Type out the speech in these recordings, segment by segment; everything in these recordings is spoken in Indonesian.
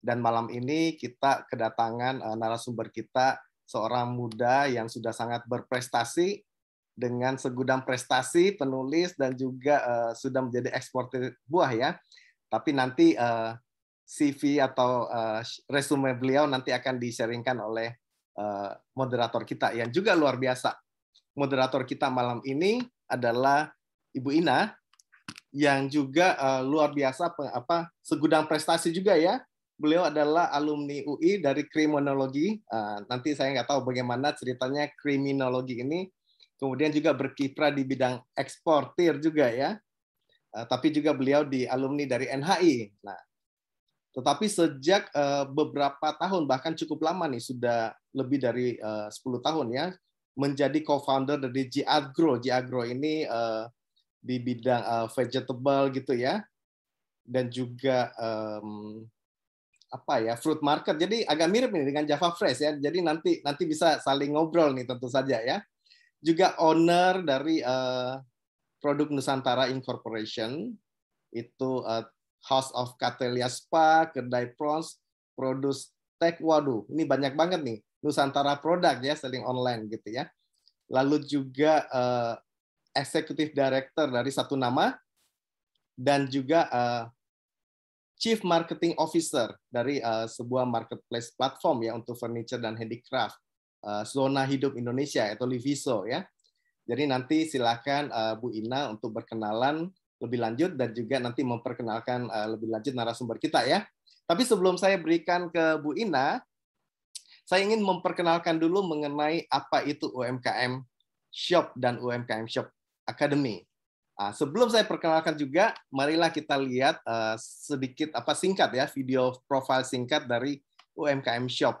Dan malam ini kita kedatangan uh, narasumber kita seorang muda yang sudah sangat berprestasi dengan segudang prestasi penulis dan juga uh, sudah menjadi ekspor buah ya. Tapi nanti uh, eh, CV atau uh, resume beliau nanti akan disaringkan oleh uh, moderator kita yang juga luar biasa. Moderator kita malam ini adalah Ibu Ina yang juga uh, luar biasa apa segudang prestasi juga ya Beliau adalah alumni UI dari kriminologi. Ah, nanti saya nggak tahu bagaimana ceritanya kriminologi ini. Kemudian juga berkiprah di bidang eksportir juga ya. Ah, tapi juga beliau di alumni dari NHI. Nah, tetapi sejak eh, beberapa tahun bahkan cukup lama nih sudah lebih dari eh, sepuluh 10 tahun ya menjadi co-founder dari Jagro. Jagro ini eh, di bidang vegetable gitu ya dan juga apa ya fruit market. Jadi agak mirip nih dengan Java Fresh ya. Jadi nanti nanti bisa saling ngobrol nih tentu saja ya. Juga owner dari uh, produk Nusantara Incorporation itu uh, House of Catelia Spa, kedai Prawns, Produce Tech. Waduh, ini banyak banget nih Nusantara produk ya selling online gitu ya. Lalu juga uh, executive director dari satu nama dan juga uh, Chief Marketing Officer dari uh, sebuah marketplace platform ya untuk furniture dan handicraft uh, zona hidup Indonesia atau Liviso ya. Jadi nanti silakan uh, Bu Ina untuk berkenalan lebih lanjut dan juga nanti memperkenalkan uh, lebih lanjut narasumber kita ya. Tapi sebelum saya berikan ke Bu Ina, saya ingin memperkenalkan dulu mengenai apa itu UMKM Shop dan UMKM Shop Academy. Uh, sebelum saya perkenalkan juga, marilah kita lihat uh, sedikit apa singkat ya video profil singkat dari UMKM Shop.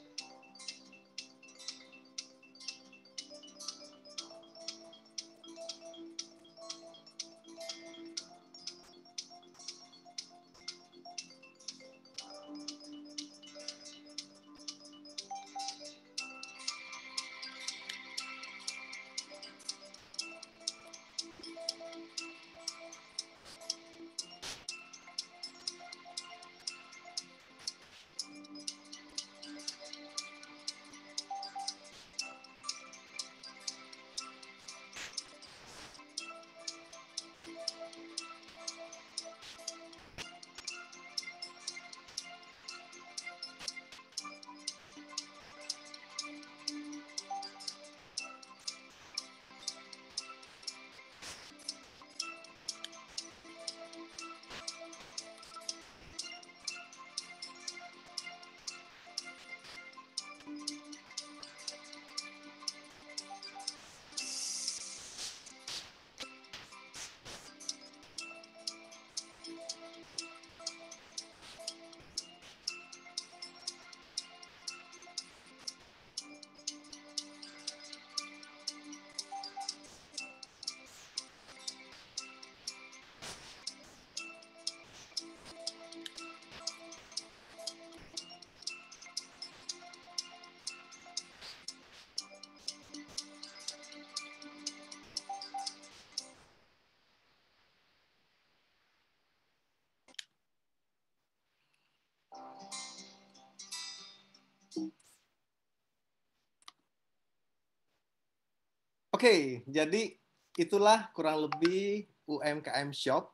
Oke, jadi itulah kurang lebih UMKM Shop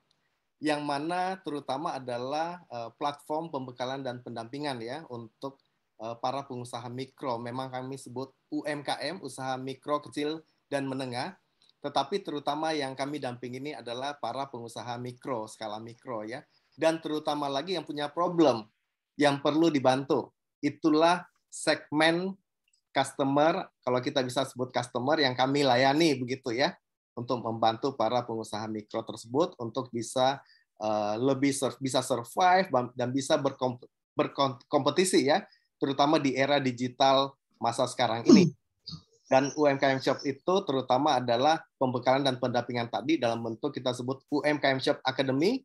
yang mana terutama adalah eh, platform pembekalan dan pendampingan ya untuk eh, para pengusaha mikro. Memang kami sebut UMKM, usaha mikro kecil dan menengah, tetapi terutama yang kami damping ini adalah para pengusaha mikro, skala mikro ya. Dan terutama lagi yang punya problem yang perlu dibantu. Itulah segmen customer, kalau kita bisa sebut customer yang kami layani begitu ya, untuk membantu para pengusaha mikro tersebut untuk bisa eh, lebih bisa survive dan bisa berkompetisi ya, terutama di era digital masa sekarang ini. Dan UMKM Shop itu terutama adalah pembekalan dan pendampingan tadi dalam bentuk kita sebut UMKM Shop Academy,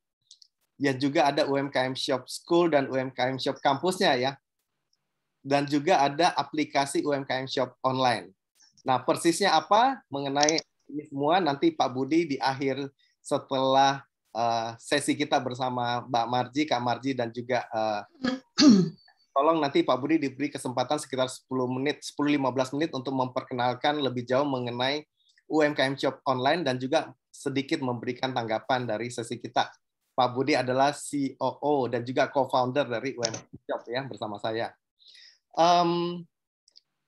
yang juga ada UMKM Shop School dan UMKM Shop kampusnya ya dan juga ada aplikasi UMKM Shop online. Nah, persisnya apa mengenai ini semua nanti Pak Budi di akhir setelah eh, sesi kita bersama Mbak Marji, Kak Marji dan juga eh, tolong nanti Pak Budi diberi kesempatan sekitar 10 menit, 10-15 menit untuk memperkenalkan lebih jauh mengenai UMKM Shop online dan juga sedikit memberikan tanggapan dari sesi kita. Pak Budi adalah COO e dan juga co-founder dari UMKM Shop ya bersama saya. Um,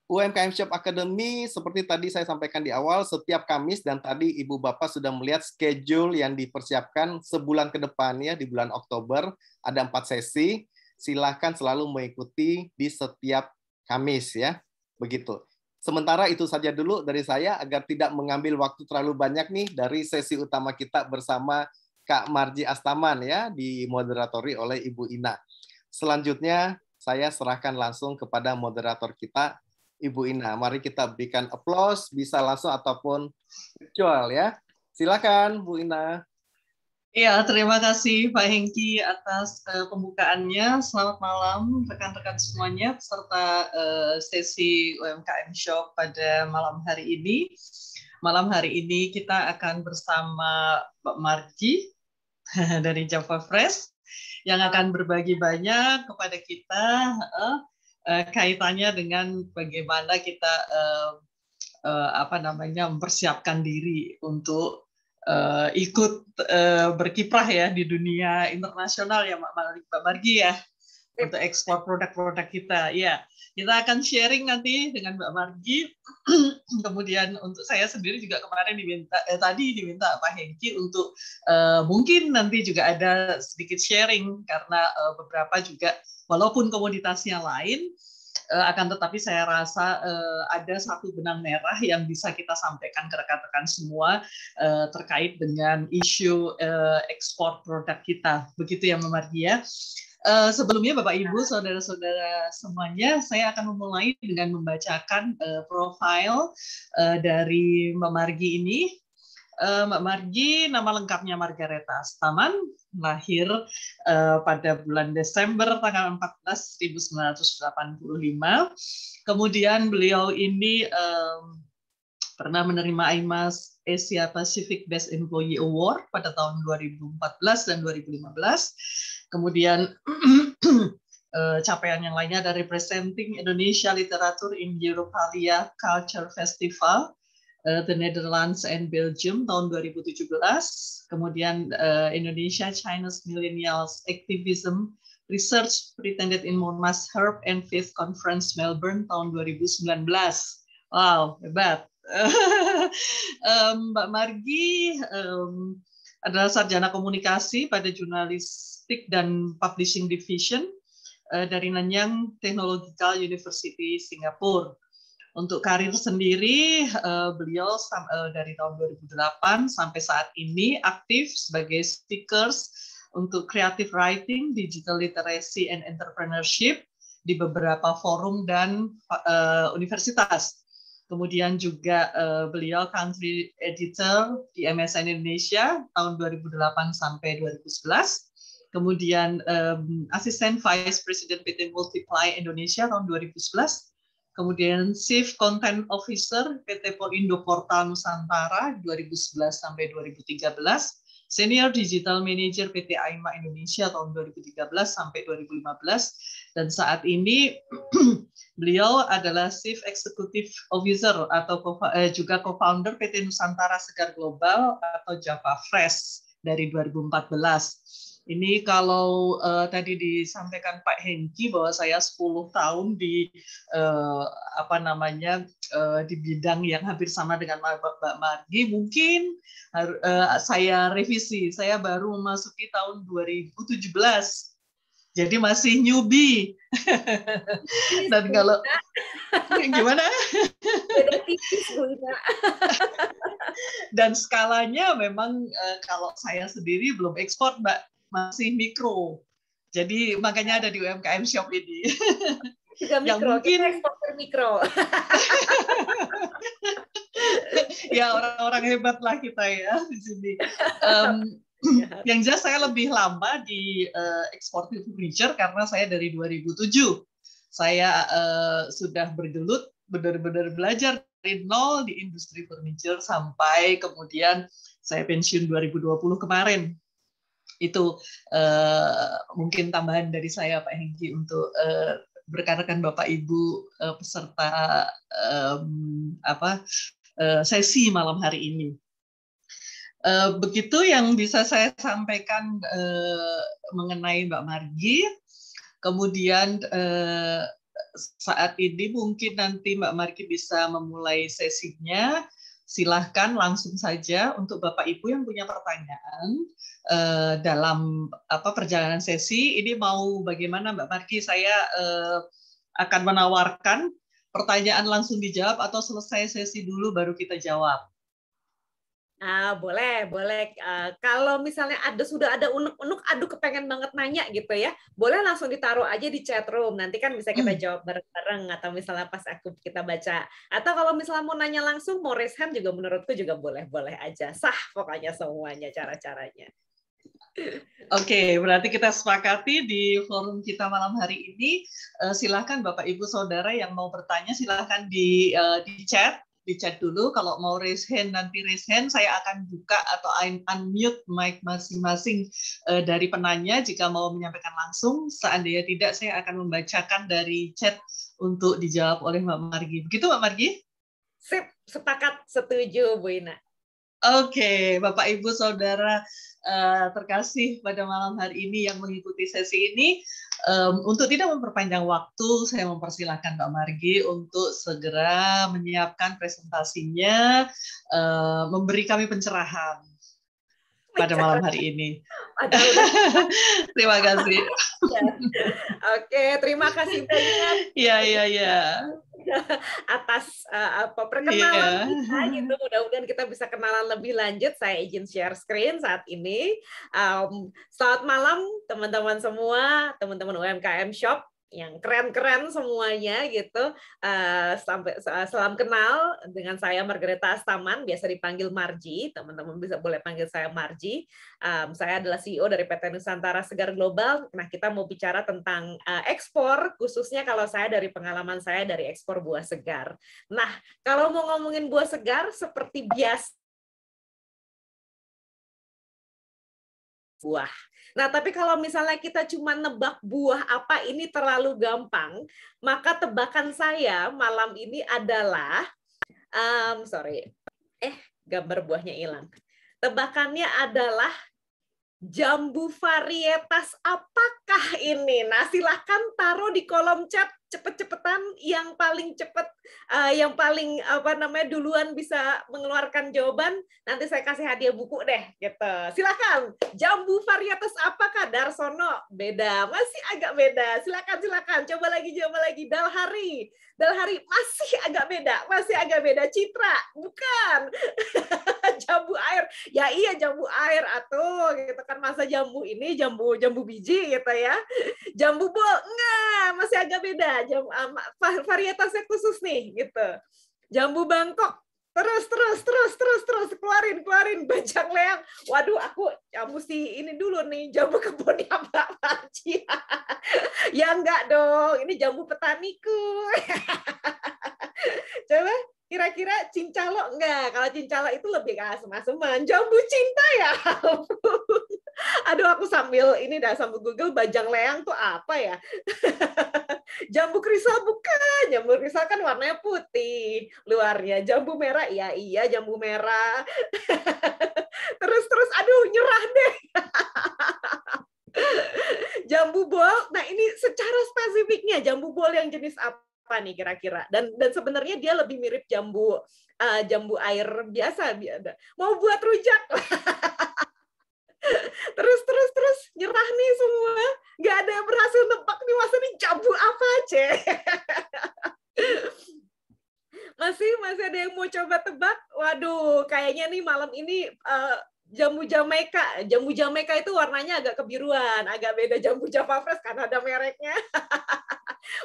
UMKM Shop Academy seperti tadi saya sampaikan di awal setiap Kamis dan tadi Ibu Bapak sudah melihat schedule yang dipersiapkan sebulan ke depan ya di bulan Oktober ada empat sesi. Silahkan selalu mengikuti di setiap Kamis ya. Begitu. Sementara itu saja dulu dari saya agar tidak mengambil waktu terlalu banyak nih dari sesi utama kita bersama Kak Marji Astaman ya di moderatori oleh Ibu Ina. Selanjutnya saya serahkan langsung kepada moderator kita, Ibu Ina. Mari kita berikan aplaus, bisa langsung ataupun virtual ya. Silakan, Bu Ina. Iya, terima kasih Pak Hengki atas uh, pembukaannya. Selamat malam rekan-rekan semuanya serta uh, eh, sesi UMKM Shop pada malam hari ini. Malam hari ini kita akan bersama Pak Marji dari Java Fresh yang akan berbagi banyak kepada kita uh, uh, kaitannya dengan bagaimana kita uh, uh, apa namanya mempersiapkan diri untuk uh, ikut uh, berkiprah ya di dunia internasional ya Mbak Margi ya untuk ekspor produk-produk kita ya kita akan sharing nanti dengan Mbak Margi. Kemudian untuk saya sendiri juga kemarin diminta eh, tadi diminta Pak Hengki untuk eh, mungkin nanti juga ada sedikit sharing karena eh, beberapa juga walaupun komoditasnya lain eh, akan tetapi saya rasa eh, ada satu benang merah yang bisa kita sampaikan ke rekan-rekan semua eh, terkait dengan isu eh, ekspor produk kita. Begitu ya, Mbak Margi ya. Eh, sebelumnya Bapak Ibu, saudara-saudara semuanya, saya akan memulai dengan membacakan uh, profil uh, dari Mbak Margi ini. Uh, Mbak Margi, nama lengkapnya Margareta Staman, lahir uh, pada bulan Desember tanggal 14 1985. Kemudian beliau ini um, pernah menerima IMAS Asia Pacific Best Employee Award pada tahun 2014 dan 2015 Kemudian eh, capaian yang lainnya dari presenting Indonesia Literature in Europalia Culture Festival eh, The Netherlands and Belgium tahun 2017, kemudian eh, Indonesia Chinese Millennials Activism Research Pretended in Monmouth Herb and Faith Conference Melbourne tahun 2019. Wow, hebat. Mbak Margi um, adalah sarjana komunikasi pada jurnalis Logistik dan Publishing Division uh, dari Nanyang Technological University Singapura. Untuk karir sendiri, uh, beliau uh, dari tahun 2008 sampai saat ini aktif sebagai speakers untuk creative writing, digital literacy, and entrepreneurship di beberapa forum dan uh, universitas. Kemudian juga uh, beliau country editor di MSN Indonesia tahun 2008 sampai 2011 kemudian um, asisten vice president PT Multiply Indonesia tahun 2011, kemudian chief content officer PT Polindo Portal Nusantara 2011 sampai 2013, senior digital manager PT AIMA Indonesia tahun 2013 sampai 2015 dan saat ini beliau adalah chief executive officer atau eh, juga co-founder PT Nusantara Segar Global atau Java Fresh dari 2014. Ini kalau uh, tadi disampaikan Pak Henki bahwa saya 10 tahun di uh, apa namanya uh, di bidang yang hampir sama dengan Mbak Margi, mungkin uh, saya revisi. Saya baru memasuki tahun 2017. Jadi masih newbie. Dan kalau gimana? Dan skalanya memang kalau saya sendiri belum ekspor, Mbak masih mikro. Jadi makanya ada di UMKM Shop ini. Juga ya, mikro, yang mungkin sponsor mikro. ya orang-orang hebat lah kita ya di sini. Um, yang jelas saya lebih lama di uh, eh, eksportir furniture karena saya dari 2007. Saya uh, sudah bergelut benar-benar belajar dari nol di industri furniture sampai kemudian saya pensiun 2020 kemarin itu uh, mungkin tambahan dari saya Pak Hengki untuk uh, eh, berkarakan Bapak Ibu uh, peserta um, apa uh, sesi malam hari ini. Uh, begitu yang bisa saya sampaikan uh, mengenai Mbak Margi. Kemudian uh, saat ini mungkin nanti Mbak Margi bisa memulai sesinya silahkan langsung saja untuk Bapak Ibu yang punya pertanyaan eh, dalam apa perjalanan sesi ini mau bagaimana Mbak Marki saya eh, akan menawarkan pertanyaan langsung dijawab atau selesai sesi dulu baru kita jawab. Ah, boleh, boleh. Uh, kalau misalnya ada sudah ada unek-unek, aduh kepengen banget nanya gitu ya, boleh langsung ditaruh aja di chat room. Nanti kan bisa kita hmm. jawab bareng-bareng atau misalnya pas aku kita baca. Atau kalau misalnya mau nanya langsung, mau raise hand juga menurutku juga boleh-boleh aja. Sah pokoknya semuanya cara-caranya. Oke, okay, berarti kita sepakati di forum kita malam hari ini. Uh, silahkan Bapak Ibu Saudara yang mau bertanya, silahkan di, uh, di chat dicek dulu. Kalau mau raise hand, nanti raise hand saya akan buka atau unmute mic masing-masing eh, dari penanya jika mau menyampaikan langsung. Seandainya tidak, saya akan membacakan dari chat untuk dijawab oleh Mbak Margi. Begitu Mbak Margi? Sip, sepakat, setuju Bu Ina. Oke, okay, Bapak Ibu Saudara uh, terkasih pada malam hari ini yang mengikuti sesi ini, um, untuk tidak memperpanjang waktu, saya mempersilahkan Pak Margi untuk segera menyiapkan presentasinya, uh, memberi kami pencerahan Iya. pada malam hari ini. terima kasih. Oke, Oke, terima kasih banyak. Iya, iya, iya atas uh, apa perkenalan yeah. kita gitu mudah-mudahan kita bisa kenalan lebih lanjut saya izin share screen saat ini um, selamat malam teman-teman semua teman-teman UMKM shop yang keren-keren semuanya gitu. Uh, sampai salam kenal dengan saya Margareta Astaman, biasa dipanggil Marji. Teman-teman bisa boleh panggil saya Marji. Um, saya adalah CEO dari PT Nusantara Segar Global. Nah, kita mau bicara tentang uh, ekspor, khususnya kalau saya dari pengalaman saya dari ekspor buah segar. Nah, kalau mau ngomongin buah segar seperti biasa buah. Nah, tapi kalau misalnya kita cuma nebak buah apa ini terlalu gampang, maka tebakan saya malam ini adalah um, sorry. Eh, gambar buahnya hilang. Tebakannya adalah jambu varietas apakah ini? Nah, silahkan taruh di kolom chat cepet-cepetan yang paling cepet uh, yang paling apa namanya duluan bisa mengeluarkan jawaban nanti saya kasih hadiah buku deh gitu silakan jambu varietas apa kadar sono beda masih agak beda silakan silakan coba lagi coba lagi dalhari hari masih agak beda masih agak beda citra bukan jambu air ya iya jambu air atau gitu kan masa jambu ini jambu jambu biji gitu ya jambu bol enggak masih agak beda jam, um, varietasnya khusus nih gitu. Jambu Bangkok terus terus terus terus terus keluarin keluarin bajang leang waduh aku ya mesti ini dulu nih jambu kebunnya Pak Panci ya enggak dong ini jambu petaniku coba kira-kira cincalo enggak kalau cincalo itu lebih ke asem-aseman jambu cinta ya aduh aku sambil ini dah sambil google bajang leang tuh apa ya jambu krisa bukan jambu krisa kan warnanya putih luarnya jambu merah iya iya jambu merah terus terus aduh nyerah deh jambu bol nah ini secara spesifiknya jambu bol yang jenis apa apa nih kira-kira dan dan sebenarnya dia lebih mirip jambu uh, jambu air biasa mau buat rujak terus terus terus nyerah nih semua nggak ada yang berhasil nebak nih masa nih jambu apa aja masih masih ada yang mau coba tebak waduh kayaknya nih malam ini uh, jamu Jamaika jamu Jamaika itu warnanya agak kebiruan agak beda jamu Java Fresh karena ada mereknya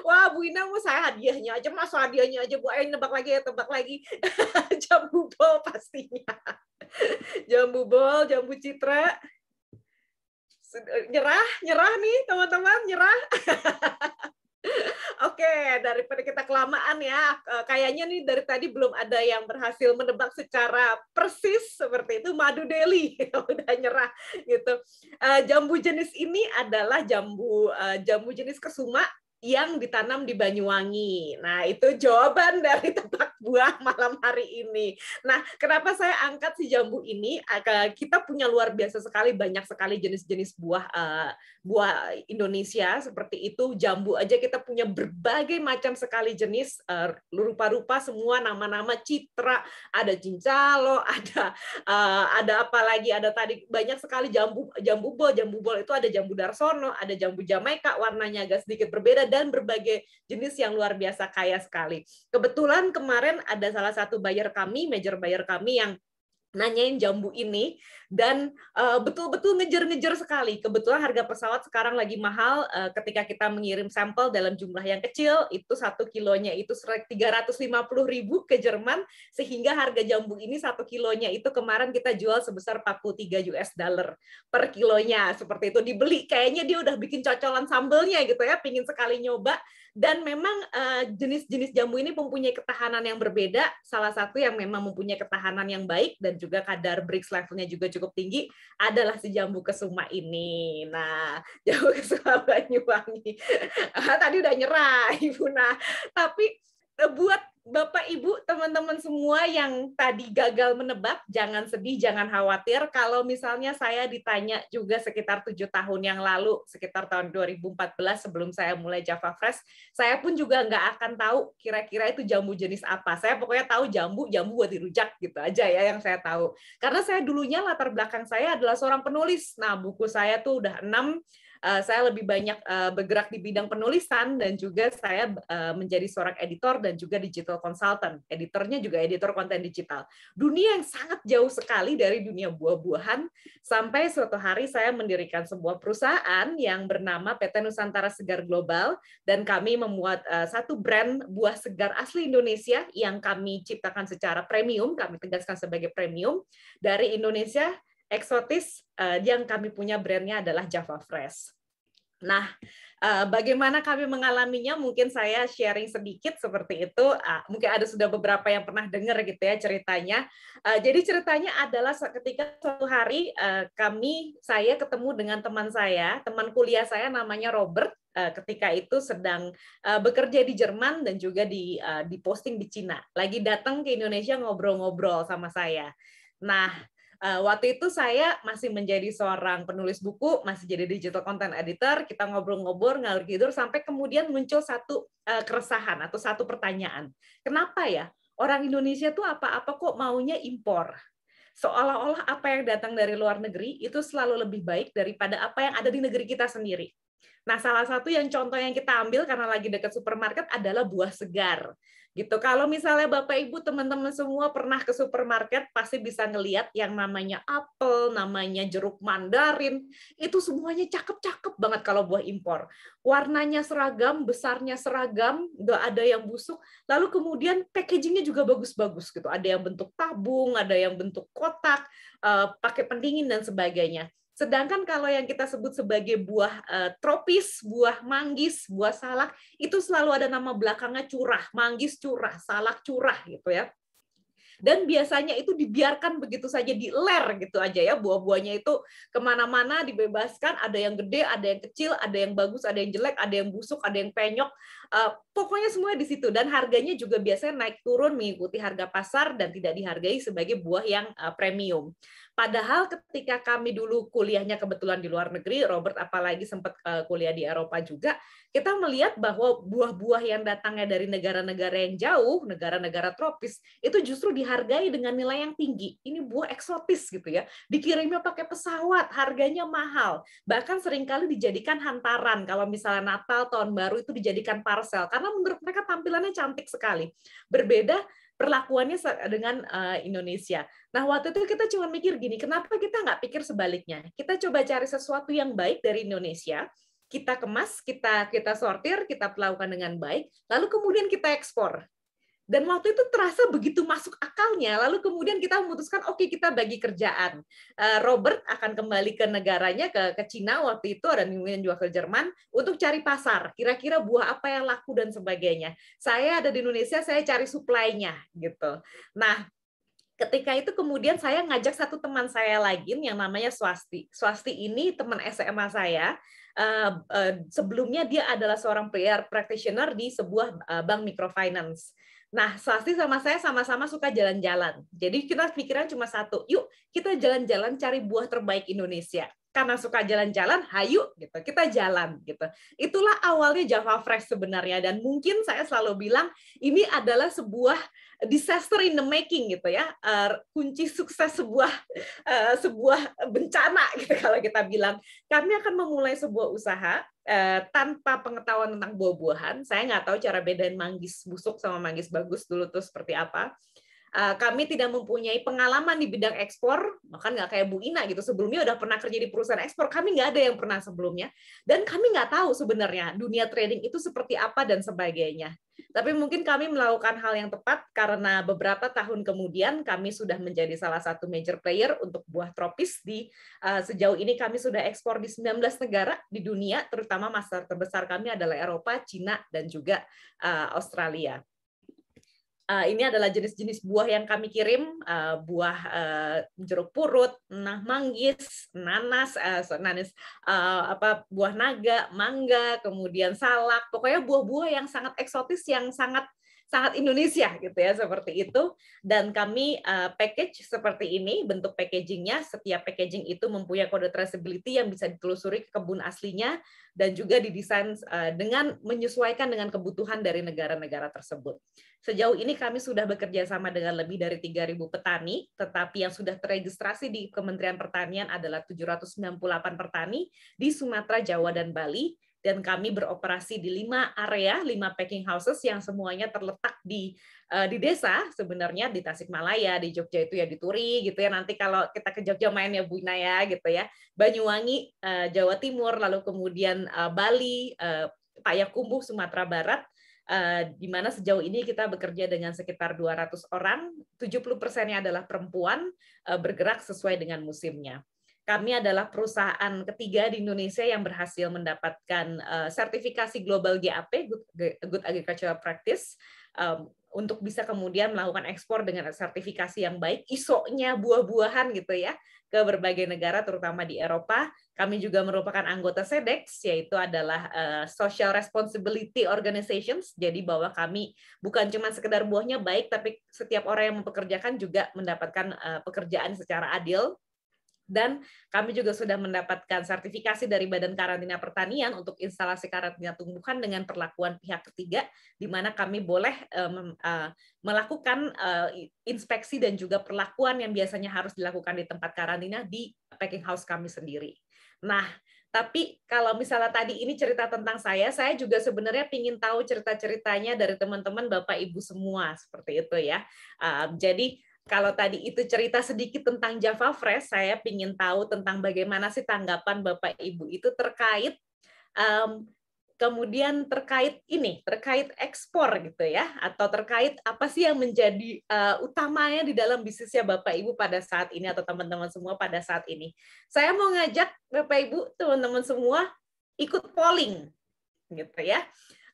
Wah, Bu Ina mau saya hadiahnya aja, masa hadiahnya aja. Bu Ayo nebak lagi ya, tebak lagi. jambu bol pastinya. jambu bol, jambu citra. Eh, nyerah, nyerah nih teman-teman, nyerah. Oke, daripada kita kelamaan ya, eh, kayaknya nih dari tadi belum ada yang berhasil menebak secara persis seperti itu madu deli, udah nyerah gitu. Eh, jambu jenis ini adalah jambu jambu jenis kesuma yang ditanam di Banyuwangi. Nah, itu jawaban dari tebak buah malam hari ini. Nah, kenapa saya angkat si jambu ini? Eh, kita punya luar biasa sekali, banyak sekali jenis-jenis buah eh, buah Indonesia seperti itu. Jambu aja kita punya berbagai macam sekali jenis, uh, rupa-rupa semua nama-nama citra, ada cincalo, ada ada apa lagi? Ada tadi banyak sekali jambu jambu bol, jambu bol itu ada jambu darsono, ada jambu Jamaika, warnanya agak sedikit berbeda dan berbagai jenis yang luar biasa kaya sekali. Kebetulan kemarin ada salah satu buyer kami, major buyer kami yang nanyain jambu ini dan uh, betul-betul ngejar-ngejar sekali. Kebetulan harga pesawat sekarang lagi mahal uh, ketika kita mengirim sampel dalam jumlah yang kecil itu satu kilonya itu 350 ribu ke Jerman sehingga harga jambu ini satu kilonya itu kemarin kita jual sebesar 43 US dollar per kilonya seperti itu dibeli kayaknya dia udah bikin cocolan sambelnya gitu ya pingin sekali nyoba dan memang eh, jenis-jenis jamu ini mempunyai ketahanan yang berbeda. Salah satu yang memang mempunyai ketahanan yang baik dan juga kadar Brix levelnya juga cukup tinggi adalah si jambu kesuma ini. Nah, jambu kesuma Banyuwangi. Tadi udah nyerah Ibu. Nah, tapi eh, buat Bapak Ibu, teman-teman semua yang tadi gagal menebak, jangan sedih, jangan khawatir. Kalau misalnya saya ditanya juga sekitar tujuh tahun yang lalu, sekitar tahun 2014 sebelum saya mulai Java Fresh, saya pun juga nggak akan tahu kira-kira itu jambu jenis apa. Saya pokoknya tahu jambu, jambu buat dirujak gitu aja ya yang saya tahu. Karena saya dulunya latar belakang saya adalah seorang penulis. Nah, buku saya tuh udah enam Eh, saya lebih banyak uh, bergerak di bidang penulisan dan juga saya uh, menjadi seorang editor dan juga digital consultant. Editornya juga editor konten digital. Dunia yang sangat jauh sekali dari dunia buah-buahan sampai suatu hari saya mendirikan sebuah perusahaan yang bernama PT Nusantara Segar Global dan kami membuat uh, satu brand buah segar asli Indonesia yang kami ciptakan secara premium, kami tegaskan sebagai premium dari Indonesia eksotis uh, yang kami punya brandnya adalah Java Fresh. Nah, uh, bagaimana kami mengalaminya? Mungkin saya sharing sedikit seperti itu. Uh, mungkin ada sudah beberapa yang pernah dengar gitu ya ceritanya. Uh, jadi ceritanya adalah ketika suatu hari kami, saya ketemu dengan teman saya, teman kuliah saya namanya Robert. Ketika itu sedang bekerja di Jerman dan juga di di posting di Cina. Lagi datang ke Indonesia ngobrol-ngobrol sama saya. Nah, Uh, waktu itu saya masih menjadi seorang penulis buku, masih jadi digital content editor, kita ngobrol-ngobrol, ngalir tidur, sampai kemudian muncul satu uh, keresahan atau satu pertanyaan. Kenapa ya orang Indonesia tuh apa-apa kok maunya impor? Seolah-olah apa yang datang dari luar negeri itu selalu lebih baik daripada apa yang ada di negeri kita sendiri. Nah, salah satu yang contoh yang kita ambil karena lagi dekat supermarket adalah buah segar gitu. Kalau misalnya Bapak Ibu teman-teman semua pernah ke supermarket pasti bisa ngelihat yang namanya apel, namanya jeruk mandarin, itu semuanya cakep-cakep banget kalau buah impor. Warnanya seragam, besarnya seragam, nggak ada yang busuk. Lalu kemudian packagingnya juga bagus-bagus gitu. Ada yang bentuk tabung, ada yang bentuk kotak, eh, pakai pendingin dan sebagainya. Sedangkan kalau yang kita sebut sebagai buah eh, tropis, buah manggis, buah salak, itu selalu ada nama belakangnya curah, manggis curah, salak curah gitu ya. Dan biasanya itu dibiarkan begitu saja di ler gitu aja ya buah-buahnya itu kemana-mana dibebaskan ada yang gede ada yang kecil ada yang bagus ada yang jelek ada yang busuk ada yang penyok uh, pokoknya semuanya di situ dan harganya juga biasanya naik turun mengikuti harga pasar dan tidak dihargai sebagai buah yang uh, premium Padahal ketika kami dulu kuliahnya kebetulan di luar negeri, Robert apalagi sempat eh, kuliah di Eropa juga, kita melihat bahwa buah-buah yang datangnya dari negara-negara yang jauh, negara-negara tropis, itu justru dihargai dengan nilai yang tinggi. Ini buah eksotis gitu ya. Dikirimnya pakai pesawat, harganya mahal. Bahkan seringkali dijadikan hantaran. Kalau misalnya Natal, Tahun Baru itu dijadikan parsel Karena menurut mereka tampilannya cantik sekali. Berbeda perlakuannya dengan uh, Indonesia. Nah waktu itu kita cuma mikir gini, kenapa kita nggak pikir sebaliknya? Kita coba cari sesuatu yang baik dari Indonesia, kita kemas, kita kita sortir, kita perlakukan dengan baik, lalu kemudian kita ekspor dan waktu itu terasa begitu masuk akalnya lalu kemudian kita memutuskan oke okay, kita bagi kerjaan eh, Robert akan kembali ke negaranya ke ke Cina waktu itu dan kemudian juga ke Jerman untuk cari pasar kira-kira buah apa yang laku dan sebagainya saya ada di Indonesia saya cari suplainya gitu nah ketika itu kemudian saya ngajak satu teman saya lagi yang namanya Swasti. Swasti ini teman SMA saya. Eh, eh, sebelumnya dia adalah seorang PR practitioner di sebuah bank microfinance. Nah, Sasti sama saya sama-sama suka jalan-jalan. Jadi kita pikiran cuma satu, yuk kita jalan-jalan cari buah terbaik Indonesia. Karena suka jalan-jalan, hayu gitu. Kita jalan gitu. Itulah awalnya Java Fresh sebenarnya dan mungkin saya selalu bilang ini adalah sebuah disaster in the making gitu ya eh, kunci sukses sebuah eh, sebuah bencana gitu kalau kita bilang kami akan memulai sebuah usaha eh, tanpa pengetahuan tentang buah-buahan saya nggak tahu cara bedain manggis busuk sama manggis bagus dulu tuh seperti apa Eh, kami tidak mempunyai pengalaman di bidang ekspor, bahkan nggak kayak Bu Ina gitu. Sebelumnya udah pernah kerja di perusahaan ekspor, kami nggak ada yang pernah sebelumnya. Dan kami nggak tahu sebenarnya dunia trading itu seperti apa dan sebagainya. Tapi mungkin kami melakukan hal yang tepat karena beberapa tahun kemudian kami sudah menjadi salah satu major player untuk buah tropis di uh, sejauh ini kami sudah ekspor di 19 negara di dunia, terutama pasar terbesar kami adalah Eropa, Cina, dan juga uh, Australia. Uh, ini adalah jenis-jenis buah yang kami kirim, uh, buah uh, jeruk purut, nah manggis, nanas, uh, nanas uh, apa buah naga, mangga, kemudian salak, pokoknya buah-buah yang sangat eksotis yang sangat sangat Indonesia gitu ya seperti itu dan kami uh, package seperti ini bentuk packagingnya setiap packaging itu mempunyai kode traceability yang bisa ditelusuri ke kebun aslinya dan juga didesain uh, dengan menyesuaikan dengan kebutuhan dari negara-negara tersebut. Sejauh ini kami sudah bekerja sama dengan lebih dari 3.000 petani, tetapi yang sudah terregistrasi di Kementerian Pertanian adalah 798 petani di Sumatera, Jawa, dan Bali dan kami beroperasi di lima area, lima packing houses yang semuanya terletak di uh, di desa sebenarnya di Tasikmalaya, di Jogja itu ya di Turi gitu ya. Nanti kalau kita ke Jogja main ya Bu Ina ya gitu ya. Banyuwangi, uh, Jawa Timur, lalu kemudian uh, Bali, uh, Payakumbuh, Sumatera Barat. Uh, di mana sejauh ini kita bekerja dengan sekitar 200 orang, 70 persennya adalah perempuan, uh, bergerak sesuai dengan musimnya kami adalah perusahaan ketiga di Indonesia yang berhasil mendapatkan eh, sertifikasi global GAP Good Agricultural Practice untuk bisa kemudian melakukan ekspor dengan sertifikasi yang baik, Isoknya buah-buahan gitu ya ke berbagai negara terutama di Eropa. Kami juga merupakan anggota SEDEX yaitu adalah uh, Social Responsibility Organizations. Jadi bahwa kami bukan cuma sekedar buahnya baik tapi setiap orang yang mempekerjakan juga mendapatkan uh, pekerjaan secara adil dan kami juga sudah mendapatkan sertifikasi dari Badan Karantina Pertanian untuk instalasi karantina tumbuhan dengan perlakuan pihak ketiga, di mana kami boleh eh, eh, melakukan eh, inspeksi dan juga perlakuan yang biasanya harus dilakukan di tempat karantina di packing house kami sendiri. Nah, tapi kalau misalnya tadi ini cerita tentang saya, saya juga sebenarnya ingin tahu cerita-ceritanya dari teman-teman Bapak Ibu semua seperti itu ya. jadi kalau tadi itu cerita sedikit tentang Java Fresh, saya ingin tahu tentang bagaimana sih tanggapan Bapak Ibu itu terkait um, kemudian terkait ini, terkait ekspor gitu ya, atau terkait apa sih yang menjadi uh, utamanya di dalam bisnisnya Bapak Ibu pada saat ini atau teman-teman semua pada saat ini. Saya mau ngajak Bapak Ibu, teman-teman semua ikut polling gitu ya.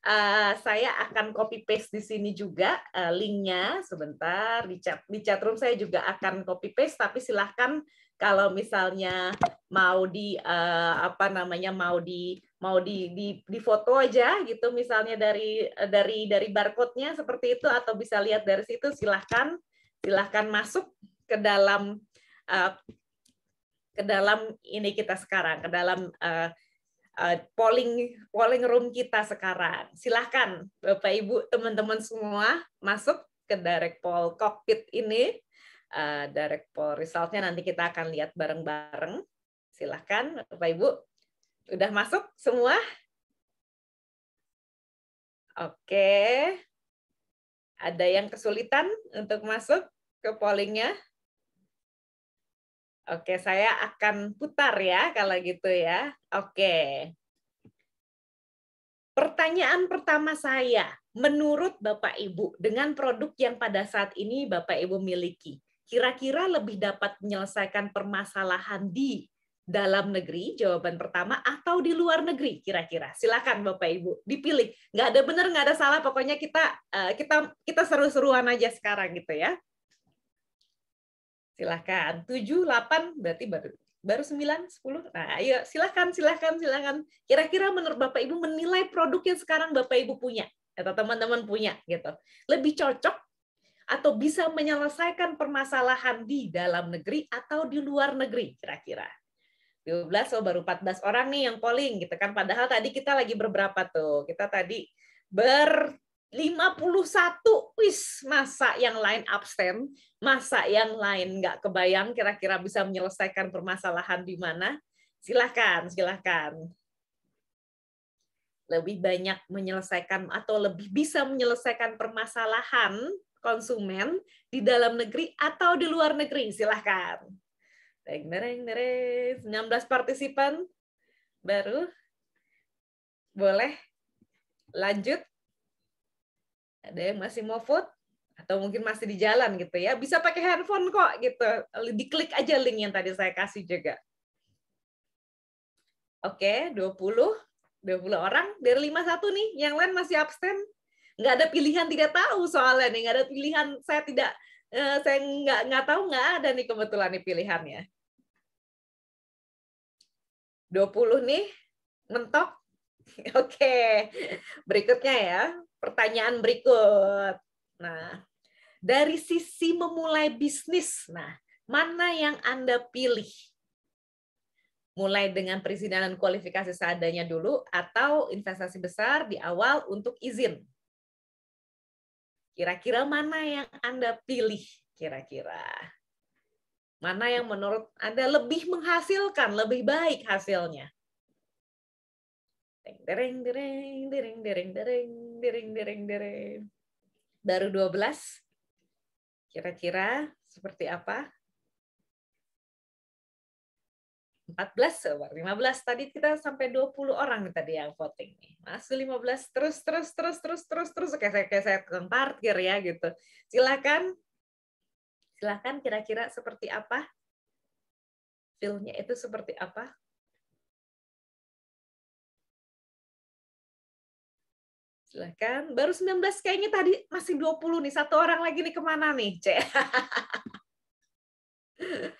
Eh, saya akan copy paste di sini juga uh, linknya sebentar di chat di chat room saya juga akan copy paste tapi silahkan kalau misalnya mau di uh, apa namanya mau di mau di, di di foto aja gitu misalnya dari dari dari barcode-nya seperti itu atau bisa lihat dari situ silahkan silahkan masuk ke dalam uh, ke dalam ini kita sekarang ke dalam uh, Eh, polling polling room kita sekarang. Silahkan Bapak Ibu teman-teman semua masuk ke direct poll cockpit ini. Uh, direct poll resultnya nanti kita akan lihat bareng-bareng. Silahkan Bapak Ibu. Udah masuk semua? Oke. Ada yang kesulitan untuk masuk ke pollingnya? Oke, saya akan putar ya kalau gitu ya. Oke. Pertanyaan pertama saya, menurut Bapak Ibu dengan produk yang pada saat ini Bapak Ibu miliki, kira-kira lebih dapat menyelesaikan permasalahan di dalam negeri, jawaban pertama, atau di luar negeri kira-kira? Silakan Bapak Ibu, dipilih. Nggak ada benar, nggak ada salah, pokoknya kita eh, kita kita seru-seruan aja sekarang gitu ya. Silahkan. 7, delapan berarti baru baru 9, 10. Nah, ayo silahkan, silahkan, silahkan. Kira-kira menurut Bapak Ibu menilai produk yang sekarang Bapak Ibu punya atau teman-teman punya gitu. Lebih cocok atau bisa menyelesaikan permasalahan di dalam negeri atau di luar negeri kira-kira. 12 oh baru 14 orang nih yang polling gitu kan padahal tadi kita lagi berberapa tuh. Kita tadi ber 51 wis masa yang lain abstain, masa yang lain nggak kebayang kira-kira bisa menyelesaikan permasalahan di mana? Silahkan, silahkan. Lebih banyak menyelesaikan atau lebih bisa menyelesaikan permasalahan konsumen di dalam negeri atau di luar negeri. Silahkan. 16 partisipan baru. Boleh lanjut ada yang masih mau vote atau mungkin masih di jalan gitu ya bisa pakai handphone kok gitu diklik aja link yang tadi saya kasih juga oke 20 20 orang dari 51 nih yang lain masih abstain nggak ada pilihan tidak tahu soalnya nih nggak ada pilihan saya tidak eh, saya nggak nggak tahu nggak ada nih kebetulan nih pilihannya 20 nih mentok oke berikutnya ya pertanyaan berikut. Nah, dari sisi memulai bisnis, nah, mana yang Anda pilih? Mulai dengan perizinan dan kualifikasi seadanya dulu atau investasi besar di awal untuk izin? Kira-kira mana yang Anda pilih? Kira-kira. Mana yang menurut Anda lebih menghasilkan, lebih baik hasilnya? Dering, dereng dereng dereng dereng dereng dereng dereng dereng. Baru 12. Kira-kira seperti apa? 14 15 tadi kita sampai 20 orang tadi yang voting nih. Masuk 15 terus terus terus terus terus terus kayak saya kayak saya tukang parkir ya gitu. Silakan. Silakan kira-kira seperti apa? Feel-nya itu seperti apa? Silahkan. Baru 19 kayaknya tadi masih 20 nih. Satu orang lagi nih kemana nih, C?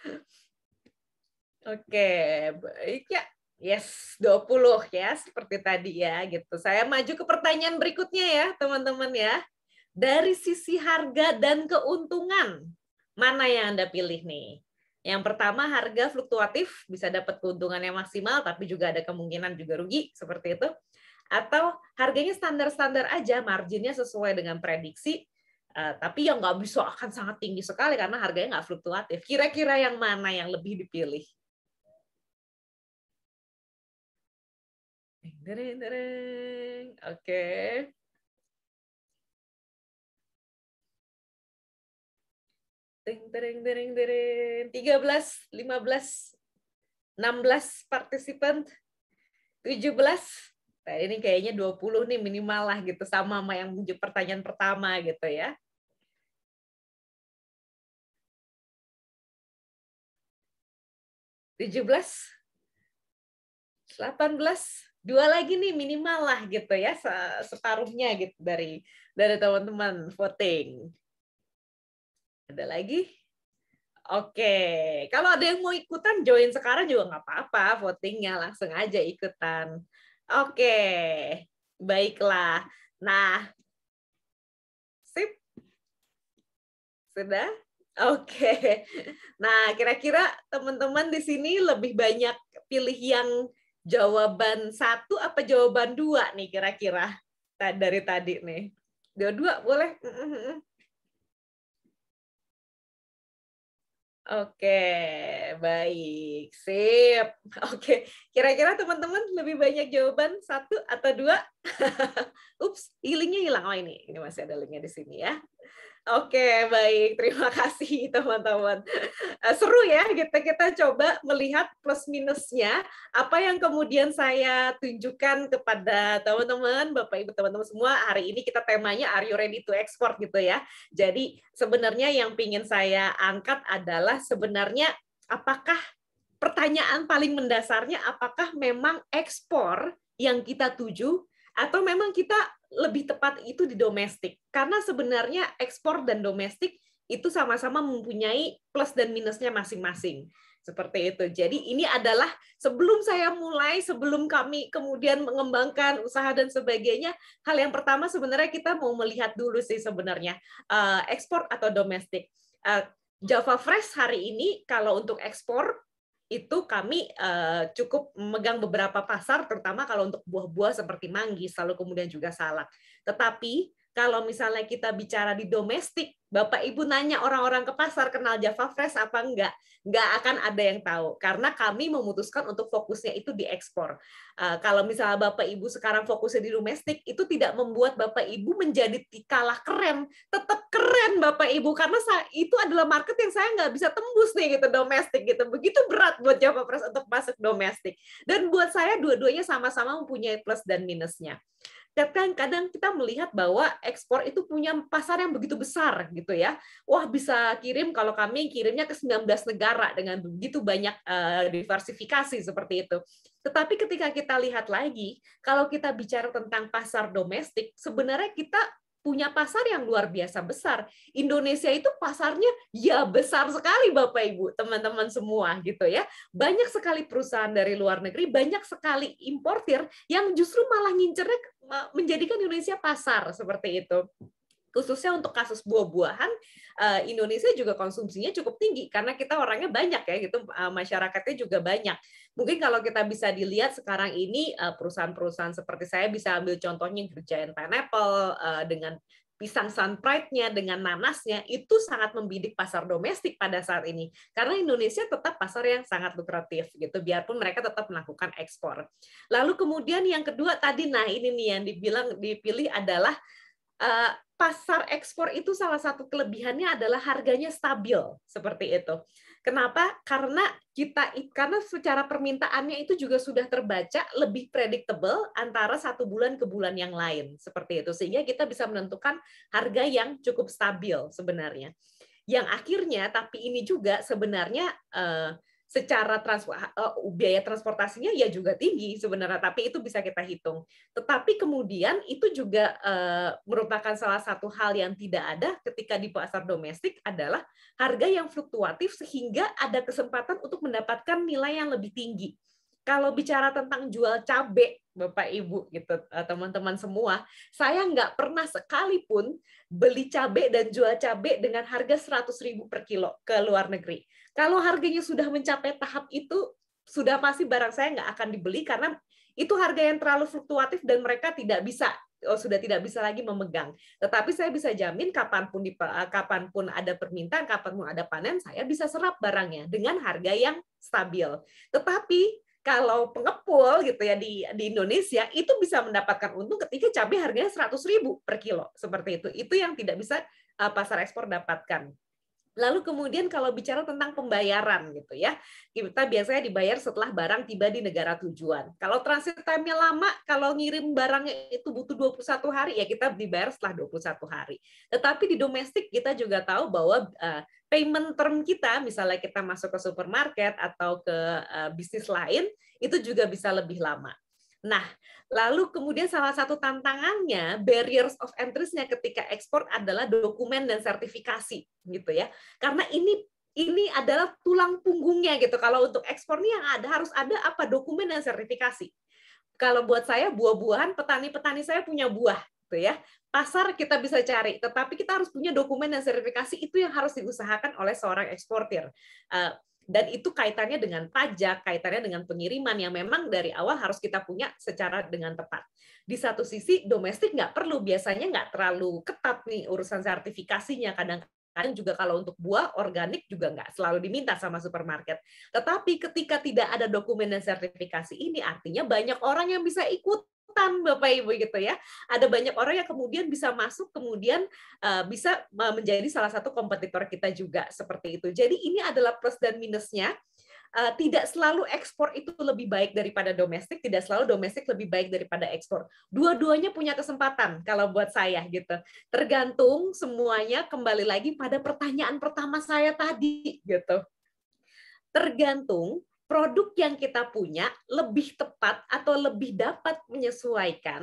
Oke, baik ya. Yes, 20 ya, seperti tadi ya gitu. Saya maju ke pertanyaan berikutnya ya, teman-teman ya. Dari sisi harga dan keuntungan, mana yang Anda pilih nih? Yang pertama harga fluktuatif bisa dapat keuntungan yang maksimal tapi juga ada kemungkinan juga rugi seperti itu atau harganya standar-standar aja marginnya sesuai dengan prediksi Uh, tapi yang nggak bisa akan sangat tinggi sekali karena harganya nggak fluktuatif. Kira-kira yang mana yang lebih dipilih? Dereng, dereng. Oke. Okay. Ding, ding, ding, ding. 13, 15, 16 partisipan, 17, Nah, ini kayaknya 20 nih minimal lah gitu sama sama yang pertanyaan pertama gitu ya. tujuh belas, delapan belas, dua lagi nih minimal lah gitu ya separuhnya gitu dari dari teman-teman voting. Ada lagi? Oke, kalau ada yang mau ikutan join sekarang juga nggak apa-apa, votingnya langsung aja ikutan. Oke, baiklah. Nah, sip. Sudah? Oke. Nah, kira-kira teman-teman di sini lebih banyak pilih yang jawaban satu apa jawaban dua nih kira-kira dari tadi nih. Dua-dua boleh. Oke, baik, sip. Oke, kira-kira teman-teman lebih banyak jawaban satu atau dua? Ups, linknya hilang. Oh ini, ini masih ada linknya di sini ya. Oke, baik. Terima kasih teman-teman. Eh, seru ya, kita kita coba melihat plus minusnya. Apa yang kemudian saya tunjukkan kepada teman-teman, Bapak Ibu teman-teman semua, hari ini kita temanya Are you ready to export gitu ya. Jadi sebenarnya yang ingin saya angkat adalah sebenarnya apakah pertanyaan paling mendasarnya apakah memang ekspor yang kita tuju atau memang kita lebih tepat itu di domestik karena sebenarnya ekspor dan domestik itu sama-sama mempunyai plus dan minusnya masing-masing seperti itu. Jadi ini adalah sebelum saya mulai, sebelum kami kemudian mengembangkan usaha dan sebagainya, hal yang pertama sebenarnya kita mau melihat dulu sih sebenarnya eh, ekspor atau domestik. Eh, Java Fresh hari ini kalau untuk ekspor itu kami uh, cukup megang beberapa pasar, terutama kalau untuk buah-buah seperti manggis, lalu kemudian juga salak. Tetapi kalau misalnya kita bicara di domestik, Bapak Ibu nanya orang-orang ke pasar kenal Java Fresh apa enggak, enggak akan ada yang tahu karena kami memutuskan untuk fokusnya itu di ekspor. Eh, kalau misalnya Bapak Ibu sekarang fokusnya di domestik, itu tidak membuat Bapak Ibu menjadi kalah keren, tetap keren Bapak Ibu karena itu adalah market yang saya enggak bisa tembus nih gitu domestik gitu. Begitu berat buat Java Fresh untuk masuk domestik. Dan buat saya dua-duanya sama-sama mempunyai plus dan minusnya. Kadang, kadang kita melihat bahwa ekspor itu punya pasar yang begitu besar gitu ya. Wah bisa kirim kalau kami kirimnya ke 19 negara dengan begitu banyak eh, diversifikasi seperti itu. Tetapi ketika kita lihat lagi, kalau kita bicara tentang pasar domestik, sebenarnya kita punya pasar yang luar biasa besar. Indonesia itu pasarnya ya besar sekali Bapak Ibu, teman-teman semua gitu ya. Banyak sekali perusahaan dari luar negeri, banyak sekali importir yang justru malah ngincernya menjadikan Indonesia pasar seperti itu khususnya untuk kasus buah-buahan eh, Indonesia juga konsumsinya cukup tinggi karena kita orangnya banyak ya gitu eh, masyarakatnya juga banyak. Mungkin kalau kita bisa dilihat sekarang ini eh, perusahaan-perusahaan seperti saya bisa ambil contohnya Giant Pineapple dengan pisang sun pride-nya dengan nanasnya itu sangat membidik pasar domestik pada saat ini karena Indonesia tetap pasar yang sangat lukratif gitu biarpun mereka tetap melakukan ekspor. Lalu kemudian yang kedua tadi nah ini nih yang dibilang dipilih adalah Eh, pasar ekspor itu salah satu kelebihannya adalah harganya stabil seperti itu. Kenapa? Karena kita karena secara permintaannya itu juga sudah terbaca lebih predictable antara satu bulan ke bulan yang lain seperti itu sehingga kita bisa menentukan harga yang cukup stabil sebenarnya. Yang akhirnya tapi ini juga sebenarnya uh, secara trans eh, uh, biaya transportasinya ya juga tinggi sebenarnya tapi itu bisa kita hitung tetapi kemudian itu juga uh, merupakan salah satu hal yang tidak ada ketika di pasar domestik adalah harga yang fluktuatif sehingga ada kesempatan untuk mendapatkan nilai yang lebih tinggi kalau bicara tentang jual cabai Bapak Ibu gitu eh, teman-teman semua, saya nggak pernah sekalipun beli cabai dan jual cabai dengan harga 100.000 per kilo ke luar negeri. Kalau harganya sudah mencapai tahap itu, sudah pasti barang saya nggak akan dibeli karena itu harga yang terlalu fluktuatif dan mereka tidak bisa oh, sudah tidak bisa lagi memegang. Tetapi saya bisa jamin kapanpun di, eh, kapanpun ada permintaan, kapanpun ada panen, saya bisa serap barangnya dengan harga yang stabil. Tetapi kalau pengepul gitu ya di di Indonesia itu bisa mendapatkan untung ketika cabai harganya 100.000 per kilo seperti itu. Itu yang tidak bisa eh, pasar ekspor dapatkan. Lalu kemudian kalau bicara tentang pembayaran gitu ya, kita biasanya dibayar setelah barang tiba di negara tujuan. Kalau transit time-nya lama, kalau ngirim barangnya itu butuh 21 hari, ya kita dibayar setelah 21 hari. Tetapi di domestik kita juga tahu bahwa uh, payment term kita, misalnya kita masuk ke supermarket atau ke uh, bisnis lain, itu juga bisa lebih lama. Nah, Lalu kemudian salah satu tantangannya barriers of entry-nya ketika ekspor adalah dokumen dan sertifikasi gitu ya. Karena ini ini adalah tulang punggungnya gitu. Kalau untuk ekspor nih yang ada harus ada apa dokumen dan sertifikasi. Kalau buat saya buah-buahan petani-petani saya punya buah gitu ya. Pasar kita bisa cari, tetapi kita harus punya dokumen dan sertifikasi itu yang harus diusahakan oleh seorang eksportir. Eh, dan itu kaitannya dengan pajak, kaitannya dengan pengiriman yang memang dari awal harus kita punya secara dengan tepat. Di satu sisi domestik nggak perlu, biasanya nggak terlalu ketat nih urusan sertifikasinya, kadang kan juga kalau untuk buah organik juga nggak selalu diminta sama supermarket. Tetapi ketika tidak ada dokumen dan sertifikasi ini artinya banyak orang yang bisa ikut Bapak Ibu gitu ya. Ada banyak orang yang kemudian bisa masuk kemudian uh, bisa eh, menjadi salah satu kompetitor kita juga seperti itu. Jadi ini adalah plus dan minusnya Eh, tidak selalu ekspor itu lebih baik daripada domestik, tidak selalu domestik lebih baik daripada ekspor. Dua-duanya punya kesempatan kalau buat saya gitu. Tergantung semuanya kembali lagi pada pertanyaan pertama saya tadi gitu. Tergantung produk yang kita punya lebih tepat atau lebih dapat menyesuaikan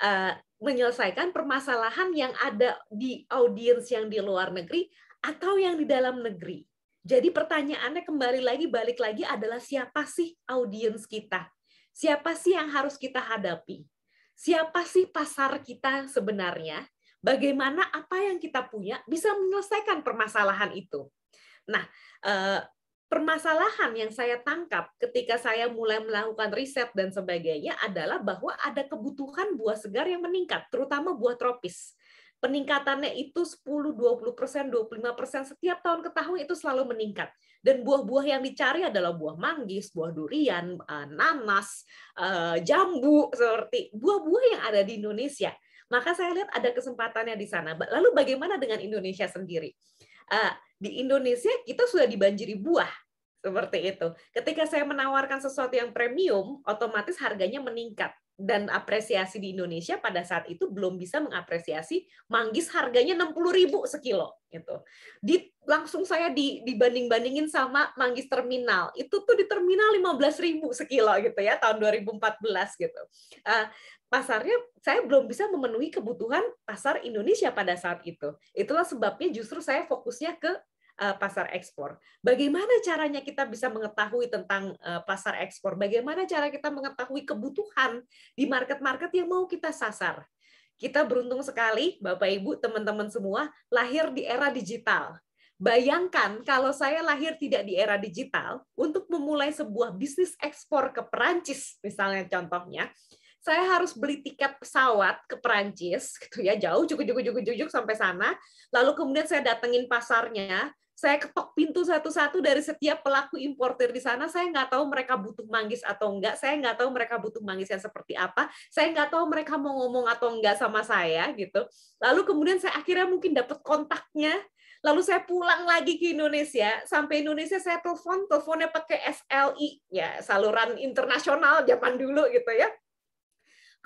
uh, menyelesaikan permasalahan yang ada di audiens yang di luar negeri atau yang di dalam negeri jadi pertanyaannya kembali lagi, balik lagi adalah siapa sih audiens kita? Siapa sih yang harus kita hadapi? Siapa sih pasar kita sebenarnya? Bagaimana apa yang kita punya bisa menyelesaikan permasalahan itu? Nah, eh, permasalahan yang saya tangkap ketika saya mulai melakukan riset dan sebagainya adalah bahwa ada kebutuhan buah segar yang meningkat, terutama buah tropis peningkatannya itu 10, 20 persen, 25 persen setiap tahun ke tahun itu selalu meningkat. Dan buah-buah yang dicari adalah buah manggis, buah durian, eh, nanas, eh, jambu seperti buah-buah yang ada di Indonesia. Maka saya lihat ada kesempatannya di sana. Lalu bagaimana dengan Indonesia sendiri? Eh, di Indonesia kita sudah dibanjiri buah seperti itu. Ketika saya menawarkan sesuatu yang premium, otomatis harganya meningkat dan apresiasi di Indonesia pada saat itu belum bisa mengapresiasi manggis harganya ribu sekilo gitu. Di langsung saya di, dibanding-bandingin sama manggis terminal. Itu tuh di terminal 15.000 sekilo gitu ya tahun 2014 gitu. Uh, pasarnya saya belum bisa memenuhi kebutuhan pasar Indonesia pada saat itu. Itulah sebabnya justru saya fokusnya ke Eh, pasar ekspor. Bagaimana caranya kita bisa mengetahui tentang eh, pasar ekspor? Bagaimana cara kita mengetahui kebutuhan di market-market yang mau kita sasar? Kita beruntung sekali, Bapak Ibu, teman-teman semua, lahir di era digital. Bayangkan kalau saya lahir tidak di era digital, untuk memulai sebuah bisnis ekspor ke Perancis, misalnya contohnya, saya harus beli tiket pesawat ke Perancis, gitu ya, jauh, cukup, cukup, cukup, sampai sana. Lalu kemudian saya datengin pasarnya, saya ketok pintu satu-satu dari setiap pelaku importer di sana. Saya nggak tahu mereka butuh manggis atau enggak. Saya nggak tahu mereka butuh manggis yang seperti apa. Saya nggak tahu mereka mau ngomong atau enggak sama saya gitu. Lalu kemudian saya akhirnya mungkin dapat kontaknya. Lalu saya pulang lagi ke Indonesia. Sampai Indonesia saya telepon, teleponnya pakai SLI ya, saluran internasional zaman dulu gitu ya.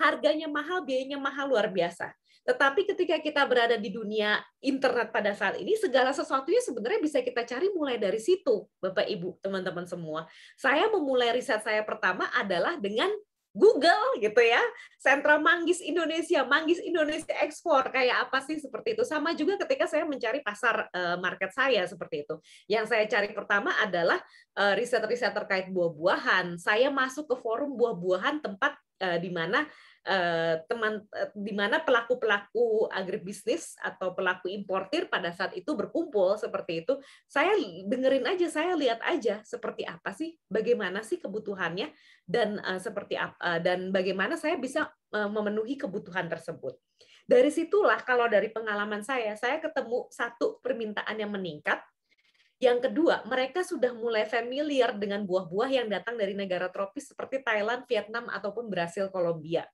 Harganya mahal, biayanya mahal luar biasa tetapi ketika kita berada di dunia internet pada saat ini, segala sesuatunya sebenarnya bisa kita cari mulai dari situ, Bapak Ibu, teman-teman semua. Saya memulai riset saya pertama adalah dengan Google gitu ya, sentra manggis Indonesia, manggis Indonesia ekspor kayak apa sih seperti itu. Sama juga ketika saya mencari pasar eh, market saya seperti itu. Yang saya cari pertama adalah eh, riset-riset terkait buah-buahan. Saya masuk ke forum buah-buahan tempat eh, di mana Eh, teman eh, di mana pelaku-pelaku agribisnis atau pelaku importir pada saat itu berkumpul seperti itu saya dengerin aja saya lihat aja seperti apa sih bagaimana sih kebutuhannya dan eh, seperti apa dan bagaimana saya bisa memenuhi kebutuhan tersebut dari situlah kalau dari pengalaman saya saya ketemu satu permintaan yang meningkat yang kedua, mereka sudah mulai familiar dengan buah-buah yang datang dari negara tropis seperti Thailand, Vietnam, ataupun Brasil, Kolombia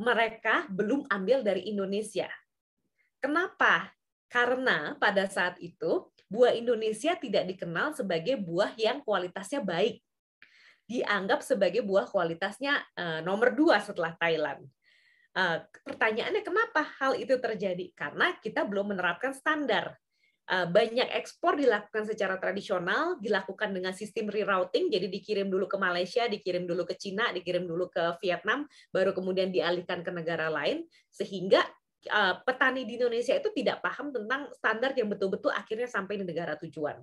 mereka belum ambil dari Indonesia. Kenapa? Karena pada saat itu buah Indonesia tidak dikenal sebagai buah yang kualitasnya baik. Dianggap sebagai buah kualitasnya eh, nomor dua setelah Thailand. Eh, pertanyaannya kenapa hal itu terjadi? Karena kita belum menerapkan standar. Eh, banyak ekspor dilakukan secara tradisional, dilakukan dengan sistem rerouting, jadi dikirim dulu ke Malaysia, dikirim dulu ke Cina, dikirim dulu ke Vietnam, baru kemudian dialihkan ke negara lain, sehingga eh, petani di Indonesia itu tidak paham tentang standar yang betul-betul akhirnya sampai di negara tujuan.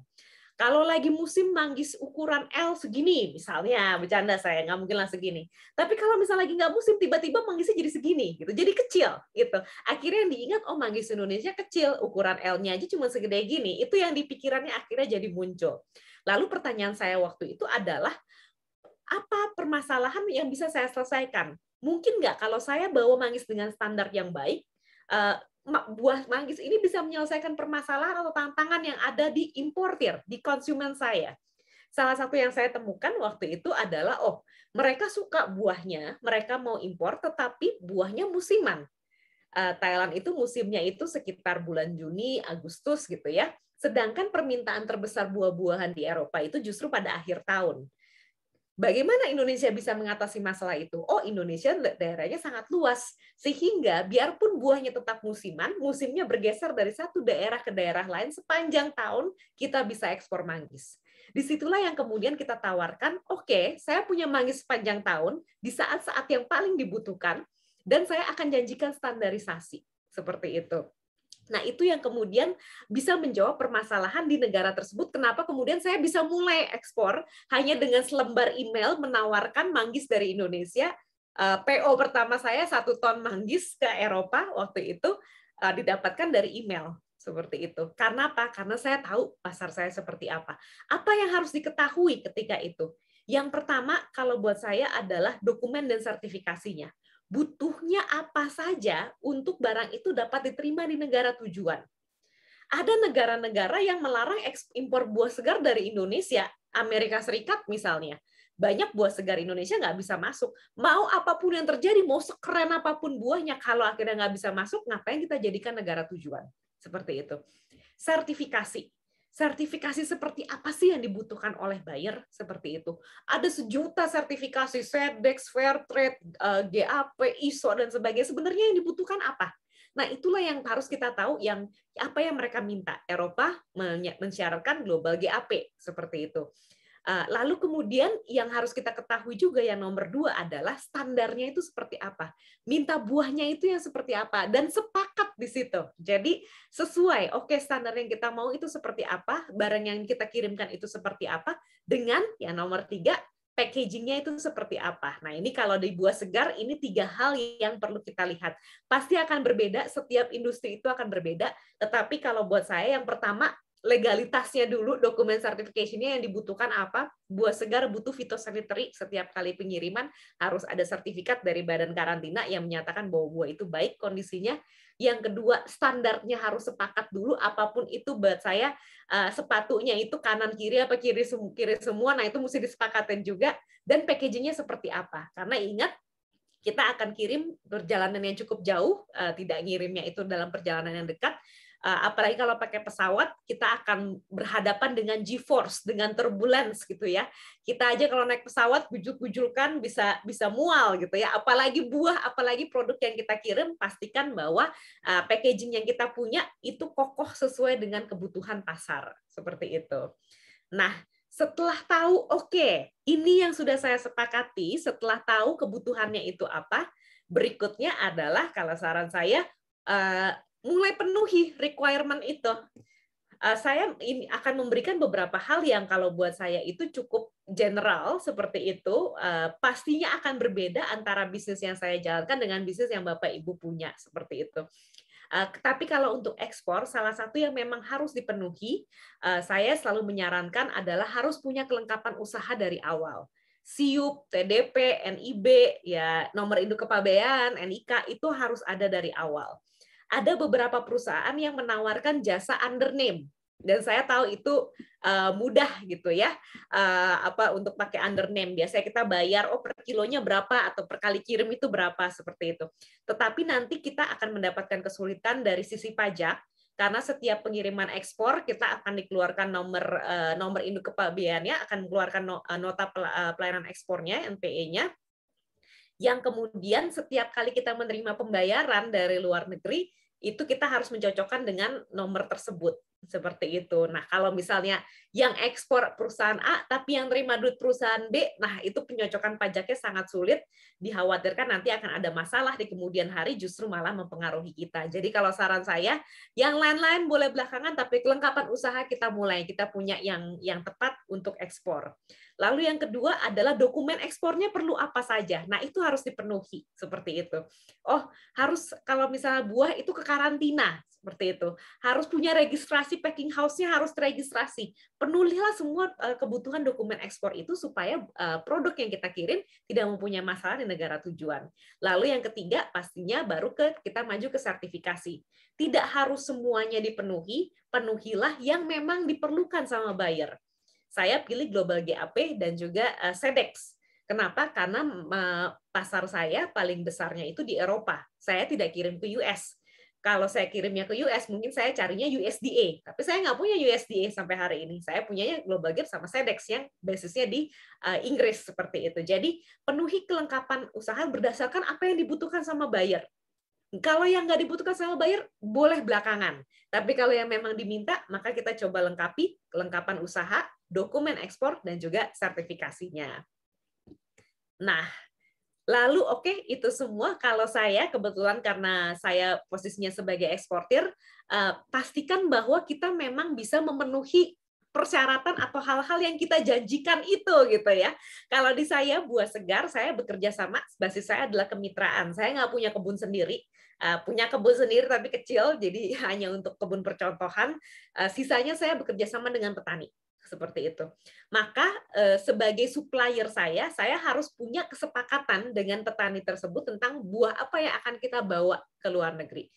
Kalau lagi musim manggis ukuran L segini, misalnya, bercanda saya, nggak mungkin lah segini. Tapi kalau misalnya lagi nggak musim, tiba-tiba manggisnya jadi segini, gitu, jadi kecil, gitu. Akhirnya yang diingat, oh manggis Indonesia kecil, ukuran L-nya aja cuma segede gini. Itu yang dipikirannya akhirnya jadi muncul. Lalu pertanyaan saya waktu itu adalah, apa permasalahan yang bisa saya selesaikan? Mungkin nggak kalau saya bawa manggis dengan standar yang baik, eh, buah manggis ini bisa menyelesaikan permasalahan atau tantangan yang ada di importir, di konsumen saya. Salah satu yang saya temukan waktu itu adalah, oh, mereka suka buahnya, mereka mau impor, tetapi buahnya musiman. Eh, Thailand itu musimnya itu sekitar bulan Juni, Agustus gitu ya. Sedangkan permintaan terbesar buah-buahan di Eropa itu justru pada akhir tahun. Bagaimana Indonesia bisa mengatasi masalah itu? Oh, Indonesia daerahnya sangat luas, sehingga biarpun buahnya tetap musiman, musimnya bergeser dari satu daerah ke daerah lain sepanjang tahun kita bisa ekspor manggis. Disitulah yang kemudian kita tawarkan, oke, okay, saya punya manggis sepanjang tahun di saat-saat yang paling dibutuhkan, dan saya akan janjikan standarisasi seperti itu. Nah, itu yang kemudian bisa menjawab permasalahan di negara tersebut. Kenapa kemudian saya bisa mulai ekspor hanya dengan selembar email menawarkan manggis dari Indonesia. Eh, PO pertama saya satu ton manggis ke Eropa waktu itu eh, didapatkan dari email seperti itu. Karena apa? Karena saya tahu pasar saya seperti apa. Apa yang harus diketahui ketika itu? Yang pertama kalau buat saya adalah dokumen dan sertifikasinya butuhnya apa saja untuk barang itu dapat diterima di negara tujuan. Ada negara-negara yang melarang impor buah segar dari Indonesia, Amerika Serikat misalnya. Banyak buah segar Indonesia nggak bisa masuk. Mau apapun yang terjadi, mau sekeren apapun buahnya, kalau akhirnya nggak bisa masuk, ngapain kita jadikan negara tujuan? Seperti itu. Sertifikasi sertifikasi seperti apa sih yang dibutuhkan oleh buyer seperti itu. Ada sejuta sertifikasi SEDEX, Trade, eh, GAP, ISO dan sebagainya. Sebenarnya yang dibutuhkan apa? Nah, itulah yang harus kita tahu yang apa yang mereka minta. Eropa mensyaratkan global GAP seperti itu. Eh, lalu kemudian yang harus kita ketahui juga yang nomor dua adalah standarnya itu seperti apa, minta buahnya itu yang seperti apa, dan sepakat di situ. Jadi sesuai, oke okay, standar yang kita mau itu seperti apa, barang yang kita kirimkan itu seperti apa, dengan yang nomor tiga packagingnya itu seperti apa. Nah ini kalau di buah segar ini tiga hal yang perlu kita lihat. Pasti akan berbeda, setiap industri itu akan berbeda. Tetapi kalau buat saya yang pertama legalitasnya dulu dokumen sertifikasinya yang dibutuhkan apa buah segar butuh fitosanitary setiap kali pengiriman harus ada sertifikat dari badan karantina yang menyatakan bahwa buah itu baik kondisinya yang kedua standarnya harus sepakat dulu apapun itu buat saya uh, sepatunya itu kanan kiri apa kiri semu kiri semua nah itu mesti disepakatin juga dan packagingnya seperti apa karena ingat kita akan kirim perjalanan yang cukup jauh, eh, tidak ngirimnya itu dalam perjalanan yang dekat, Eh, apalagi kalau pakai pesawat kita akan berhadapan dengan g-force dengan turbulence gitu ya kita aja kalau naik pesawat bujuk-bujulkan bisa bisa mual gitu ya apalagi buah apalagi produk yang kita kirim pastikan bahwa uh, packaging yang kita punya itu kokoh sesuai dengan kebutuhan pasar seperti itu nah setelah tahu oke okay, ini yang sudah saya sepakati setelah tahu kebutuhannya itu apa berikutnya adalah kalau saran saya eh, mulai penuhi requirement itu uh, saya ini akan memberikan beberapa hal yang kalau buat saya itu cukup general seperti itu uh, pastinya akan berbeda antara bisnis yang saya jalankan dengan bisnis yang bapak ibu punya seperti itu. Uh, tapi kalau untuk ekspor, salah satu yang memang harus dipenuhi, uh, saya selalu menyarankan adalah harus punya kelengkapan usaha dari awal. SIUP, TDP, NIB, ya nomor induk kepabean, NIK itu harus ada dari awal ada beberapa perusahaan yang menawarkan jasa under name dan saya tahu itu uh, mudah gitu ya uh, apa untuk pakai under name biasanya kita bayar oh per kilonya berapa atau per kali kirim itu berapa seperti itu tetapi nanti kita akan mendapatkan kesulitan dari sisi pajak karena setiap pengiriman ekspor kita akan dikeluarkan nomor uh, nomor induk kepabeannya akan mengeluarkan nota pelayanan ekspornya NPE-nya yang kemudian setiap kali kita menerima pembayaran dari luar negeri itu kita harus mencocokkan dengan nomor tersebut seperti itu. Nah, kalau misalnya yang ekspor perusahaan A tapi yang terima duit perusahaan B, nah itu penyocokan pajaknya sangat sulit, dikhawatirkan nanti akan ada masalah di kemudian hari justru malah mempengaruhi kita. Jadi kalau saran saya, yang lain-lain boleh belakangan tapi kelengkapan usaha kita mulai, kita punya yang yang tepat untuk ekspor. Lalu yang kedua adalah dokumen ekspornya perlu apa saja. Nah, itu harus dipenuhi seperti itu. Oh, harus kalau misalnya buah itu ke karantina seperti itu. Harus punya registrasi packing house-nya harus terregistrasi. Penuhilah semua eh, kebutuhan dokumen ekspor itu supaya eh, produk yang kita kirim tidak mempunyai masalah di negara tujuan. Lalu yang ketiga pastinya baru ke kita maju ke sertifikasi. Tidak harus semuanya dipenuhi, penuhilah yang memang diperlukan sama buyer saya pilih Global GAP dan juga eh, Sedex. Kenapa? Karena eh, pasar saya paling besarnya itu di Eropa. Saya tidak kirim ke US. Kalau saya kirimnya ke US, mungkin saya carinya USDA. Tapi saya nggak punya USDA sampai hari ini. Saya punyanya Global Gap sama Sedex yang basisnya di eh, Inggris seperti itu. Jadi penuhi kelengkapan usaha berdasarkan apa yang dibutuhkan sama buyer. Kalau yang nggak dibutuhkan sama buyer, boleh belakangan. Tapi kalau yang memang diminta, maka kita coba lengkapi kelengkapan usaha dokumen ekspor, dan juga sertifikasinya. Nah, lalu oke okay, itu semua kalau saya kebetulan karena saya posisinya sebagai eksportir, eh, pastikan bahwa kita memang bisa memenuhi persyaratan atau hal-hal yang kita janjikan itu gitu ya. Kalau di saya buah segar, saya bekerja sama basis saya adalah kemitraan. Saya nggak punya kebun sendiri, eh, punya kebun sendiri tapi kecil, jadi hanya untuk kebun percontohan. Eh, sisanya saya bekerja sama dengan petani seperti itu. Maka eh, sebagai supplier saya, saya harus punya kesepakatan dengan petani tersebut tentang buah apa yang akan kita bawa ke luar negeri.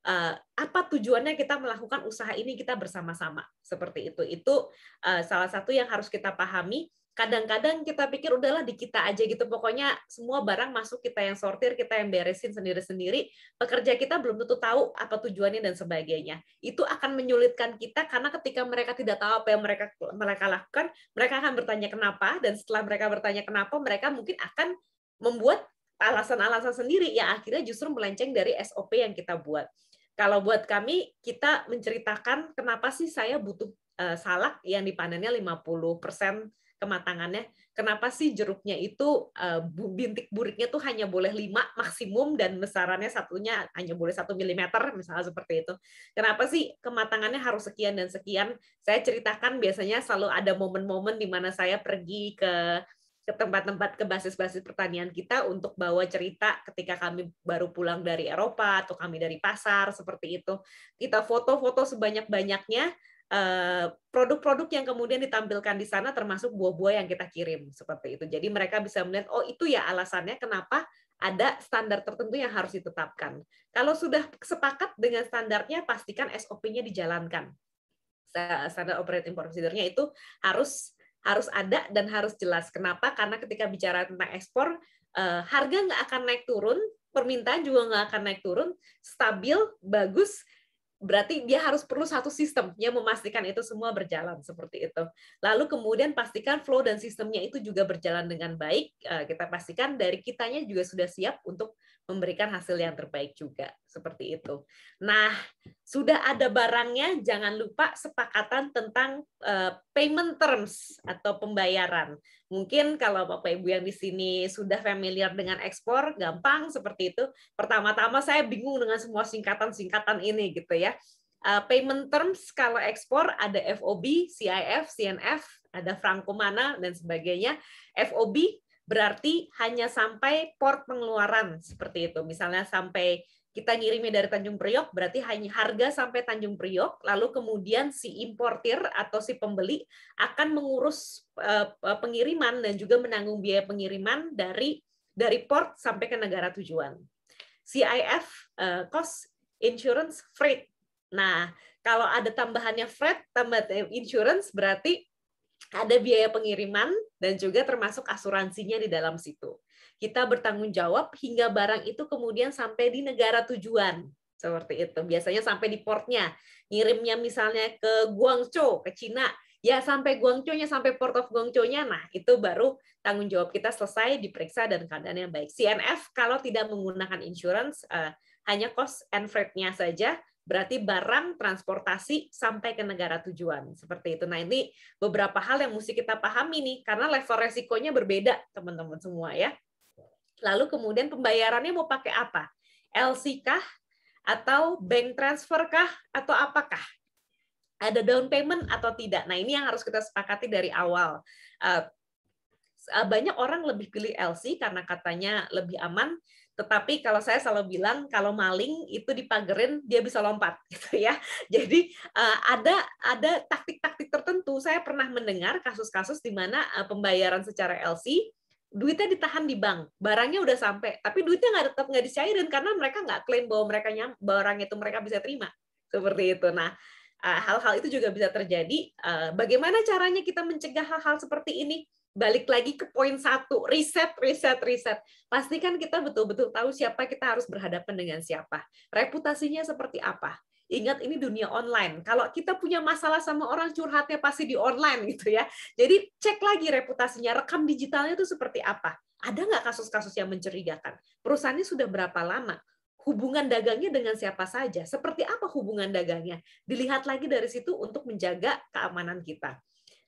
Eh, apa tujuannya kita melakukan usaha ini kita bersama-sama seperti itu. Itu eh, salah satu yang harus kita pahami kadang-kadang kita pikir udahlah di kita aja gitu pokoknya semua barang masuk kita yang sortir kita yang beresin sendiri-sendiri pekerja kita belum tentu tahu apa tujuannya dan sebagainya itu akan menyulitkan kita karena ketika mereka tidak tahu apa yang mereka mereka lakukan mereka akan bertanya kenapa dan setelah mereka bertanya kenapa mereka mungkin akan membuat alasan-alasan sendiri yang akhirnya justru melenceng dari SOP yang kita buat kalau buat kami kita menceritakan kenapa sih saya butuh eh, salak yang dipanennya 50 persen kematangannya. Kenapa sih jeruknya itu eh, bintik buriknya tuh hanya boleh 5 maksimum dan besarannya satunya hanya boleh 1 mm misalnya seperti itu. Kenapa sih kematangannya harus sekian dan sekian? Saya ceritakan biasanya selalu ada momen-momen di mana saya pergi ke ke tempat-tempat ke basis-basis pertanian kita untuk bawa cerita ketika kami baru pulang dari Eropa atau kami dari pasar seperti itu. Kita foto-foto sebanyak-banyaknya Eh, produk-produk yang kemudian ditampilkan di sana termasuk buah-buah yang kita kirim seperti itu. Jadi mereka bisa melihat oh itu ya alasannya kenapa ada standar tertentu yang harus ditetapkan. Kalau sudah sepakat dengan standarnya pastikan SOP-nya dijalankan. Standar operating procedure-nya itu harus harus ada dan harus jelas. Kenapa? Karena ketika bicara tentang ekspor eh, harga nggak akan naik turun, permintaan juga nggak akan naik turun, stabil, bagus, berarti dia harus perlu satu sistem yang memastikan itu semua berjalan seperti itu. Lalu kemudian pastikan flow dan sistemnya itu juga berjalan dengan baik. Eh, kita pastikan dari kitanya juga sudah siap untuk memberikan hasil yang terbaik juga seperti itu. Nah, sudah ada barangnya, jangan lupa sepakatan tentang uh, payment terms atau pembayaran. Mungkin kalau Bapak Ibu yang di sini sudah familiar dengan ekspor, gampang seperti itu. Pertama-tama saya bingung dengan semua singkatan-singkatan ini gitu ya. Uh, payment terms kalau ekspor ada FOB, CIF, CNF, ada franco mana dan sebagainya. FOB berarti hanya sampai port pengeluaran seperti itu. Misalnya sampai kita ngirimnya dari Tanjung Priok, berarti hanya harga sampai Tanjung Priok, lalu kemudian si importir atau si pembeli akan mengurus eh, eh, pengiriman dan juga menanggung biaya pengiriman dari dari port sampai ke negara tujuan. CIF eh, cost insurance freight. Nah, kalau ada tambahannya freight tambah insurance berarti ada biaya pengiriman dan juga termasuk asuransinya di dalam situ kita bertanggung jawab hingga barang itu kemudian sampai di negara tujuan seperti itu biasanya sampai di portnya ngirimnya misalnya ke Guangzhou ke Cina ya sampai Guangzhou-nya sampai Port of Guangzhou-nya nah itu baru tanggung jawab kita selesai diperiksa dan keadaan yang baik CNF kalau tidak menggunakan insurance uh, hanya cost and freight-nya saja berarti barang transportasi sampai ke negara tujuan seperti itu. Nah ini beberapa hal yang mesti kita pahami nih karena level resikonya berbeda teman-teman semua ya. Lalu kemudian pembayarannya mau pakai apa? LC kah? Atau bank transfer kah? Atau apakah? Ada down payment atau tidak? Nah ini yang harus kita sepakati dari awal. Eh, eh, banyak orang lebih pilih LC karena katanya lebih aman, tetapi kalau saya selalu bilang kalau maling itu dipagerin dia bisa lompat gitu ya jadi eh, ada ada taktik-taktik tertentu saya pernah mendengar kasus-kasus di mana pembayaran secara LC duitnya ditahan di bank, barangnya udah sampai, tapi duitnya nggak tetap nggak dicairin karena mereka nggak klaim bahwa mereka nyam, barang itu mereka bisa terima seperti itu. Nah, eh, hal-hal itu juga bisa terjadi. Eh, bagaimana caranya kita mencegah hal-hal seperti ini? Balik lagi ke poin satu, riset, riset, riset. Pastikan kita betul-betul tahu siapa kita harus berhadapan dengan siapa, reputasinya seperti apa, Ingat ini dunia online. Kalau kita punya masalah sama orang curhatnya pasti di online gitu ya. Jadi cek lagi reputasinya, rekam digitalnya itu seperti apa. Ada nggak kasus-kasus yang mencurigakan? Perusahaannya sudah berapa lama? hubungan dagangnya dengan siapa saja, seperti apa hubungan dagangnya. Dilihat lagi dari situ untuk menjaga keamanan kita.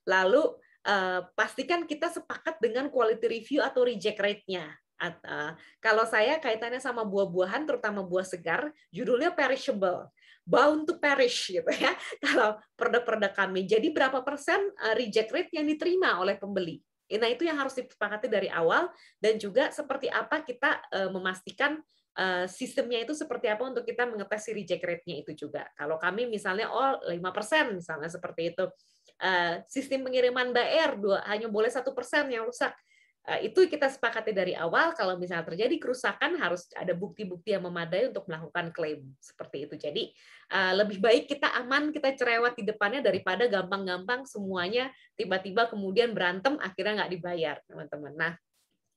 Lalu eh, pastikan kita sepakat dengan quality review atau reject rate-nya. Eh, kalau saya kaitannya sama buah-buahan, terutama buah segar, judulnya perishable bound to perish gitu ya kalau produk-produk kami. Jadi berapa persen eh, reject rate yang diterima oleh pembeli? Nah itu yang harus disepakati dari awal dan juga seperti apa kita eh, memastikan eh, sistemnya itu seperti apa untuk kita mengetes si reject rate-nya itu juga. Kalau kami misalnya oh 5% misalnya seperti itu. sistem pengiriman BR dua hanya boleh satu persen yang rusak Eh, itu kita sepakati dari awal kalau misalnya terjadi kerusakan harus ada bukti-bukti yang memadai untuk melakukan klaim seperti itu. Jadi eh, lebih baik kita aman, kita cerewet di depannya daripada gampang-gampang semuanya tiba-tiba kemudian berantem akhirnya nggak dibayar, teman-teman. Nah,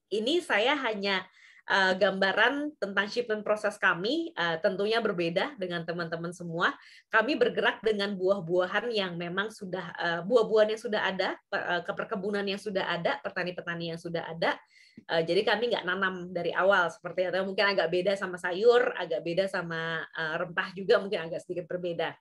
ini saya hanya uh, gambaran tentang shipment proses kami uh, tentunya berbeda dengan teman-teman semua. Kami bergerak dengan buah-buahan yang memang sudah uh, buah-buahan yang sudah ada, per, uh, keperkebunan yang sudah ada, petani-petani yang sudah ada. jadi kami nggak nanam dari awal seperti itu. Mungkin agak beda sama sayur, agak beda sama rempah juga mungkin agak sedikit berbeda.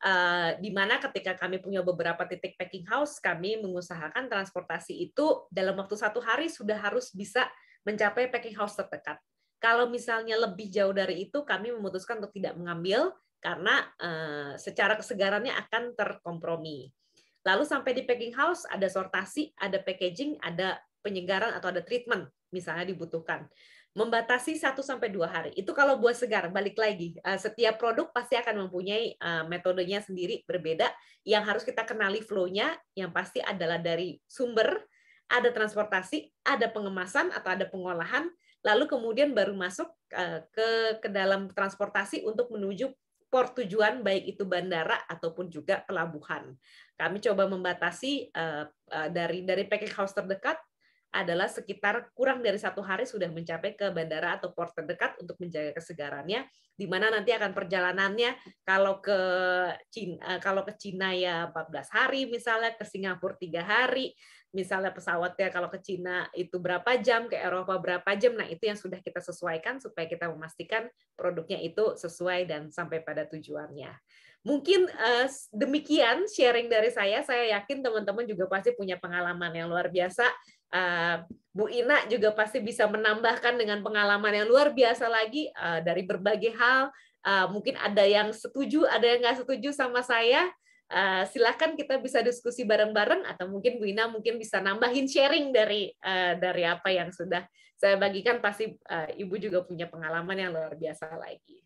Uh, di mana ketika kami punya beberapa titik packing house, kami mengusahakan transportasi itu dalam waktu satu hari sudah harus bisa mencapai packing house terdekat. Kalau misalnya lebih jauh dari itu, kami memutuskan untuk tidak mengambil karena uh, secara kesegarannya akan terkompromi. Lalu sampai di packing house ada sortasi, ada packaging, ada penyegaran atau ada treatment misalnya dibutuhkan. Membatasi 1 sampai 2 hari. Itu kalau buah segar, balik lagi. Eh, setiap produk pasti akan mempunyai eh, metodenya sendiri berbeda yang harus kita kenali flow-nya yang pasti adalah dari sumber ada transportasi, ada pengemasan atau ada pengolahan, lalu kemudian baru masuk eh, ke ke dalam transportasi untuk menuju port tujuan baik itu bandara ataupun juga pelabuhan. Kami coba membatasi eh, eh, dari dari packing house terdekat adalah sekitar kurang dari satu hari sudah mencapai ke bandara atau port terdekat untuk menjaga kesegarannya, di mana nanti akan perjalanannya kalau ke Cina, kalau ke Cina ya 14 hari misalnya, ke Singapura tiga hari, misalnya pesawatnya kalau ke Cina itu berapa jam, ke Eropa berapa jam. Nah, itu yang sudah kita sesuaikan supaya kita memastikan produknya itu sesuai dan sampai pada tujuannya. Mungkin uh, demikian sharing dari saya. Saya yakin teman-teman juga pasti punya pengalaman yang luar biasa. Uh, Bu Ina juga pasti bisa menambahkan dengan pengalaman yang luar biasa lagi uh, dari berbagai hal. Mungkin ada yang setuju, ada yang nggak setuju sama saya Eh, silahkan kita bisa diskusi bareng-bareng atau mungkin Bu Ina mungkin bisa nambahin sharing dari eh, dari apa yang sudah saya bagikan pasti eh, Ibu juga punya pengalaman yang luar biasa lagi.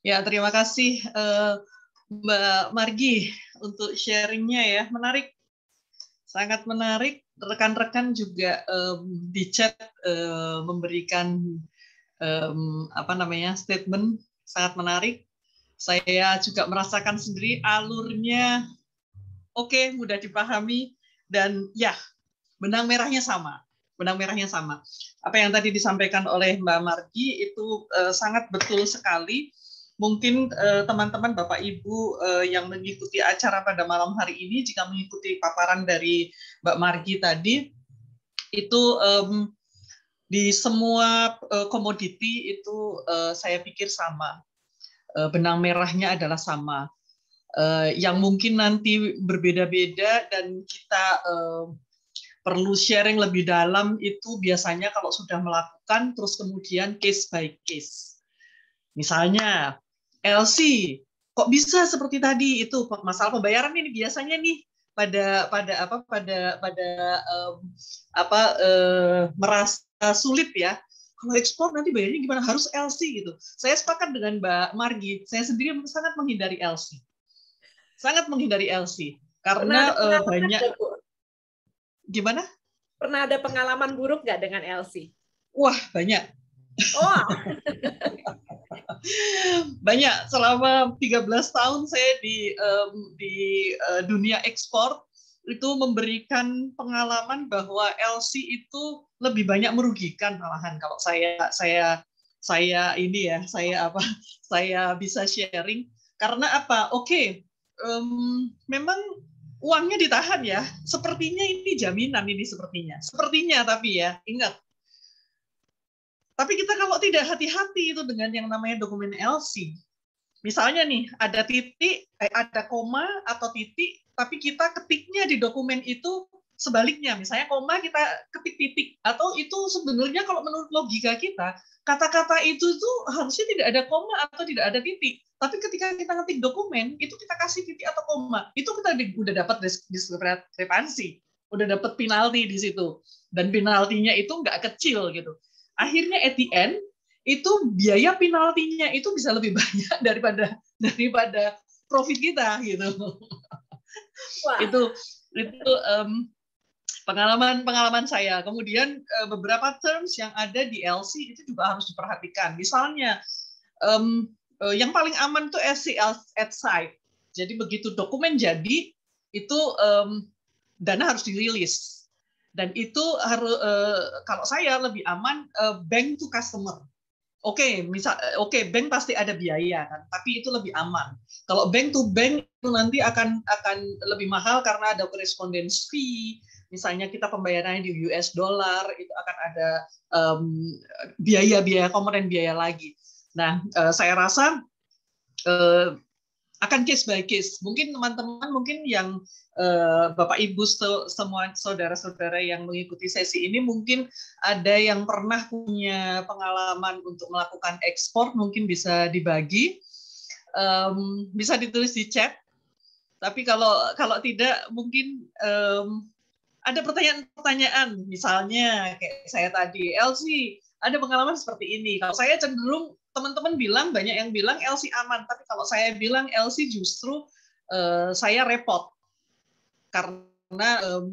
Ya, terima kasih Mbak Margi untuk sharingnya ya. Menarik sangat menarik. Rekan-rekan juga um, di chat um, memberikan um, apa namanya statement sangat menarik. Saya juga merasakan sendiri alurnya oke okay, mudah dipahami dan ya benang merahnya sama benang merahnya sama. Apa yang tadi disampaikan oleh Mbak Margi itu uh, sangat betul sekali Mungkin eh, teman-teman uh, Bapak Ibu uh, yang mengikuti acara pada malam hari ini jika mengikuti paparan dari Mbak Margi tadi itu um, di semua uh, komoditi itu uh, saya pikir sama. Uh, benang merahnya adalah sama. Uh, yang mungkin nanti berbeda-beda dan kita uh, perlu sharing lebih dalam itu biasanya kalau sudah melakukan terus kemudian case by case. Misalnya LC kok bisa seperti tadi itu masalah pembayaran ini biasanya nih pada pada apa pada pada um, apa uh, merasa sulit ya kalau ekspor nanti bayarnya gimana harus LC gitu saya sepakat dengan Mbak Margi saya sendiri sangat menghindari LC sangat menghindari LC karena pernah, uh, eh, pernah banyak ada, gimana pernah ada pengalaman buruk nggak dengan LC wah banyak Wow. Banyak selama 13 tahun saya di um, di uh, dunia ekspor itu memberikan pengalaman bahwa LC itu lebih banyak merugikan malahan kalau saya saya saya ini ya saya apa saya bisa sharing karena apa oke okay, um, memang uangnya ditahan ya sepertinya ini jaminan ini sepertinya sepertinya tapi ya ingat tapi kita kalau tidak hati-hati itu dengan yang namanya dokumen LC, misalnya nih ada titik, eh, ada koma atau titik, tapi kita ketiknya di dokumen itu sebaliknya, misalnya koma kita ketik titik, atau itu sebenarnya kalau menurut logika kita kata-kata itu tuh harusnya tidak ada koma atau tidak ada titik. Tapi ketika kita ngetik dokumen, itu kita kasih titik atau koma, itu kita udah dapat diskrepansi, udah dapat penalti di situ, dan penaltinya itu nggak kecil gitu akhirnya at the end itu biaya penaltinya itu bisa lebih banyak daripada daripada profit kita gitu. Wah. itu itu um, pengalaman pengalaman saya. Kemudian uh, beberapa terms yang ada di LC itu juga harus diperhatikan. Misalnya um, uh, yang paling aman itu SCL at site. Jadi begitu dokumen jadi itu um, dana harus dirilis dan itu harus uh, kalau saya lebih aman uh, bank to customer. Oke, okay, misal eh, oke okay, bank pasti ada biaya kan, tapi itu lebih aman. Kalau bank to bank itu nanti akan akan lebih mahal karena ada correspondence fee, misalnya kita pembayarannya di US dollar itu akan ada biaya-biaya um, biaya -biaya, komponen biaya lagi. Nah, uh, saya rasa uh, akan case by case. Mungkin teman-teman, mungkin yang uh, Bapak Ibu semua saudara-saudara yang mengikuti sesi ini mungkin ada yang pernah punya pengalaman untuk melakukan ekspor, mungkin bisa dibagi, um, bisa ditulis di chat. Tapi kalau kalau tidak mungkin um, ada pertanyaan-pertanyaan, misalnya kayak saya tadi, Elsie, ada pengalaman seperti ini. Kalau saya cenderung teman-teman bilang banyak yang bilang LC aman, tapi kalau saya bilang LC justru uh, saya repot karena um,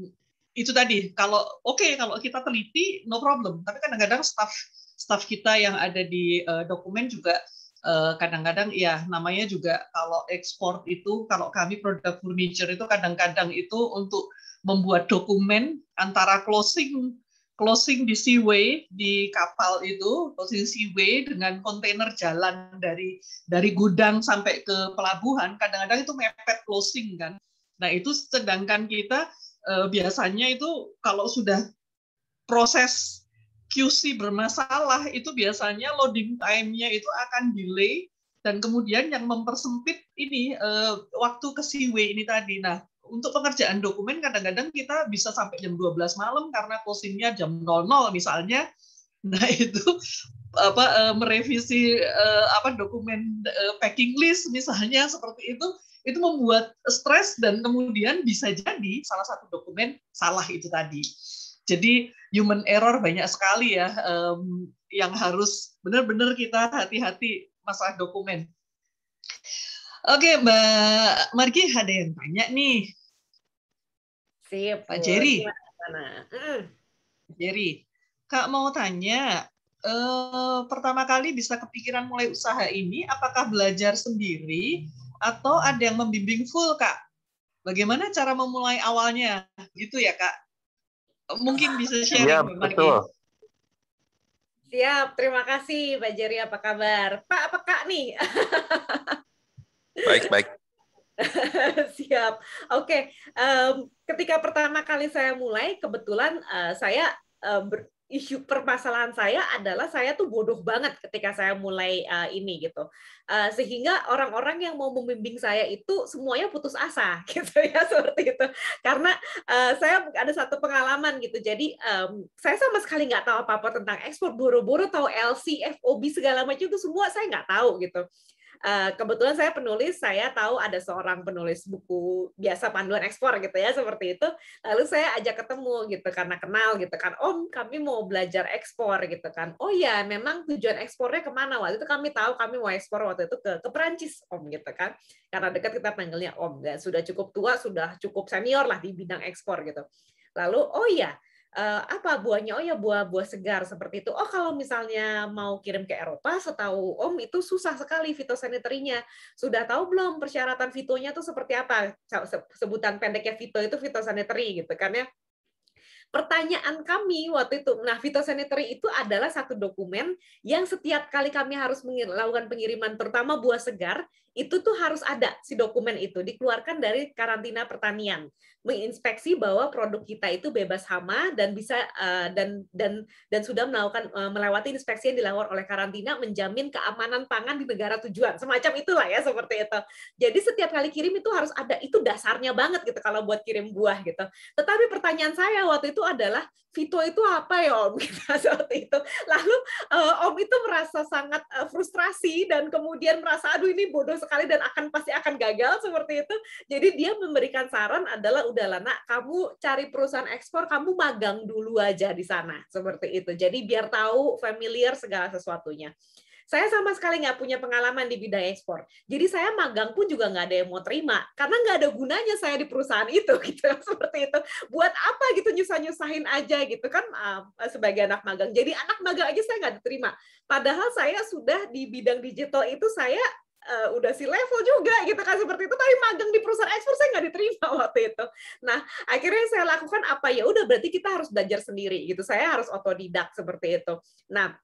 itu tadi kalau oke okay, kalau kita teliti no problem, tapi kadang-kadang staff staff kita yang ada di uh, dokumen juga eh, kadang-kadang ya namanya juga kalau ekspor itu kalau kami produk furniture itu kadang-kadang itu untuk membuat dokumen antara closing closing di seaway di kapal itu closing seaway dengan kontainer jalan dari dari gudang sampai ke pelabuhan kadang-kadang itu mepet closing kan nah itu sedangkan kita eh, biasanya itu kalau sudah proses QC bermasalah itu biasanya loading time-nya itu akan delay dan kemudian yang mempersempit ini eh, waktu ke seaway ini tadi nah untuk pengerjaan dokumen kadang-kadang kita bisa sampai jam 12 malam karena closingnya jam 00 misalnya. Nah, itu apa e, merevisi e, apa dokumen e, packing list misalnya seperti itu itu membuat stres dan kemudian bisa jadi salah satu dokumen salah itu tadi. Jadi human error banyak sekali ya yang harus benar-benar kita hati-hati masalah dokumen. Oke Mbak Margi ada yang tanya nih. Sip. Pak Jerry. Mm. Jerry, Kak mau tanya, eh, pertama kali bisa kepikiran mulai usaha ini, apakah belajar sendiri atau ada yang membimbing full, Kak? Bagaimana cara memulai awalnya? Gitu ya, Kak? Mungkin bisa sharing. Iya, betul. Siap, terima kasih Pak Jerry. Apa kabar? Pak, apa Kak nih? Baik, baik. Siap. Oke, okay. um, ketika pertama kali saya mulai, kebetulan uh, saya um, ber, isu permasalahan saya adalah saya tuh bodoh banget ketika saya mulai uh, ini gitu uh, sehingga orang-orang yang mau membimbing saya itu semuanya putus asa gitu ya seperti itu karena uh, saya ada satu pengalaman gitu jadi um, saya sama sekali nggak tahu apa-apa tentang ekspor boro-boro tahu LC FOB segala macam itu semua saya nggak tahu gitu Eh, kebetulan saya penulis, saya tahu ada seorang penulis buku biasa panduan ekspor gitu ya, seperti itu. Lalu saya ajak ketemu gitu karena kenal gitu kan, Om kami mau belajar ekspor gitu kan. Oh ya, memang tujuan ekspornya kemana? Waktu itu kami tahu kami mau ekspor waktu itu ke, ke Perancis Om gitu kan, karena dekat kita panggilnya Om dan sudah cukup tua, sudah cukup senior lah di bidang ekspor gitu. Lalu oh ya uh, apa buahnya? Oh ya buah-buah segar seperti itu. Oh kalau misalnya mau kirim ke Eropa, setahu Om itu susah sekali fitosanitarinya. Sudah tahu belum persyaratan fitonya itu seperti apa? Sebutan pendeknya fito itu fitosaniteri gitu kan ya. Pertanyaan kami waktu itu, nah fitosanitary itu adalah satu dokumen yang setiap kali kami harus melakukan pengiriman, terutama buah segar, itu tuh harus ada si dokumen itu dikeluarkan dari karantina pertanian menginspeksi bahwa produk kita itu bebas hama dan bisa eh, dan dan dan sudah melakukan eh, melewati inspeksi yang dilakukan oleh karantina menjamin keamanan pangan di negara tujuan semacam itulah ya seperti itu jadi setiap kali kirim itu harus ada itu dasarnya banget gitu kalau buat kirim buah gitu tetapi pertanyaan saya waktu itu adalah Vito itu apa ya Om kita gitu, seperti itu. Lalu uh, Om itu merasa sangat uh, frustrasi dan kemudian merasa aduh ini bodoh sekali dan akan pasti akan gagal seperti itu. Jadi dia memberikan saran adalah udahlah nak kamu cari perusahaan ekspor kamu magang dulu aja di sana seperti itu. Jadi biar tahu familiar segala sesuatunya. Saya sama sekali nggak punya pengalaman di bidang ekspor. Jadi saya magang pun juga nggak ada yang mau terima karena nggak ada gunanya saya di perusahaan itu gitu seperti itu. Buat apa gitu nyusah-nyusahin aja gitu kan eh, sebagai anak magang. Jadi anak magang aja saya nggak diterima. Padahal saya sudah di bidang digital itu saya uh, udah si level juga gitu kan seperti itu tapi magang di perusahaan ekspor saya nggak diterima waktu itu nah akhirnya saya lakukan apa ya udah berarti kita harus belajar sendiri gitu saya harus otodidak seperti itu nah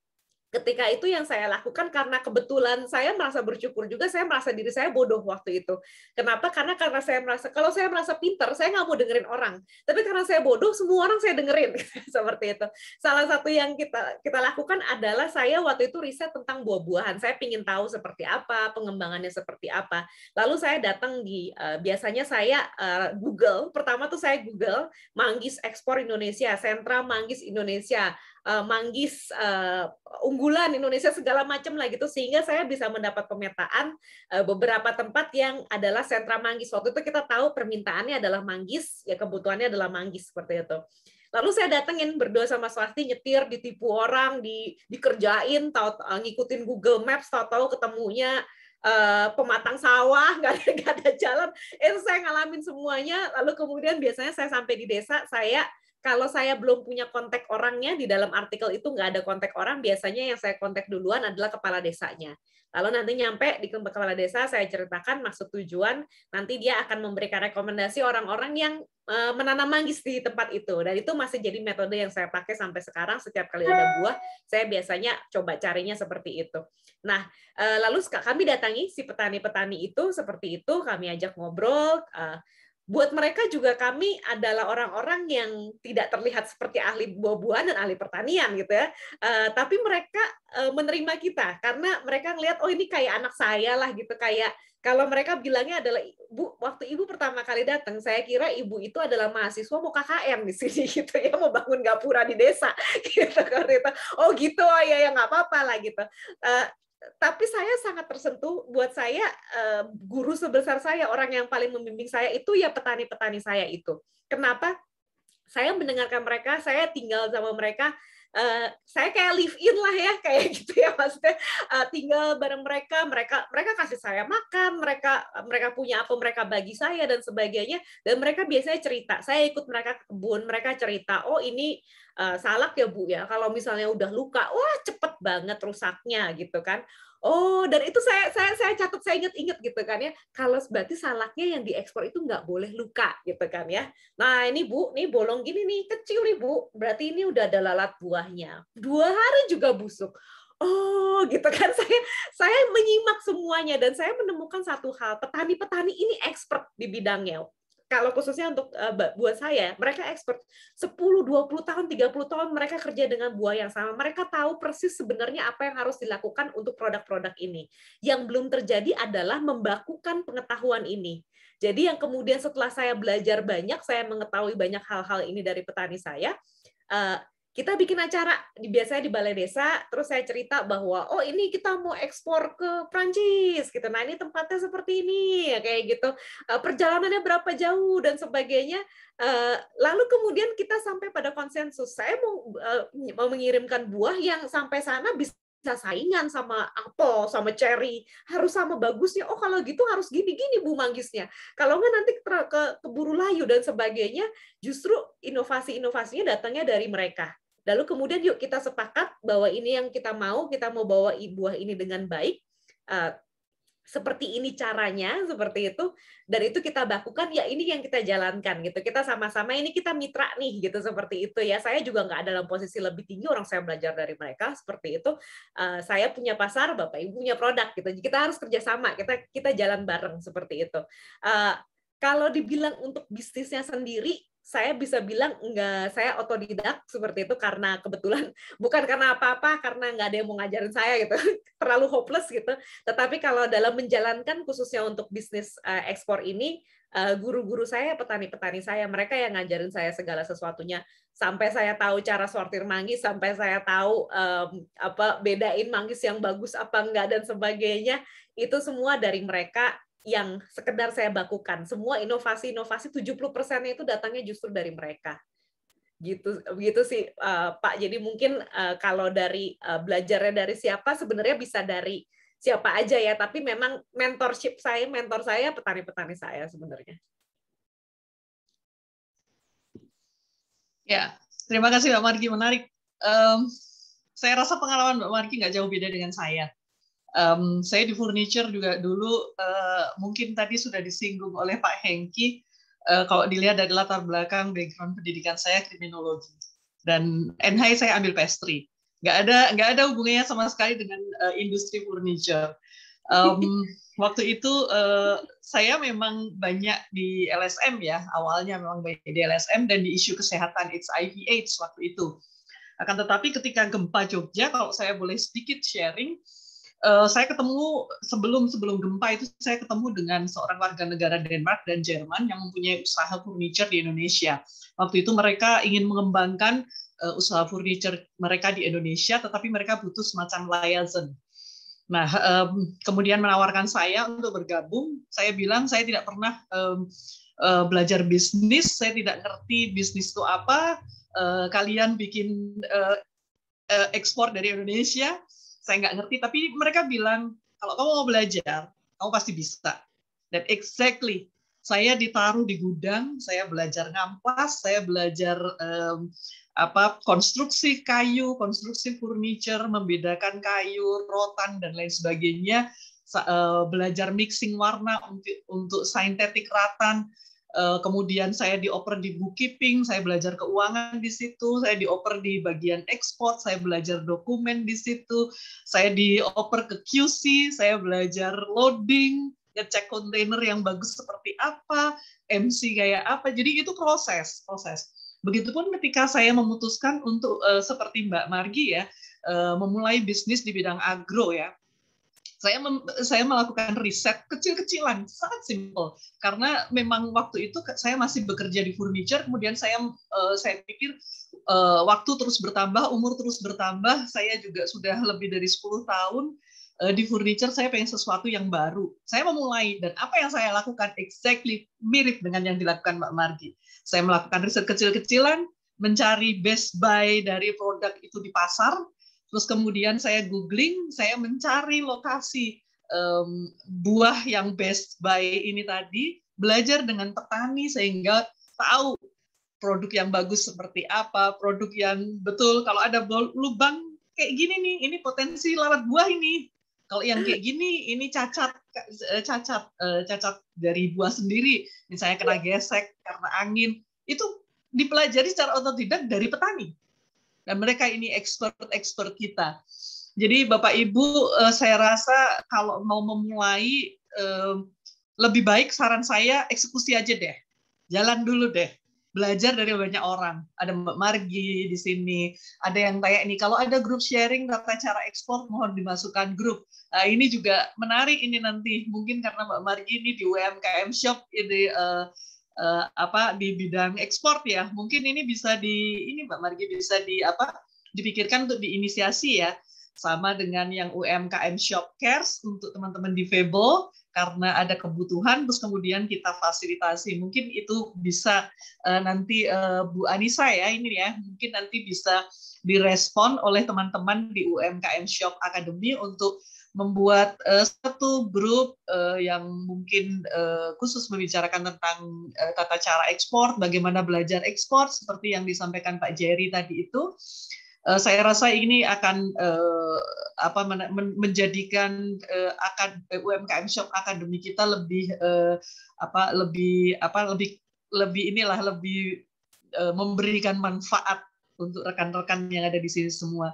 ketika itu yang saya lakukan karena kebetulan saya merasa bersyukur juga saya merasa diri saya bodoh waktu itu kenapa karena karena saya merasa kalau saya merasa pinter saya nggak mau dengerin orang tapi karena saya bodoh semua orang saya dengerin gitu, seperti itu salah satu yang kita kita lakukan adalah saya waktu itu riset tentang buah-buahan saya ingin tahu seperti apa pengembangannya seperti apa lalu saya datang di uh, biasanya saya uh, Google pertama tuh saya Google manggis ekspor Indonesia sentra manggis Indonesia Eh, manggis uh, unggulan Indonesia segala macam lah gitu sehingga saya bisa mendapat pemetaan uh, beberapa tempat yang adalah sentra manggis waktu itu kita tahu permintaannya adalah manggis ya kebutuhannya adalah manggis seperti itu lalu saya datengin berdua sama swasti nyetir ditipu orang di dikerjain tahu ngikutin Google Maps tahu-tahu ketemunya Uh, pematang sawah, nggak ada, gak ada jalan. Itu saya ngalamin semuanya. Lalu kemudian biasanya saya sampai di desa, saya kalau saya belum punya kontak orangnya di dalam artikel itu nggak ada kontak orang, biasanya yang saya kontak duluan adalah kepala desanya. Lalu nanti nyampe di kepala desa saya ceritakan maksud tujuan, nanti dia akan memberikan rekomendasi orang-orang yang eh, menanam manggis di tempat itu. Dan itu masih jadi metode yang saya pakai sampai sekarang setiap kali ada buah, saya biasanya coba carinya seperti itu. Nah, eh, lalu kami datangi si petani-petani itu seperti itu, kami ajak ngobrol, eh, buat mereka juga kami adalah orang-orang yang tidak terlihat seperti ahli buah-buahan dan ahli pertanian gitu ya. Uh, tapi mereka uh, menerima kita karena mereka ngelihat oh ini kayak anak saya lah gitu kayak kalau mereka bilangnya adalah bu waktu ibu pertama kali datang saya kira ibu itu adalah mahasiswa mau KKM di sini gitu ya mau bangun gapura di desa gitu kan gitu. oh gitu oh ya ya nggak apa-apa lah gitu uh, tapi saya sangat tersentuh buat saya eh, guru sebesar saya orang yang paling membimbing saya itu ya petani-petani saya itu kenapa saya mendengarkan mereka saya tinggal sama mereka eh, saya kayak live in lah ya kayak gitu ya maksudnya eh, tinggal bareng mereka mereka mereka kasih saya makan mereka mereka punya apa mereka bagi saya dan sebagainya dan mereka biasanya cerita saya ikut mereka ke kebun mereka cerita oh ini Eh, salak ya Bu ya. Kalau misalnya udah luka, wah cepet banget rusaknya gitu kan. Oh, dan itu saya saya saya catat saya inget-inget gitu kan ya. Kalau berarti salaknya yang diekspor itu nggak boleh luka gitu kan ya. Nah ini bu, nih bolong gini nih kecil nih bu. Berarti ini udah ada lalat buahnya. Dua hari juga busuk. Oh, gitu kan saya saya menyimak semuanya dan saya menemukan satu hal petani-petani ini expert di bidangnya kalau khususnya untuk uh, buat saya, mereka expert 10, 20 tahun, 30 tahun mereka kerja dengan buah yang sama. Mereka tahu persis sebenarnya apa yang harus dilakukan untuk produk-produk ini. Yang belum terjadi adalah membakukan pengetahuan ini. Jadi yang kemudian setelah saya belajar banyak, saya mengetahui banyak hal-hal ini dari petani saya, uh, kita bikin acara biasanya di balai desa terus saya cerita bahwa oh ini kita mau ekspor ke Prancis gitu nah ini tempatnya seperti ini ya, kayak gitu eh, perjalanannya berapa jauh dan sebagainya eh, lalu kemudian kita sampai pada konsensus saya mau, eh, mau mengirimkan buah yang sampai sana bisa bisa saingan sama apel, sama cherry, harus sama bagusnya. Oh kalau gitu harus gini-gini bu manggisnya. Kalau nggak nanti ke keburu layu dan sebagainya. Justru inovasi-inovasinya datangnya dari mereka Lalu kemudian yuk kita sepakat bahwa ini yang kita mau, kita mau bawa buah ini dengan baik, ah, seperti ini caranya, seperti itu, dan itu kita lakukan ya ini yang kita jalankan gitu. Kita sama-sama ini kita mitra nih gitu, seperti itu ya. Saya juga nggak dalam posisi lebih tinggi, orang saya belajar dari mereka seperti itu. Ah, saya punya pasar, bapak ibu punya produk gitu. Kita harus kerjasama, kita kita jalan bareng seperti itu. Ah, kalau dibilang untuk bisnisnya sendiri, saya bisa bilang enggak saya otodidak seperti itu karena kebetulan bukan karena apa-apa karena nggak ada yang mau ngajarin saya gitu terlalu hopeless gitu tetapi kalau dalam menjalankan khususnya untuk bisnis uh, ekspor ini eh, guru-guru uh, saya petani-petani saya mereka yang ngajarin saya segala sesuatunya sampai saya tahu cara sortir manggis sampai saya tahu um, apa bedain manggis yang bagus apa enggak dan sebagainya itu semua dari mereka yang sekedar saya bakukan. Semua inovasi-inovasi 70%-nya itu datangnya justru dari mereka. Gitu begitu sih uh, Pak. Jadi mungkin uh, kalau dari uh, belajarnya dari siapa sebenarnya bisa dari siapa aja ya, tapi memang mentorship saya, mentor saya petani-petani saya sebenarnya. Ya, terima kasih Mbak Margi, menarik. Um, saya rasa pengalaman Mbak Margi nggak jauh beda dengan saya. Um, saya di furniture juga dulu uh, mungkin tadi sudah disinggung oleh Pak Hengki uh, kalau dilihat dari latar belakang background pendidikan saya kriminologi dan NH saya ambil pastry nggak ada nggak ada hubungannya sama sekali dengan uh, industri furniture um, waktu itu uh, saya memang banyak di LSM ya awalnya memang banyak di LSM dan di isu kesehatan it's HIV AIDS waktu itu akan tetapi ketika gempa Jogja kalau saya boleh sedikit sharing Eh, saya ketemu sebelum sebelum gempa itu saya ketemu dengan seorang warga negara Denmark dan Jerman yang mempunyai usaha furniture di Indonesia. Waktu itu mereka ingin mengembangkan uh, usaha furniture mereka di Indonesia, tetapi mereka butuh semacam liaison. Nah, um, kemudian menawarkan saya untuk bergabung. Saya bilang saya tidak pernah um, uh, belajar bisnis, saya tidak ngerti bisnis itu apa. Uh, kalian bikin uh, ekspor dari Indonesia, saya nggak ngerti tapi mereka bilang kalau kamu mau belajar kamu pasti bisa dan exactly saya ditaruh di gudang saya belajar ngampas saya belajar um, apa konstruksi kayu konstruksi furniture membedakan kayu rotan dan lain sebagainya eh, belajar mixing warna untuk untuk sintetik ratan Eh, kemudian saya dioper di bookkeeping, saya belajar keuangan di situ, saya dioper di bagian ekspor, saya belajar dokumen di situ, saya dioper ke QC, saya belajar loading, ngecek kontainer yang bagus seperti apa, MC kayak apa. Jadi itu proses, proses. Begitupun ketika saya memutuskan untuk uh, seperti Mbak Margi ya, uh, memulai bisnis di bidang agro ya saya mem, saya melakukan riset kecil-kecilan sangat simpel karena memang waktu itu saya masih bekerja di furniture kemudian saya uh, saya pikir uh, waktu terus bertambah umur terus bertambah saya juga sudah lebih dari 10 tahun uh, di furniture saya pengen sesuatu yang baru saya memulai dan apa yang saya lakukan exactly mirip dengan yang dilakukan Mbak Margi saya melakukan riset kecil-kecilan mencari best buy dari produk itu di pasar Terus kemudian saya googling, saya mencari lokasi um, buah yang best buy ini tadi, belajar dengan petani sehingga tahu produk yang bagus seperti apa, produk yang betul kalau ada lubang kayak gini nih, ini potensi larat buah ini. Kalau yang kayak gini, ini cacat, eh, cacat, eh, cacat dari buah sendiri. Misalnya kena iya. gesek karena angin, itu dipelajari secara otodidak dari petani. Dan mereka ini expert-expert kita. Jadi Bapak Ibu, eh, saya rasa kalau mau memulai eh, lebih baik saran saya eksekusi aja deh, jalan dulu deh, belajar dari banyak orang. Ada Mbak Margi di sini, ada yang tanya ini kalau ada grup sharing tata cara ekspor mohon dimasukkan grup. Nah, ini juga menarik ini nanti mungkin karena Mbak Margi ini di UMKM Shop ini uh, uh, apa di bidang ekspor ya. Mungkin ini bisa di ini Mbak Margi bisa di apa dipikirkan untuk diinisiasi ya sama dengan yang UMKM Shop Cares untuk teman-teman di Febo karena ada kebutuhan terus kemudian kita fasilitasi mungkin itu bisa uh, nanti uh, Bu Anissa ya ini ya mungkin nanti bisa direspon oleh teman-teman di UMKM Shop Academy untuk membuat uh, satu grup uh, yang mungkin uh, khusus membicarakan tentang uh, tata cara ekspor, bagaimana belajar ekspor seperti yang disampaikan Pak Jerry tadi itu. Uh, saya rasa ini akan uh, apa men men menjadikan uh, akan UMKM shop akademi kita lebih uh, apa lebih apa lebih lebih inilah lebih uh, memberikan manfaat untuk rekan-rekan yang ada di sini semua.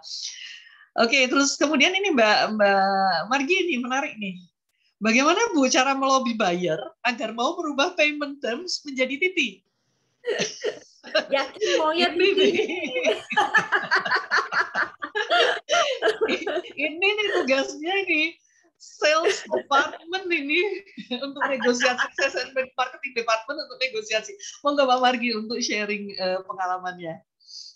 Oke, terus kemudian ini Mbak Mbak Margi ini menarik nih. Bagaimana Bu cara melobi buyer agar mau merubah payment terms menjadi titi? Yakin mau ya titi. ini nih tugasnya ini sales department ini untuk negosiasi sales and marketing department untuk negosiasi. Mau nggak Mbak Margi untuk sharing eh, pengalamannya.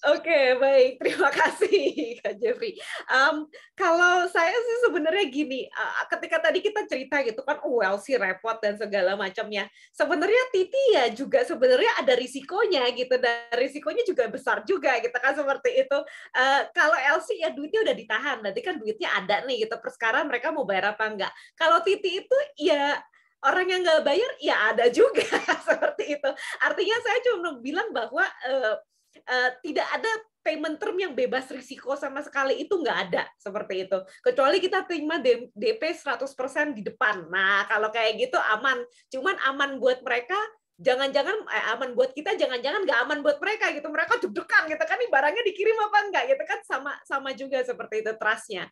Oke, okay, baik. Terima kasih, Kak Jeffrey. Um, kalau saya sih sebenarnya gini, uh, ketika tadi kita cerita gitu kan, oh, well sih repot dan segala macamnya. Sebenarnya Titi ya juga sebenarnya ada risikonya gitu, dan risikonya juga besar juga gitu kan, seperti itu. Uh, kalau LC ya duitnya udah ditahan, nanti kan duitnya ada nih gitu, per sekarang mereka mau bayar apa enggak. Kalau Titi itu ya orang yang nggak bayar ya ada juga seperti itu. Artinya saya cuma bilang bahwa uh, Eh, tidak ada payment term yang bebas risiko sama sekali itu nggak ada seperti itu. Kecuali kita terima DP 100% di depan. Nah, kalau kayak gitu aman. Cuman aman buat mereka jangan-jangan eh, aman buat kita, jangan-jangan nggak aman buat mereka gitu. Mereka deg-degan gitu kan, ini barangnya dikirim apa enggak gitu kan sama sama juga seperti itu trustnya.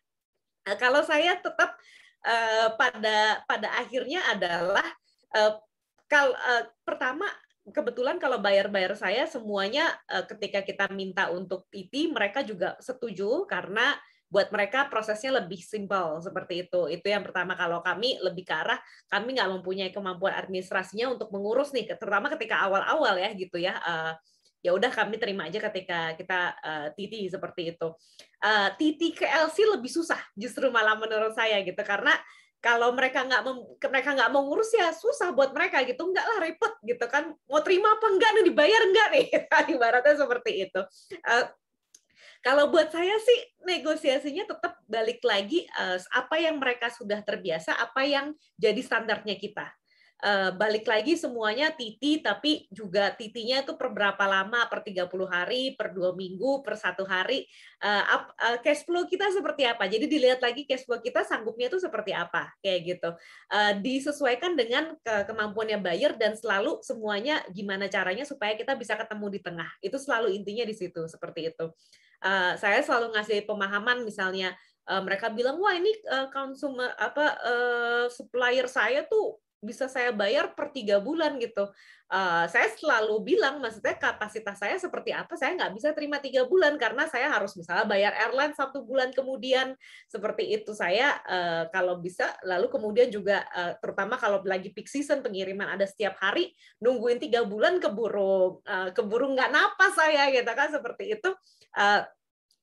Nah, kalau saya tetap eh, pada pada akhirnya adalah eh, kalau eh, pertama kebetulan kalau bayar-bayar saya semuanya eh, ketika kita minta untuk PT mereka juga setuju karena buat mereka prosesnya lebih simpel seperti itu. Itu yang pertama kalau kami lebih ke arah kami nggak mempunyai kemampuan administrasinya untuk mengurus nih terutama ketika awal-awal ya gitu ya. Eh, ya udah kami terima aja ketika kita eh, titi seperti itu. titi ke LC lebih susah justru malah menurut saya gitu karena kalau mereka nggak mereka nggak mau ngurus ya susah buat mereka gitu nggak lah repot gitu kan mau terima apa enggak nih dibayar enggak nih kan Baratnya seperti itu uh, kalau buat saya sih negosiasinya tetap balik lagi uh, apa yang mereka sudah terbiasa apa yang jadi standarnya kita uh, balik lagi semuanya titi tapi juga titinya itu per berapa lama per 30 hari per dua minggu per satu hari uh, eh, up, uh, eh, cash flow kita seperti apa jadi dilihat lagi cash flow kita sanggupnya itu seperti apa kayak gitu uh, disesuaikan dengan ke kemampuannya buyer dan selalu semuanya gimana caranya supaya kita bisa ketemu di tengah itu selalu intinya di situ seperti itu uh, saya selalu ngasih pemahaman misalnya mereka bilang wah ini uh, consumer apa supplier saya tuh bisa saya bayar per tiga bulan gitu. Uh, saya selalu bilang, maksudnya kapasitas saya seperti apa, saya nggak bisa terima tiga bulan karena saya harus misalnya bayar airline satu bulan kemudian seperti itu saya uh, kalau bisa. Lalu kemudian juga uh, terutama kalau lagi peak season pengiriman ada setiap hari nungguin tiga bulan keburu uh, keburu nggak napas saya gitu kan seperti itu. Uh,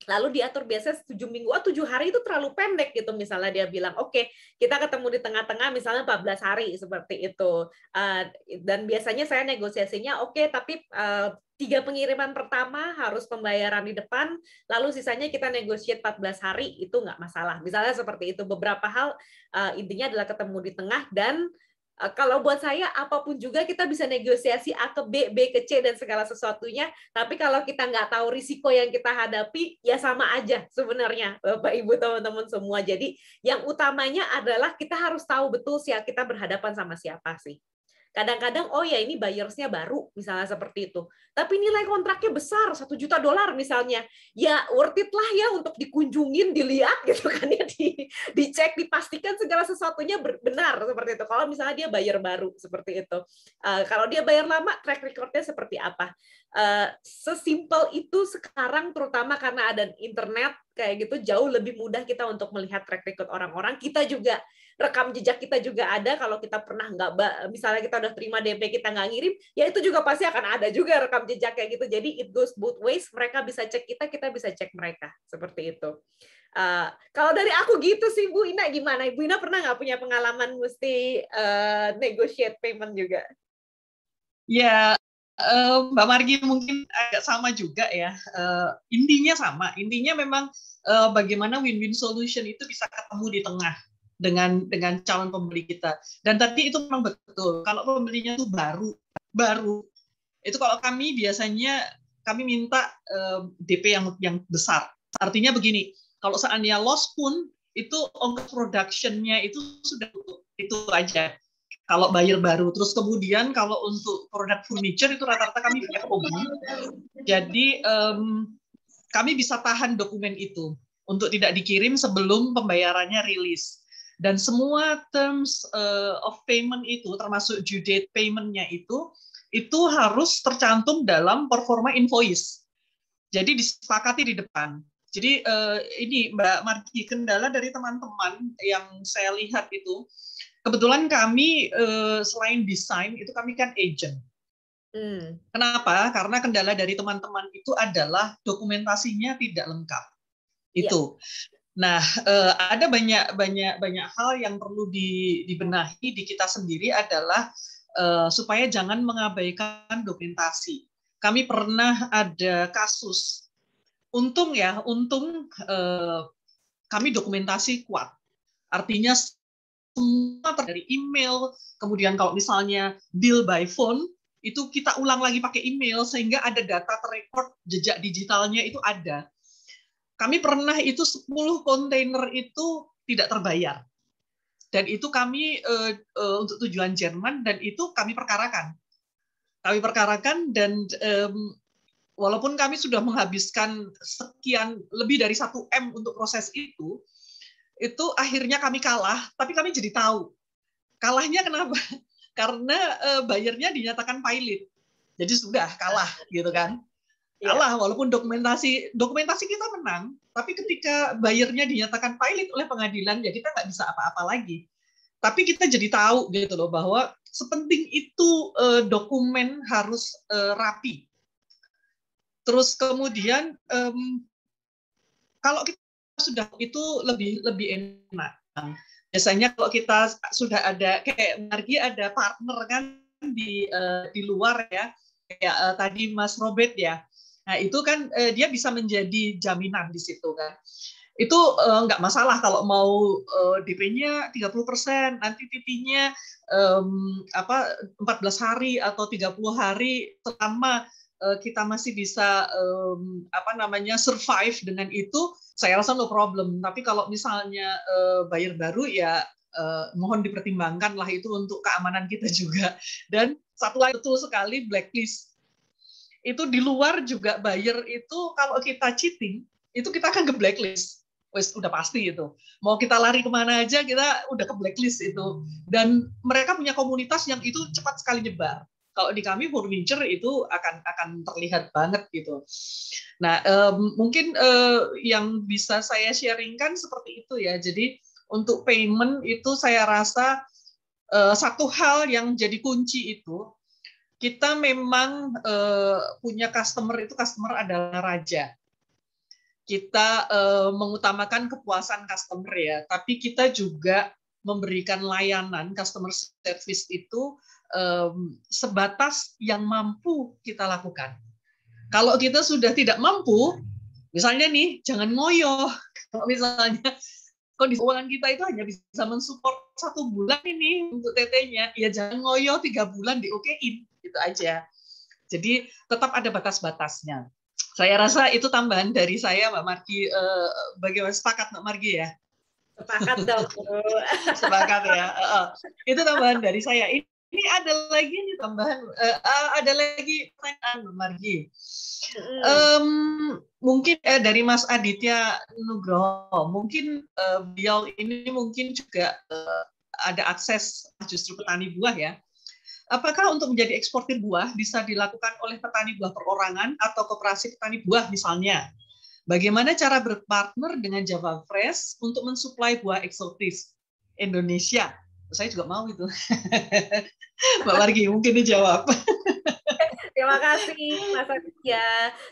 lalu diatur biasanya tujuh minggu oh tujuh hari itu terlalu pendek gitu misalnya dia bilang oke okay, kita ketemu di tengah-tengah misalnya 14 hari seperti itu uh, dan biasanya saya negosiasinya oke okay, tapi uh, tiga pengiriman pertama harus pembayaran di depan, lalu sisanya kita negosiat 14 hari, itu nggak masalah. Misalnya seperti itu, beberapa hal uh, intinya adalah ketemu di tengah dan Eh, kalau buat saya apapun juga kita bisa negosiasi A ke B, B ke C dan segala sesuatunya. Tapi kalau kita nggak tahu risiko yang kita hadapi, ya sama aja sebenarnya, Bapak Ibu teman-teman semua. Jadi yang utamanya adalah kita harus tahu betul siapa kita berhadapan sama siapa sih. Kadang-kadang oh ya ini buyersnya baru misalnya seperti itu. Tapi nilai kontraknya besar satu juta dolar misalnya. Ya worth it lah ya untuk dikunjungin, dilihat gitu kan ya di dicek, dipastikan segala sesuatunya benar seperti itu. Kalau misalnya dia bayar baru seperti itu. Uh, kalau dia bayar lama track recordnya seperti apa? Uh, sesimpel itu sekarang terutama karena ada internet kayak gitu jauh lebih mudah kita untuk melihat track record orang-orang. Kita juga rekam jejak kita juga ada kalau kita pernah nggak misalnya kita udah terima DP kita nggak ngirim ya itu juga pasti akan ada juga rekam jejak kayak gitu jadi it goes both ways mereka bisa cek kita kita bisa cek mereka seperti itu Uh, kalau dari aku gitu sih Bu Ina gimana? Bu Ina pernah nggak punya pengalaman mesti uh, negotiate payment juga? Ya, uh, Mbak Margi mungkin agak sama juga ya. Uh, intinya sama. Intinya memang uh, bagaimana win-win solution itu bisa ketemu di tengah dengan dengan calon pembeli kita. Dan tapi itu memang betul. Kalau pembelinya itu baru, baru itu kalau kami biasanya kami minta eh, DP yang yang besar. Artinya begini, kalau seandainya loss pun itu ongkos productionnya itu sudah itu aja. Kalau bayar baru, terus kemudian kalau untuk produk furniture itu rata-rata kami punya hobi. Jadi um, kami bisa tahan dokumen itu untuk tidak dikirim sebelum pembayarannya rilis. Dan semua terms uh, of payment itu, termasuk due date paymentnya itu, itu harus tercantum dalam performa invoice. Jadi disepakati di depan. Jadi uh, ini Mbak Margi, kendala dari teman-teman yang saya lihat itu, kebetulan kami uh, selain desain itu kami kan agent. Hmm. Kenapa? Karena kendala dari teman-teman itu adalah dokumentasinya tidak lengkap. Iya. Itu. Nah, eh, ada banyak banyak banyak hal yang perlu dibenahi di kita sendiri adalah eh, supaya jangan mengabaikan dokumentasi. Kami pernah ada kasus, untung ya, untung eh, kami dokumentasi kuat. Artinya semua dari email, kemudian kalau misalnya deal by phone, itu kita ulang lagi pakai email sehingga ada data terrecord jejak digitalnya itu ada. Kami pernah itu 10 kontainer itu tidak terbayar. Dan itu kami uh, uh, untuk tujuan Jerman dan itu kami perkarakan. Kami perkarakan dan um, walaupun kami sudah menghabiskan sekian lebih dari 1 M untuk proses itu, itu akhirnya kami kalah, tapi kami jadi tahu. Kalahnya kenapa? Karena uh, bayarnya dinyatakan pilot. Jadi sudah kalah gitu kan Iya. kalah yeah. walaupun dokumentasi dokumentasi kita menang, tapi ketika bayarnya dinyatakan pilot oleh pengadilan ya kita nggak bisa apa-apa lagi. Tapi kita jadi tahu gitu loh bahwa sepenting itu eh, dokumen harus eh, rapi. Terus kemudian eh, kalau kita sudah itu lebih lebih enak. Biasanya kalau kita sudah ada kayak Margi ada partner kan di uh, di luar ya kayak uh, tadi Mas Robert ya Nah itu kan eh, dia bisa menjadi jaminan di situ kan. Itu eh, nggak masalah kalau mau eh, DP-nya 30%, nanti titinya eh, mmm, apa 14 hari atau 30 hari selama eh, kita masih bisa eh, apa namanya survive dengan itu, saya rasa no problem. Tapi kalau misalnya eh, buyer baru ya eh, mohon lah itu untuk keamanan kita juga. Dan satu lagi itu sekali blacklist itu di luar juga buyer itu kalau kita cheating itu kita akan ke blacklist wes udah pasti itu mau kita lari kemana aja kita udah ke blacklist itu dan mereka punya komunitas yang itu cepat sekali nyebar kalau di kami furniture itu akan akan terlihat banget gitu nah um, mungkin uh, yang bisa saya sharingkan seperti itu ya jadi untuk payment itu saya rasa uh, satu hal yang jadi kunci itu kita memang uh, punya customer itu customer adalah raja. Kita uh, mengutamakan kepuasan customer ya, tapi kita juga memberikan layanan customer service itu um, sebatas yang mampu kita lakukan. Kalau kita sudah tidak mampu, misalnya nih jangan ngoyo. Kalau misalnya kondisi keuangan kita itu hanya bisa mensupport satu bulan ini untuk TT-nya, ya jangan ngoyo tiga bulan di okein gitu aja. Jadi tetap ada batas-batasnya. Saya rasa itu tambahan dari saya Mbak Margi. Eh, bagaimana sepakat Mbak Margi ya? Sepakat dong. sepakat ya. Uh, itu tambahan dari saya. Ini, ada lagi nih tambahan. Uh, ada lagi pertanyaan Mbak Margi. Um, mungkin eh, dari Mas Aditya Nugroho, mungkin eh, beliau ini mungkin juga eh, ada akses justru petani buah ya. Apakah untuk menjadi eksportir buah bisa dilakukan oleh petani buah perorangan atau koperasi petani buah misalnya? Bagaimana cara berpartner dengan Java Fresh untuk mensuplai buah eksotis Indonesia? Saya juga mau itu. Mbak Wargi mungkin dijawab. Terima kasih Mas Aditya.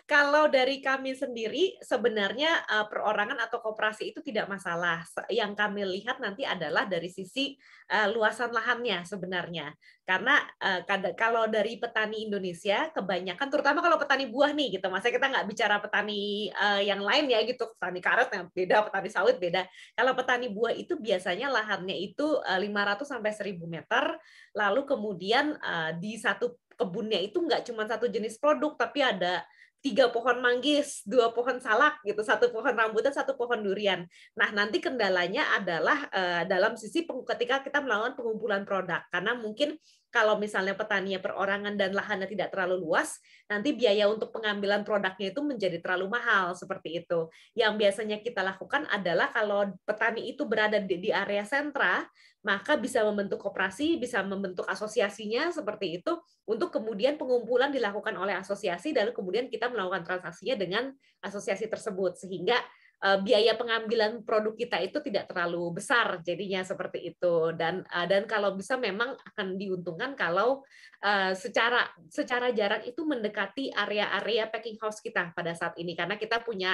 Kalau dari kami sendiri sebenarnya eh, perorangan atau koperasi itu tidak masalah. Yang kami lihat nanti adalah dari sisi eh, luasan lahannya sebenarnya. Karena eh, kalau dari petani Indonesia kebanyakan terutama kalau petani buah nih gitu. Masa kita nggak bicara petani yang lain ya gitu, petani karet yang beda, petani sawit beda. Kalau petani buah itu biasanya lahannya itu 500 sampai 1000 meter lalu kemudian di satu kebunnya itu nggak cuma satu jenis produk tapi ada tiga pohon manggis, dua pohon salak gitu, satu pohon rambutan, satu pohon durian. Nah nanti kendalanya adalah uh, dalam sisi ketika kita melakukan pengumpulan produk karena mungkin kalau misalnya petaninya perorangan dan lahannya tidak terlalu luas, nanti biaya untuk pengambilan produknya itu menjadi terlalu mahal seperti itu. Yang biasanya kita lakukan adalah kalau petani itu berada di, area sentra, maka bisa membentuk koperasi, bisa membentuk asosiasinya seperti itu untuk kemudian pengumpulan dilakukan oleh asosiasi dan kemudian kita melakukan transaksinya dengan asosiasi tersebut sehingga Eh, biaya pengambilan produk kita itu tidak terlalu besar jadinya seperti itu dan eh, dan kalau bisa memang akan diuntungkan kalau eh, secara secara jarak itu mendekati area-area packing house kita pada saat ini karena kita punya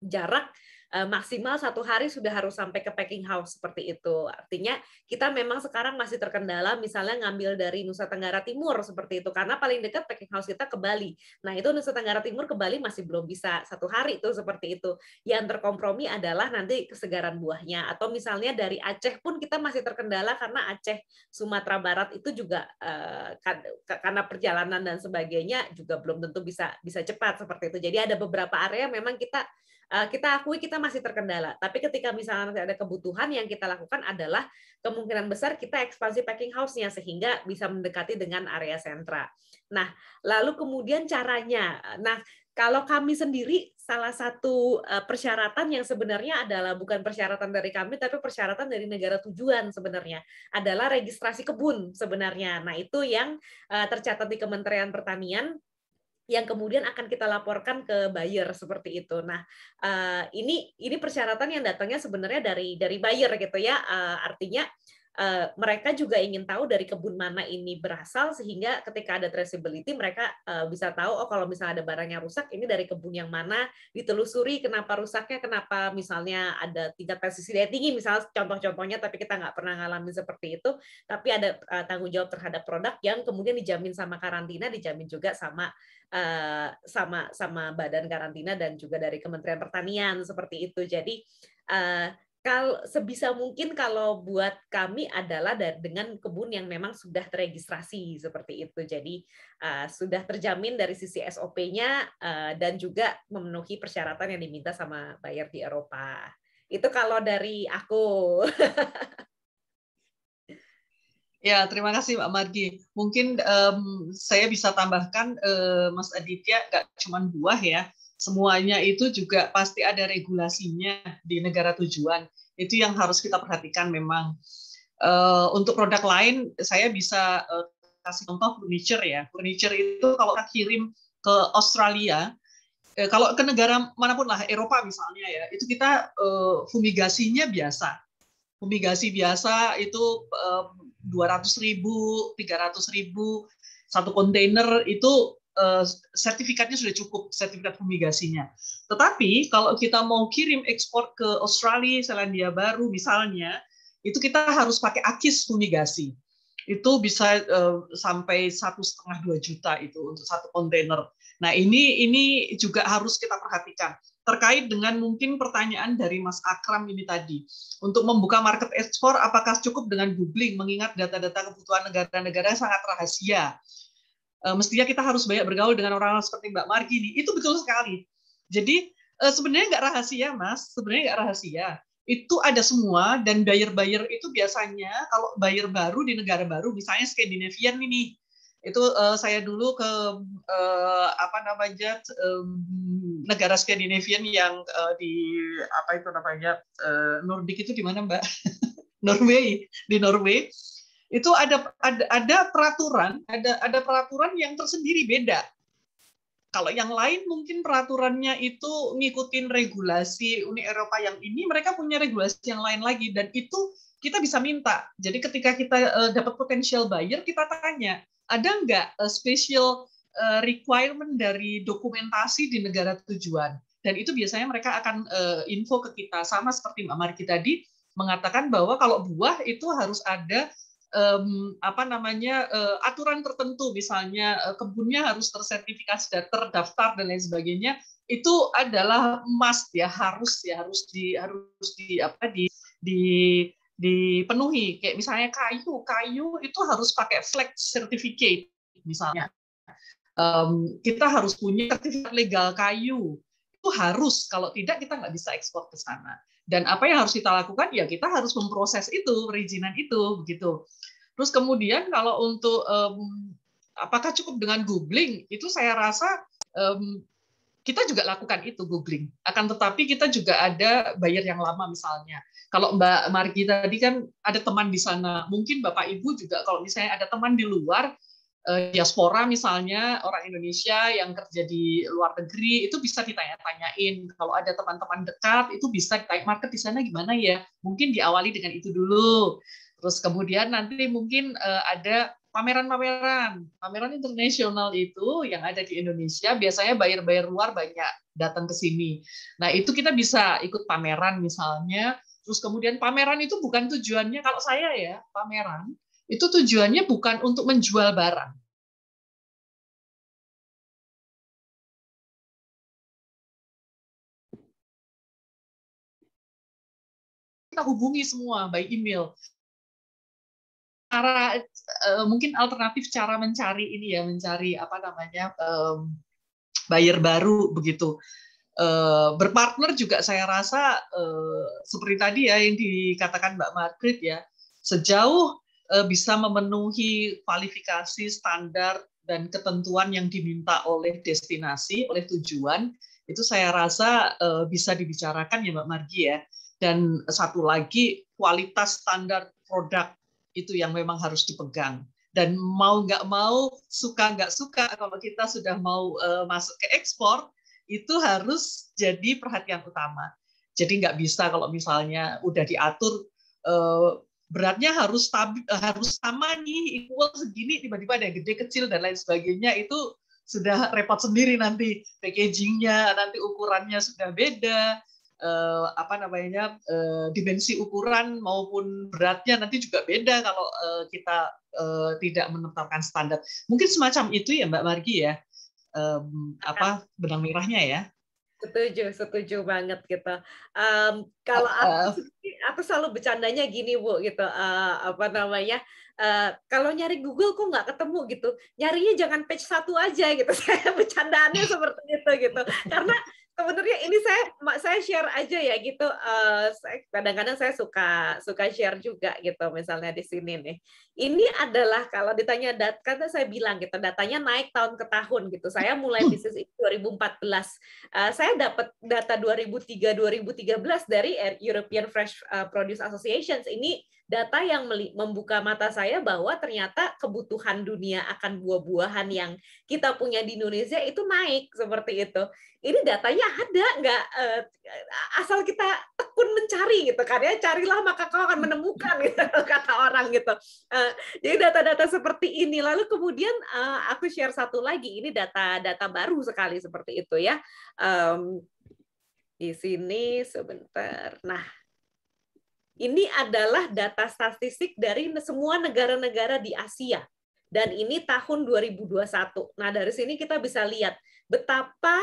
jarak eh, maksimal satu hari sudah harus sampai ke packing house seperti itu. Artinya kita memang sekarang masih terkendala misalnya ngambil dari Nusa Tenggara Timur seperti itu karena paling dekat packing house kita ke Bali. Nah itu Nusa Tenggara Timur ke Bali masih belum bisa satu hari itu seperti itu. Yang terkompromi adalah nanti kesegaran buahnya atau misalnya dari Aceh pun kita masih terkendala karena Aceh Sumatera Barat itu juga eh, kan, karena perjalanan dan sebagainya juga belum tentu bisa bisa cepat seperti itu. Jadi ada beberapa area memang kita Eh, kita akui kita masih terkendala. Tapi ketika misalnya nanti ada kebutuhan yang kita lakukan adalah kemungkinan besar kita ekspansi packing house-nya sehingga bisa mendekati dengan area sentra. Nah, lalu kemudian caranya. Nah, kalau kami sendiri salah satu eh, persyaratan yang sebenarnya adalah bukan persyaratan dari kami tapi persyaratan dari negara tujuan sebenarnya adalah registrasi kebun sebenarnya. Nah, itu yang eh, tercatat di Kementerian Pertanian yang kemudian akan kita laporkan ke buyer seperti itu. Nah, eh, ini ini persyaratan yang datangnya sebenarnya dari dari buyer gitu ya. Eh, artinya Eh, mereka juga ingin tahu dari kebun mana ini berasal sehingga ketika ada traceability mereka eh, bisa tahu oh kalau misalnya ada barangnya rusak ini dari kebun yang mana ditelusuri kenapa rusaknya kenapa misalnya ada tingkat pestisida tinggi misalnya contoh-contohnya tapi kita nggak pernah ngalamin seperti itu tapi ada eh, tanggung jawab terhadap produk yang kemudian dijamin sama karantina dijamin juga sama sama sama badan karantina dan juga dari Kementerian Pertanian seperti itu jadi kalau sebisa mungkin kalau buat kami adalah dengan kebun yang memang sudah terregistrasi seperti itu. Jadi uh, sudah terjamin dari sisi SOP-nya uh, eh, dan juga memenuhi persyaratan yang diminta sama bayar di Eropa. Itu kalau dari aku. Ya, terima kasih Mbak Margi. Mungkin um, saya bisa tambahkan uh, Mas Aditya nggak cuma buah ya, semuanya itu juga pasti ada regulasinya di negara tujuan. Itu yang harus kita perhatikan memang. Eh, untuk produk lain, saya bisa eh, kasih contoh furniture ya. Furniture itu kalau kita kirim ke Australia, eh, kalau ke negara manapun lah, Eropa misalnya ya, itu kita fumigasinya biasa. Fumigasi biasa itu dua 200 ribu, 300 ribu, satu kontainer itu Eh, sertifikatnya sudah cukup sertifikat fumigasinya. Tetapi kalau kita mau kirim ekspor ke Australia, Selandia Baru misalnya, itu kita harus pakai akis fumigasi. Itu bisa eh, sampai satu setengah dua juta itu untuk satu kontainer. Nah ini ini juga harus kita perhatikan terkait dengan mungkin pertanyaan dari Mas Akram ini tadi. Untuk membuka market ekspor, apakah cukup dengan googling mengingat data-data kebutuhan negara-negara sangat rahasia? Eh, mestinya kita harus banyak bergaul dengan orang-orang seperti Mbak Margini. Itu betul sekali. Jadi eh, sebenarnya nggak rahasia, Mas. Sebenarnya nggak rahasia. Itu ada semua dan buyer-buyer itu biasanya kalau buyer baru di negara baru, misalnya Scandinavian ini, itu uh, saya dulu ke uh, apa namanya um, negara Scandinavian yang uh, di apa itu namanya uh, Nordic itu di mana Mbak? Norway di Norway itu ada ada, ada peraturan, ada ada peraturan yang tersendiri beda. Kalau yang lain mungkin peraturannya itu ngikutin regulasi Uni Eropa yang ini, mereka punya regulasi yang lain lagi dan itu kita bisa minta. Jadi ketika kita uh, dapat potensial buyer, kita tanya, ada nggak uh, special uh, requirement dari dokumentasi di negara tujuan? Dan itu biasanya mereka akan uh, info ke kita sama seperti Mbak Marki tadi mengatakan bahwa kalau buah itu harus ada um, apa namanya uh, aturan tertentu misalnya uh, kebunnya harus tersertifikasi dan terdaftar dan lain sebagainya itu adalah must ya harus ya harus di harus di apa di di dipenuhi kayak misalnya kayu kayu itu harus pakai flex certificate misalnya um, kita harus punya sertifikat legal kayu itu harus kalau tidak kita nggak bisa ekspor ke sana dan apa yang harus kita lakukan? Ya kita harus memproses itu, perizinan itu, begitu. Terus kemudian kalau untuk um, apakah cukup dengan googling? Itu saya rasa um, kita juga lakukan itu googling. Akan tetapi kita juga ada bayar yang lama misalnya. Kalau Mbak Margi tadi kan ada teman di sana, mungkin Bapak Ibu juga kalau misalnya ada teman di luar Eh, diaspora misalnya orang Indonesia yang kerja di luar negeri itu bisa ditanya-tanyain kalau ada teman-teman dekat itu bisa ditanya market di sana gimana ya mungkin diawali dengan itu dulu terus kemudian nanti mungkin eh, ada pameran-pameran pameran internasional itu yang ada di Indonesia biasanya bayar-bayar luar banyak datang ke sini nah itu kita bisa ikut pameran misalnya terus kemudian pameran itu bukan tujuannya kalau saya ya pameran itu tujuannya bukan untuk menjual barang. Kita hubungi semua by email. Cara eh, mungkin alternatif cara mencari ini ya, mencari apa namanya buyer baru begitu. Eh, berpartner juga saya rasa eh, seperti tadi ya yang dikatakan Mbak Margaret ya sejauh Eh, bisa memenuhi kualifikasi standar dan ketentuan yang diminta oleh destinasi, oleh tujuan, itu saya rasa eh, bisa dibicarakan ya Mbak Margi ya. Dan satu lagi kualitas standar produk itu yang memang harus dipegang. Dan mau nggak mau, suka nggak suka, kalau kita sudah mau eh, masuk ke ekspor, itu harus jadi perhatian utama. Jadi nggak bisa kalau misalnya udah diatur beratnya harus stabil, eh, harus sama nih equal segini tiba-tiba ada gede kecil dan lain sebagainya itu sudah repot sendiri nanti packagingnya nanti ukurannya sudah beda eh, apa namanya eh, dimensi ukuran maupun beratnya nanti juga beda kalau eh, kita eh, tidak menetapkan standar mungkin semacam itu ya Mbak Margi ya eh, apa benang merahnya ya setuju setuju banget gitu um, kalau aku, aku selalu bercandanya gini bu gitu uh, apa namanya uh, kalau nyari Google kok nggak ketemu gitu nyarinya jangan page satu aja gitu saya bercandanya seperti itu gitu karena sebenarnya ini saya saya share aja ya gitu kadang-kadang uh, kadang saya suka suka share juga gitu misalnya di sini nih ini adalah kalau ditanya data karena saya bilang gitu datanya naik tahun ke tahun gitu saya mulai bisnis ini 2014 uh, saya dapat data 2003 2013 dari European Fresh eh, Produce Associations ini data yang membuka mata saya bahwa ternyata kebutuhan dunia akan buah-buahan yang kita punya di Indonesia itu naik seperti itu. Ini datanya ada nggak eh, asal kita tekun mencari gitu Karena ya, carilah maka kau akan menemukan gitu kata orang gitu. Eh, jadi data-data seperti ini. Lalu kemudian uh, aku share satu lagi. Ini data-data baru sekali seperti itu ya. Um, di sini sebentar. Nah, ini adalah data statistik dari semua negara-negara di Asia. Dan ini tahun 2021. Nah, dari sini kita bisa lihat betapa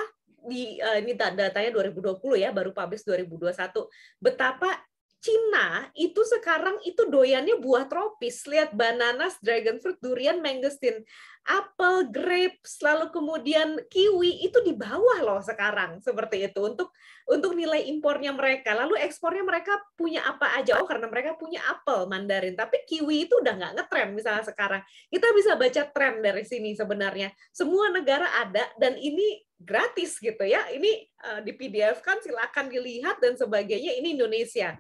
di uh, ini datanya 2020 ya baru publish 2021 betapa Cina itu sekarang itu doyannya buah tropis. Lihat bananas, dragon fruit, durian, mangosteen, apple, grapes, lalu kemudian kiwi itu di bawah loh sekarang seperti itu untuk untuk nilai impornya mereka. Lalu ekspornya mereka punya apa aja? Oh karena mereka punya apel, mandarin. Tapi kiwi itu udah nggak ngetren misalnya sekarang. Kita bisa baca tren dari sini sebenarnya. Semua negara ada dan ini gratis gitu ya. Ini uh, di PDF kan silakan dilihat dan sebagainya. Ini Indonesia.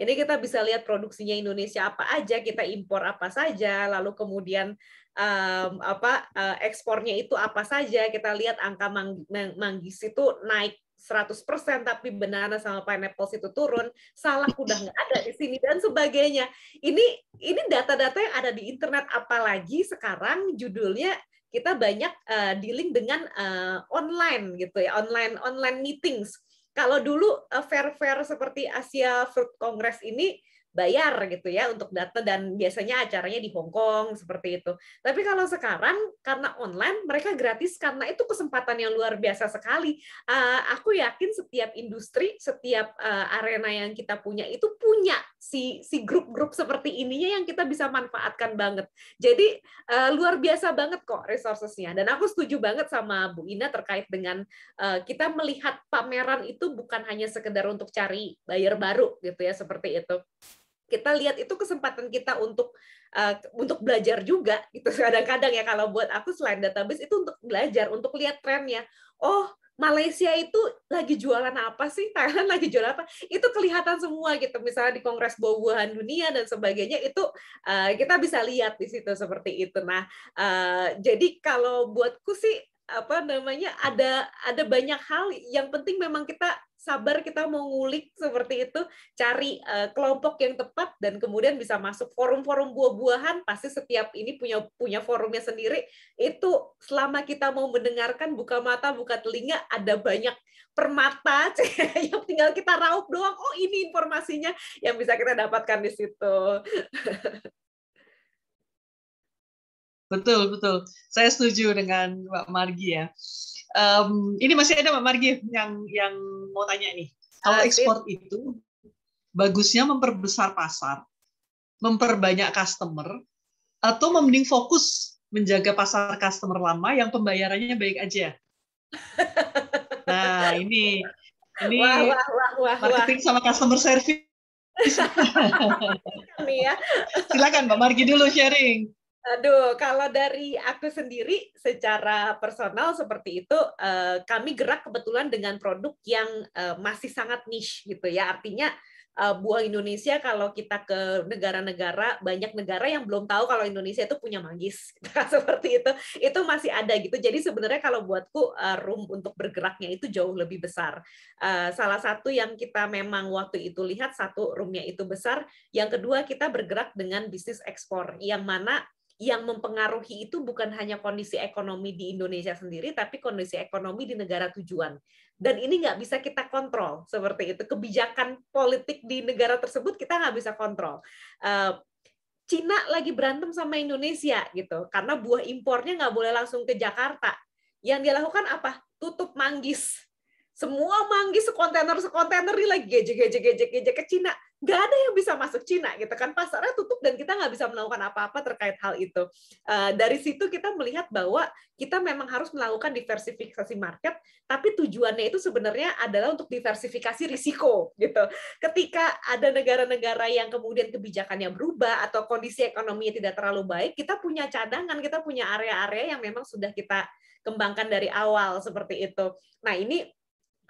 Ini kita bisa lihat produksinya Indonesia apa aja, kita impor apa saja, lalu kemudian um, apa uh, ekspornya itu apa saja. Kita lihat angka mang manggis itu naik 100% tapi benar sama pineapples itu turun, salah udah nggak ada di sini dan sebagainya. Ini ini data-data yang ada di internet apalagi sekarang judulnya kita banyak uh, dealing dengan uh, online gitu ya, online online meetings kalau dulu eh, fair-fair seperti Asia Fruit Congress ini bayar gitu ya untuk data dan biasanya acaranya di Hong Kong seperti itu. Tapi kalau sekarang karena online mereka gratis karena itu kesempatan yang luar biasa sekali. Eh, aku yakin setiap industri, setiap eh, arena yang kita punya itu punya si si grup-grup seperti ininya yang kita bisa manfaatkan banget. Jadi eh, luar biasa banget kok resourcesnya. Dan aku setuju banget sama Bu Ina terkait dengan kita melihat pameran itu bukan hanya sekedar untuk cari bayar baru gitu ya seperti itu kita lihat itu kesempatan kita untuk uh, untuk belajar juga gitu kadang-kadang ya kalau buat aku selain database itu untuk belajar untuk lihat trennya oh Malaysia itu lagi jualan apa sih Thailand lagi jualan apa itu kelihatan semua gitu misalnya di Kongres Buah-Buahan Dunia dan sebagainya itu uh, kita bisa lihat di situ seperti itu nah uh, jadi kalau buatku sih apa namanya ada ada banyak hal yang penting memang kita sabar kita mau ngulik seperti itu cari uh, kelompok yang tepat dan kemudian bisa masuk forum-forum buah-buahan pasti setiap ini punya punya forumnya sendiri itu selama kita mau mendengarkan buka mata buka telinga ada banyak permata yang tinggal kita raup doang oh ini informasinya yang bisa kita dapatkan di situ Betul, betul. Saya setuju dengan Mbak Margi ya. Um, ini masih ada Mbak Margi yang yang mau tanya nih. Kalau ekspor itu bagusnya memperbesar pasar, memperbanyak customer, atau mending fokus menjaga pasar customer lama yang pembayarannya baik aja. Nah, ini ini wah, wah, wah, wah, marketing wah. sama customer service. ya. Silakan Mbak Margi dulu sharing. Aduh, kalau dari aku sendiri secara personal seperti itu, eh, kami gerak kebetulan dengan produk yang eh, masih sangat niche gitu ya. Artinya eh, buah Indonesia kalau kita ke negara-negara, banyak negara yang belum tahu kalau Indonesia itu punya manggis. Gitu kan, seperti itu. Itu masih ada gitu. Jadi sebenarnya kalau buatku room untuk bergeraknya itu jauh lebih besar. Salah satu yang kita memang waktu itu lihat, satu roomnya itu besar. Yang kedua kita bergerak dengan bisnis ekspor, yang mana yang mempengaruhi itu bukan hanya kondisi ekonomi di Indonesia sendiri, tapi kondisi ekonomi di negara tujuan. Dan ini nggak bisa kita kontrol seperti itu. Kebijakan politik di negara tersebut kita nggak bisa kontrol. Eh, Cina lagi berantem sama Indonesia gitu, karena buah impornya nggak boleh langsung ke Jakarta. Yang dia lakukan apa? Tutup manggis. Semua manggis sekontainer sekontainer lagi gejek gejek gejek gejek ke Cina nggak ada yang bisa masuk Cina gitu kan pasarnya tutup dan kita nggak bisa melakukan apa-apa terkait hal itu eh, dari situ kita melihat bahwa kita memang harus melakukan diversifikasi market tapi tujuannya itu sebenarnya adalah untuk diversifikasi risiko gitu ketika ada negara-negara yang kemudian kebijakannya berubah atau kondisi ekonominya tidak terlalu baik kita punya cadangan kita punya area-area yang memang sudah kita kembangkan dari awal seperti itu nah ini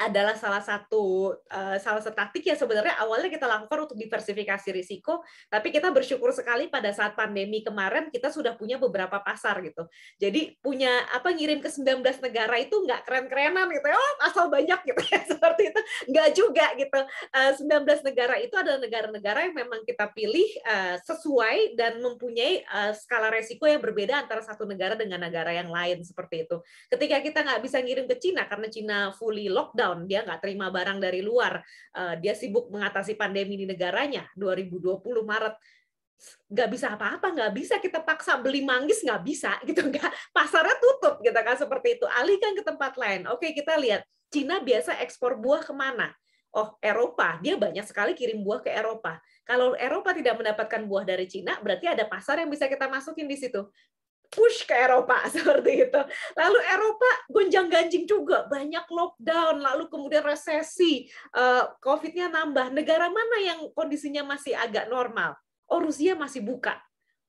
adalah salah satu uh, salah satu taktik yang sebenarnya awalnya kita lakukan untuk diversifikasi risiko, tapi kita bersyukur sekali pada saat pandemi kemarin kita sudah punya beberapa pasar gitu. Jadi punya apa ngirim ke 19 negara itu nggak keren-kerenan gitu, ya. oh asal banyak gitu ya seperti itu, nggak juga gitu. Uh, eh, 19 negara itu adalah negara-negara yang memang kita pilih uh, sesuai dan mempunyai uh, skala resiko yang berbeda antara satu negara dengan negara yang lain seperti itu. Ketika kita nggak bisa ngirim ke Cina karena Cina fully lockdown lockdown, dia nggak terima barang dari luar, eh, dia sibuk mengatasi pandemi di negaranya 2020 Maret nggak bisa apa-apa nggak bisa kita paksa beli manggis nggak bisa gitu nggak pasarnya tutup gitu kan seperti itu alihkan ke tempat lain oke kita lihat Cina biasa ekspor buah kemana oh Eropa, dia banyak sekali kirim buah ke Eropa. Kalau Eropa tidak mendapatkan buah dari Cina, berarti ada pasar yang bisa kita masukin di situ push ke Eropa seperti itu. Lalu Eropa gonjang-ganjing juga, banyak lockdown, lalu kemudian resesi, eh, COVID-nya nambah. Negara mana yang kondisinya masih agak normal? Oh Rusia masih buka,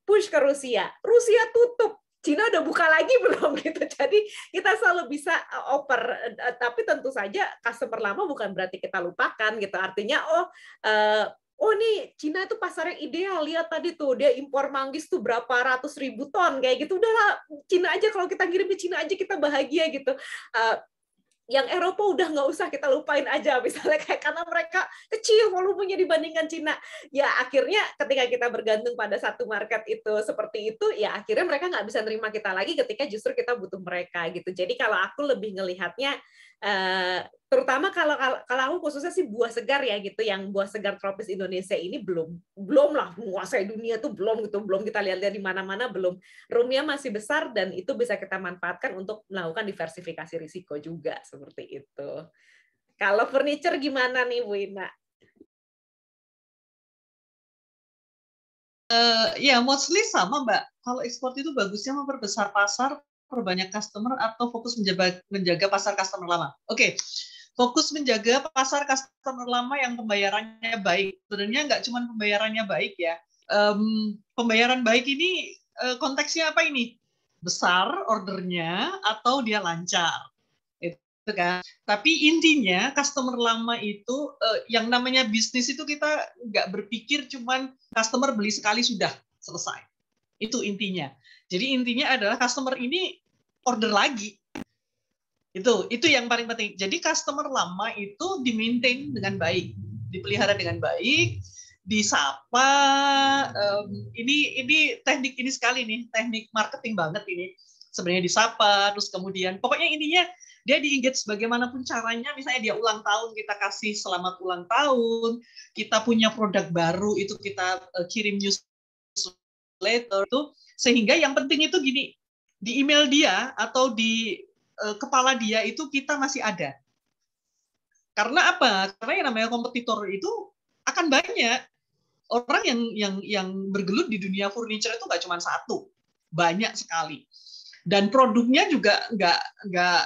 push ke Rusia. Rusia tutup, Cina udah buka lagi belum gitu. Jadi kita selalu bisa eh, oper, eh, tapi tentu saja customer lama bukan berarti kita lupakan gitu. Artinya oh oh nih Cina itu pasar yang ideal lihat tadi tuh dia impor manggis tuh berapa ratus ribu ton kayak gitu udahlah Cina aja kalau kita ngirim ke Cina aja kita bahagia gitu uh, yang Eropa udah nggak usah kita lupain aja misalnya kayak karena mereka kecil volumenya dibandingkan Cina ya akhirnya ketika kita bergantung pada satu market itu seperti itu ya akhirnya mereka nggak bisa nerima kita lagi ketika justru kita butuh mereka gitu jadi kalau aku lebih ngelihatnya Eh, terutama kalau, kalau kalau aku khususnya sih buah segar ya gitu yang buah segar tropis Indonesia ini belum belum lah menguasai dunia tuh belum gitu belum kita lihat-lihat di mana-mana belum Rumnya masih besar dan itu bisa kita manfaatkan untuk melakukan diversifikasi risiko juga seperti itu kalau furniture gimana nih Bu Ina? Uh, eh, ya mostly sama Mbak. Kalau ekspor itu bagusnya memperbesar pasar perbanyak customer atau fokus menjaga, menjaga pasar customer lama? Oke, okay. fokus menjaga pasar customer lama yang pembayarannya baik. Sebenarnya nggak cuma pembayarannya baik ya. Um, pembayaran baik ini uh, konteksnya apa ini? Besar ordernya atau dia lancar? Itu kan. Tapi intinya customer lama itu uh, yang namanya bisnis itu kita nggak berpikir cuman customer beli sekali sudah selesai. Itu intinya. Jadi intinya adalah customer ini order lagi itu itu yang paling penting jadi customer lama itu di maintain dengan baik dipelihara dengan baik disapa um, ini ini teknik ini sekali nih teknik marketing banget ini sebenarnya disapa terus kemudian pokoknya ininya dia di sebagaimanapun caranya misalnya dia ulang tahun kita kasih selamat ulang tahun kita punya produk baru itu kita eh, kirim newsletter itu sehingga yang penting itu gini di email dia atau di uh, kepala dia itu kita masih ada. Karena apa? Karena yang namanya kompetitor itu akan banyak orang yang yang yang bergelut di dunia furniture itu nggak cuma satu, banyak sekali. Dan produknya juga nggak nggak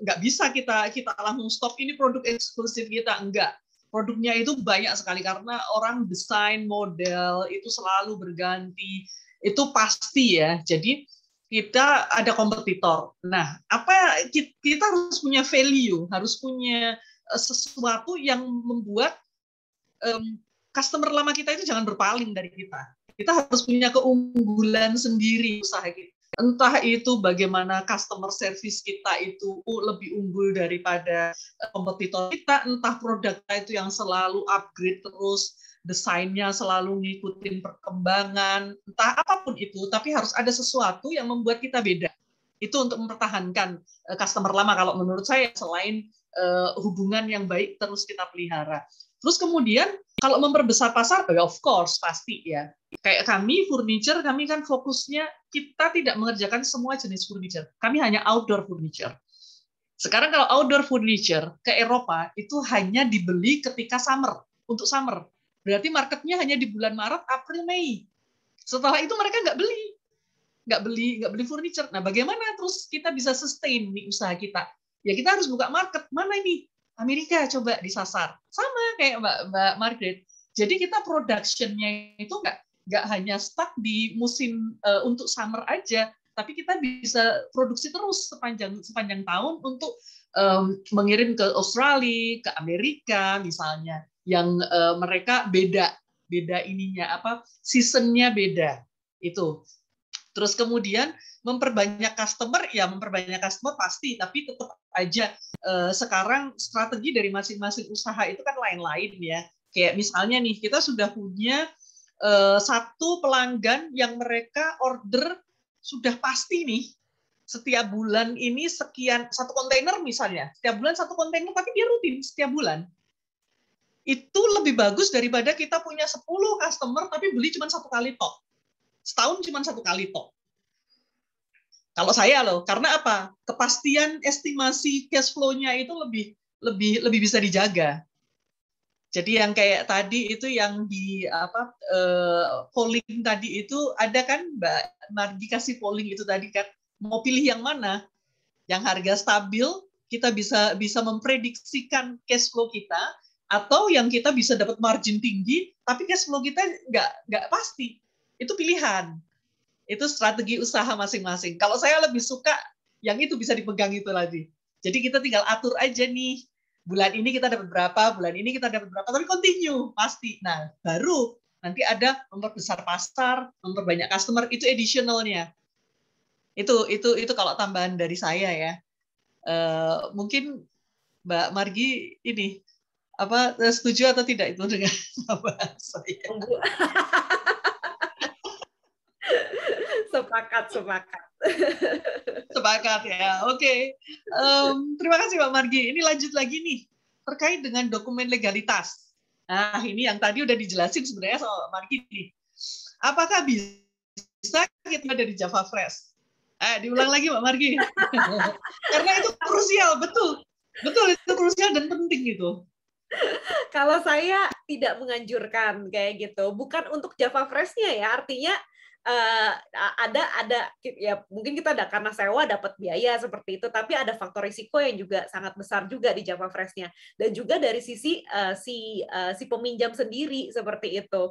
nggak bisa kita kita langsung stop ini produk eksklusif kita enggak produknya itu banyak sekali karena orang desain model itu selalu berganti itu pasti ya jadi kita ada kompetitor. Nah, apa ya, kita harus punya value, harus punya eh, sesuatu yang membuat um, customer lama kita itu jangan berpaling dari kita. Kita harus punya keunggulan sendiri usaha kita. Entah itu bagaimana customer service kita itu lebih unggul daripada eh, kompetitor kita, entah produk kita itu yang selalu upgrade terus, desainnya selalu ngikutin perkembangan, entah apapun itu, tapi harus ada sesuatu yang membuat kita beda. Itu untuk mempertahankan eh, customer lama kalau menurut saya selain eh, hubungan yang baik terus kita pelihara. Terus kemudian kalau memperbesar pasar, ya of course pasti ya. Kayak kami furniture, kami kan fokusnya kita tidak mengerjakan semua jenis furniture. Kami hanya outdoor furniture. Sekarang kalau outdoor furniture ke Eropa itu hanya dibeli ketika summer, untuk summer. Berarti marketnya hanya di bulan Maret, April, Mei. Setelah itu mereka nggak beli, nggak beli, nggak beli furniture. Nah, bagaimana terus kita bisa sustain di usaha kita? Ya kita harus buka market. Mana ini? Amerika coba disasar. Sama kayak Mbak, Mbak Margaret. Jadi kita productionnya itu nggak nggak hanya stuck di musim uh, untuk summer aja, tapi kita bisa produksi terus sepanjang sepanjang tahun untuk um, mengirim ke Australia, ke Amerika misalnya yang uh, mereka beda beda ininya apa seasonnya beda itu terus kemudian memperbanyak customer ya memperbanyak customer pasti tapi tetap aja uh, sekarang strategi dari masing-masing usaha itu kan lain-lain ya kayak misalnya nih kita sudah punya uh, satu pelanggan yang mereka order sudah pasti nih setiap bulan ini sekian satu kontainer misalnya setiap bulan satu kontainer tapi dia rutin setiap bulan itu lebih bagus daripada kita punya 10 customer tapi beli cuma satu kali tok. Setahun cuma satu kali tok. Kalau saya loh, karena apa? Kepastian estimasi cash flow-nya itu lebih lebih lebih bisa dijaga. Jadi yang kayak tadi itu yang di apa eh, polling tadi itu ada kan Mbak Margi kasih polling itu tadi kan mau pilih yang mana? Yang harga stabil kita bisa bisa memprediksikan cash flow kita atau yang kita bisa dapat margin tinggi tapi cash flow kita nggak nggak pasti itu pilihan itu strategi usaha masing-masing kalau saya lebih suka yang itu bisa dipegang itu lagi jadi kita tinggal atur aja nih bulan ini kita dapat berapa bulan ini kita dapat berapa tapi continue pasti nah baru nanti ada nomor besar pasar nomor banyak customer itu additionalnya itu itu itu kalau tambahan dari saya ya uh, mungkin Mbak Margi ini apa eh, setuju atau tidak itu dengan bahasa saya? sepakat, sepakat. sepakat ya, oke. Okay. Um, terima kasih Pak Margi. Ini lanjut lagi nih terkait dengan dokumen legalitas. Nah ini yang tadi udah dijelasin sebenarnya sama Margi nih. Apakah bisa kita dari Java Fresh? Eh, diulang lagi Pak Margi. Karena itu krusial, betul. Betul, itu krusial dan penting gitu Kalau saya tidak menganjurkan kayak gitu, bukan untuk Java Freshnya ya, artinya uh, ada ada ya mungkin kita ada karena sewa dapat biaya seperti itu tapi ada faktor risiko yang juga sangat besar juga di Java Freshnya dan juga dari sisi uh, si uh, si peminjam sendiri seperti itu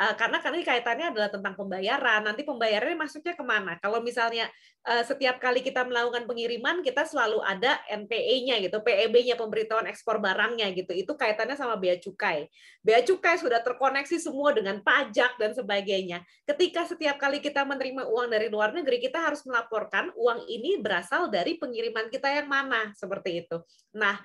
Eh, karena karena ini kaitannya adalah tentang pembayaran. Nanti pembayarannya maksudnya kemana? Kalau misalnya eh, setiap kali kita melakukan pengiriman, kita selalu ada NPE-nya gitu, PEB-nya pemberitahuan ekspor barangnya gitu. Itu kaitannya sama bea cukai. Bea cukai sudah terkoneksi semua dengan pajak dan sebagainya. Ketika setiap kali kita menerima uang dari luar negeri, kita harus melaporkan uang ini berasal dari pengiriman kita yang mana seperti itu. Nah,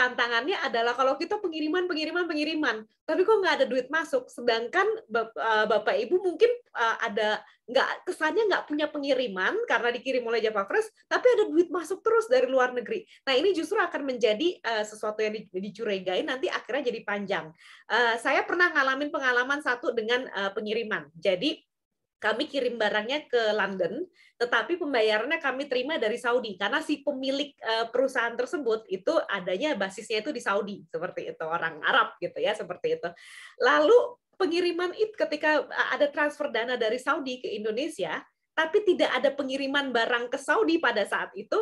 tantangannya adalah kalau kita pengiriman pengiriman pengiriman tapi kok nggak ada duit masuk sedangkan eh, bapak ibu mungkin eh, ada nggak kesannya nggak punya pengiriman karena dikirim oleh Java Fresh tapi ada duit masuk terus dari luar negeri nah ini justru akan menjadi eh, sesuatu yang dicurigai nanti akhirnya jadi panjang saya pernah ngalamin pengalaman satu dengan pengiriman jadi kami kirim barangnya ke London, tetapi pembayarannya kami terima dari Saudi karena si pemilik eh, perusahaan tersebut itu adanya basisnya itu di Saudi seperti itu orang Arab gitu ya seperti itu. Lalu pengiriman itu ketika eh, ada transfer dana dari Saudi ke Indonesia, tapi tidak ada pengiriman barang ke Saudi pada saat itu,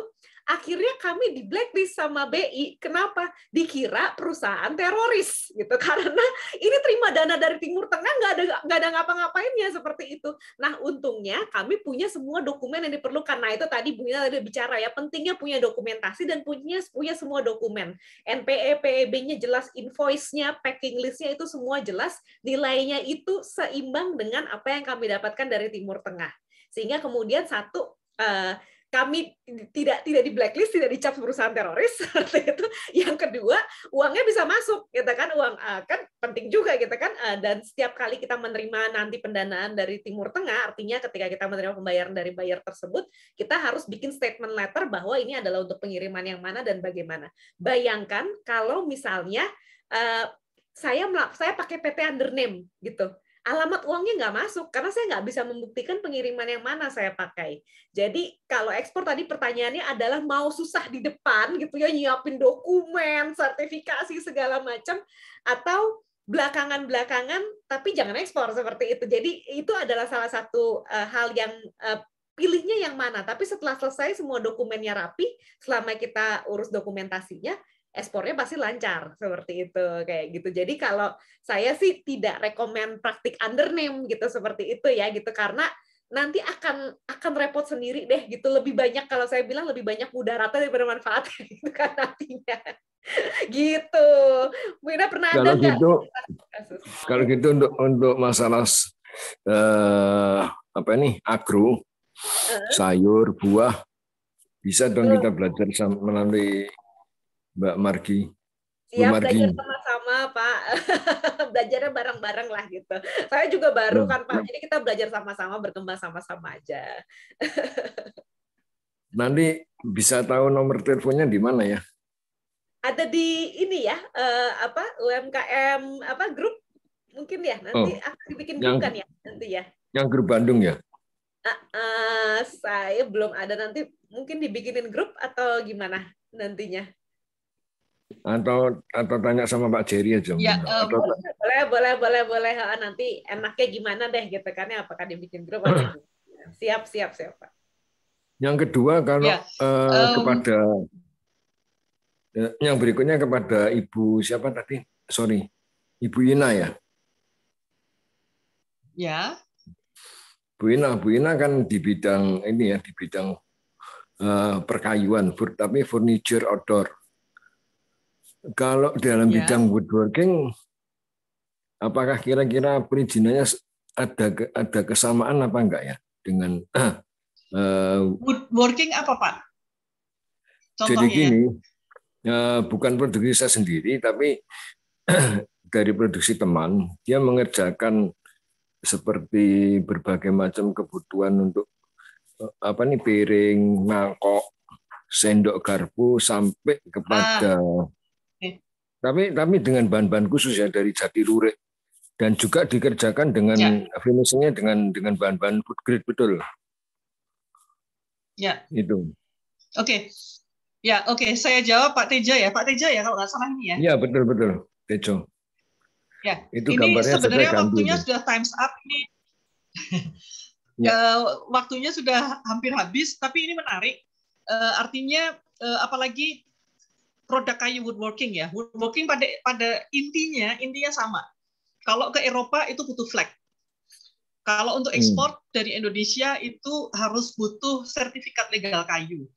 akhirnya kami di blacklist sama BI. Kenapa? Dikira perusahaan teroris gitu karena ini terima dana dari Timur Tengah nggak ada nggak ada ngapa-ngapainnya seperti itu. Nah untungnya kami punya semua dokumen yang diperlukan. Nah itu tadi Bu Ina ada bicara ya pentingnya punya dokumentasi dan punya punya semua dokumen. NPE, PEB-nya jelas, invoice-nya, packing list-nya itu semua jelas. Nilainya itu seimbang dengan apa yang kami dapatkan dari Timur Tengah. Sehingga kemudian satu eh, kami tidak tidak di blacklist, tidak dicap perusahaan teroris. itu yang kedua, uangnya bisa masuk, kita gitu kan? Uang eh, kan penting juga, kita gitu kan? Eh, dan setiap kali kita menerima nanti pendanaan dari Timur Tengah, artinya ketika kita menerima pembayaran dari bayar tersebut, kita harus bikin statement letter bahwa ini adalah untuk pengiriman yang mana dan bagaimana. Bayangkan kalau misalnya eh, saya saya pakai PT under name gitu alamat uangnya nggak masuk karena saya nggak bisa membuktikan pengiriman yang mana saya pakai. Jadi kalau ekspor tadi pertanyaannya adalah mau susah di depan gitu ya nyiapin dokumen, sertifikasi segala macam atau belakangan-belakangan tapi jangan ekspor seperti itu. Jadi itu adalah salah satu uh, hal yang uh, pilihnya yang mana. Tapi setelah selesai semua dokumennya rapi, selama kita urus dokumentasinya, ekspornya pasti lancar seperti itu kayak gitu. Jadi kalau saya sih tidak rekomend praktik under name gitu seperti itu ya gitu karena nanti akan akan repot sendiri deh gitu lebih banyak kalau saya bilang lebih banyak mudarata daripada manfaat gitu kan nantinya gitu Wina pernah kalau ada gitu, kalau gitu untuk untuk masalah eh, apa ini agro sayur buah bisa dong kita belajar melalui Mbak Margi. Siap, Mbak Margi. belajar sama-sama Pak. Belajarnya bareng-bareng lah gitu. Saya juga baru kan Pak, jadi kita belajar sama-sama, berkembang sama-sama aja. Nanti bisa tahu nomor teleponnya di mana ya? Ada di ini ya, uh, apa UMKM apa grup mungkin ya nanti oh, akan ah, dibikin grup yang, kan ya nanti ya. Yang grup Bandung ya? Uh, uh, saya belum ada nanti mungkin dibikinin grup atau gimana nantinya? atau atau tanya sama Pak Jerry aja. Ya, eh, atau, boleh boleh boleh boleh nanti enaknya gimana deh gitu kan ya? apakah dibikin grup atau siap siap siap Pak. Yang kedua kalau ya, um, kepada ya, yang berikutnya kepada Ibu siapa tadi? Sorry, Ibu Ina ya. Ya. Bu Ina, Bu Ina kan di bidang ini ya di bidang uh, perkayuan, tapi furniture outdoor kalau dalam bidang ya. bidang woodworking, apakah kira-kira perizinannya ada ada kesamaan apa enggak ya dengan uh, woodworking apa pak? Contohnya. Jadi ya. gini, uh, bukan produksi saya sendiri, tapi dari produksi teman, dia mengerjakan seperti berbagai macam kebutuhan untuk eh, apa nih piring, mangkok, sendok garpu sampai ah. kepada ah. Tapi tapi dengan bahan-bahan khusus ya dari jati lurik dan juga dikerjakan dengan ya. finishingnya dengan dengan bahan-bahan food grade betul. Ya. Itu. Oke. Okay. Ya, oke. Okay. Saya jawab Pak Tejo ya. Pak Tejo ya kalau nggak salah ini ya. Iya, betul betul. Tejo. Ya. Itu ini sebenarnya waktunya ganti. sudah times up ini. ya. Eh, waktunya sudah hampir habis, tapi ini menarik. Eh, artinya eh, apalagi produk kayu woodworking ya. Woodworking pada pada intinya intinya sama. Kalau ke Eropa itu butuh flag. Kalau untuk hmm. ekspor hmm. dari Indonesia itu harus butuh sertifikat legal kayu.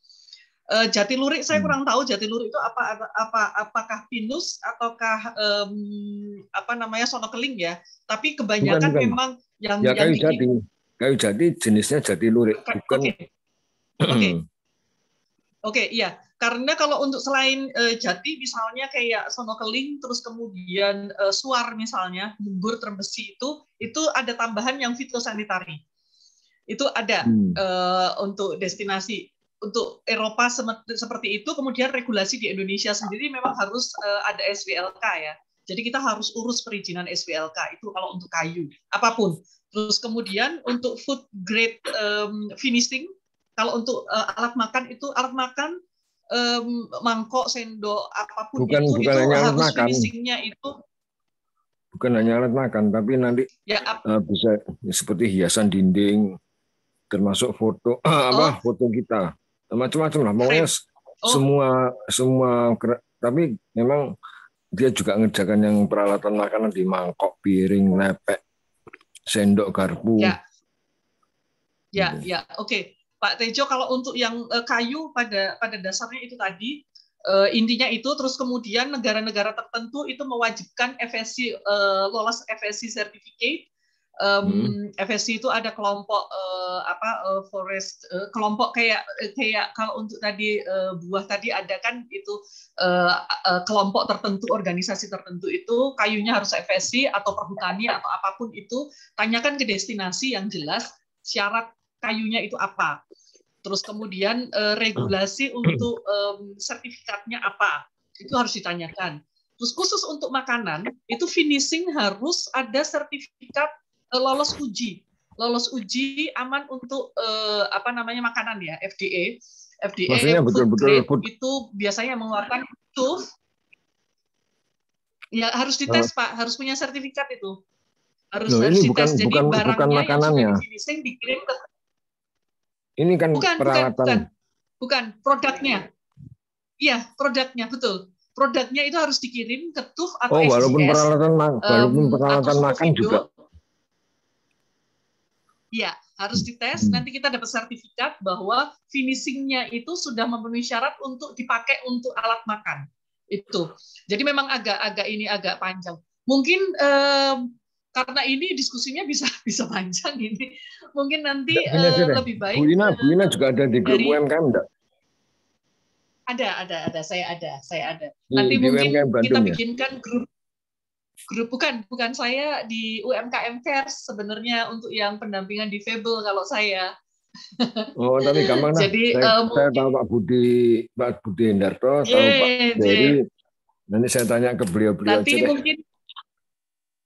Uh, eh, lurik saya hmm. kurang tahu jati lurik itu apa apa apakah pinus ataukah um, apa namanya sonokeling ya. Tapi kebanyakan bukan, bukan. memang yang ya, yang kayu jati. Kayu jati jenisnya lurik bukan. Oke. Okay. Hmm. okay, iya. Karena kalau untuk selain uh, jati misalnya kayak sonokeling terus kemudian uh, suar misalnya munggur terbesi itu itu ada tambahan yang fitosanitari. Itu ada hmm. uh, untuk destinasi untuk Eropa seperti itu kemudian regulasi di Indonesia sendiri memang harus uh, ada SWLK ya. Jadi kita harus urus perizinan SWLK itu kalau untuk kayu apapun. Terus kemudian untuk food grade um, finishing kalau untuk uh, alat makan itu alat makan um, mangkok, sendok, apapun bukan, itu, bukan itu hanya harus makan. finishingnya itu bukan hanya alat makan, tapi nanti ya, uh, bisa seperti hiasan dinding, termasuk foto oh. apa foto kita, macam-macam lah. Pokoknya oh. semua semua tapi memang dia juga ngerjakan yang peralatan makanan di mangkok, piring, lepek, sendok, garpu. Ya, ya, gitu. ya. oke. Okay. Pak Tejo kalau untuk yang eh, kayu pada pada dasarnya itu tadi eh, intinya itu terus kemudian negara-negara tertentu itu mewajibkan FSC eh, lolos FSC certificate hmm. FSC itu ada kelompok apa forest kelompok kayak kayak kalau untuk tadi buah tadi ada kan itu kelompok tertentu organisasi tertentu itu kayunya harus FSC atau perhutani atau apapun itu tanyakan ke destinasi yang jelas syarat kayunya itu apa terus kemudian uh, regulasi untuk um, sertifikatnya apa itu harus ditanyakan terus khusus untuk makanan itu finishing harus ada sertifikat uh, lolos uji lolos uji aman untuk uh, apa namanya makanan ya FDA FDA food betul, betul, food. itu biasanya mengeluarkan itu ya harus dites uh. pak harus punya sertifikat itu harus Loh, harus ini dites bukan, jadi bukan, barangnya bukan makanannya. yang finishing dikirim ke ini kan bukan, peralatan. Bukan, bukan, bukan produknya. Iya, produknya betul. Produknya itu harus dikirim ke TUF atau Oh, walaupun SCS, peralatan walaupun peralatan um, makan juga. Iya, harus dites. Hmm. Nanti kita dapat sertifikat bahwa finishingnya itu sudah memenuhi syarat untuk dipakai untuk alat makan itu. Jadi memang agak-agak ini agak panjang. Mungkin eh, karena ini diskusinya bisa bisa panjang ini. Mungkin nanti ya, uh, lebih baik. Bu Ina, Bu Ina eh, juga ada di grup dari, UMKM enggak? Ada, ada, ada. Saya ada, saya ada. nanti di mungkin UMKM kita ya? bikinkan grup grup bukan bukan saya di UMKM vers sebenarnya untuk yang pendampingan di difabel kalau saya. Oh, tapi gampang lah Jadi saya, um, saya tahu Pak Budi, Pak Budi Hendarto, tahu Pak yeah. Nanti saya tanya ke beliau-beliau Nanti mungkin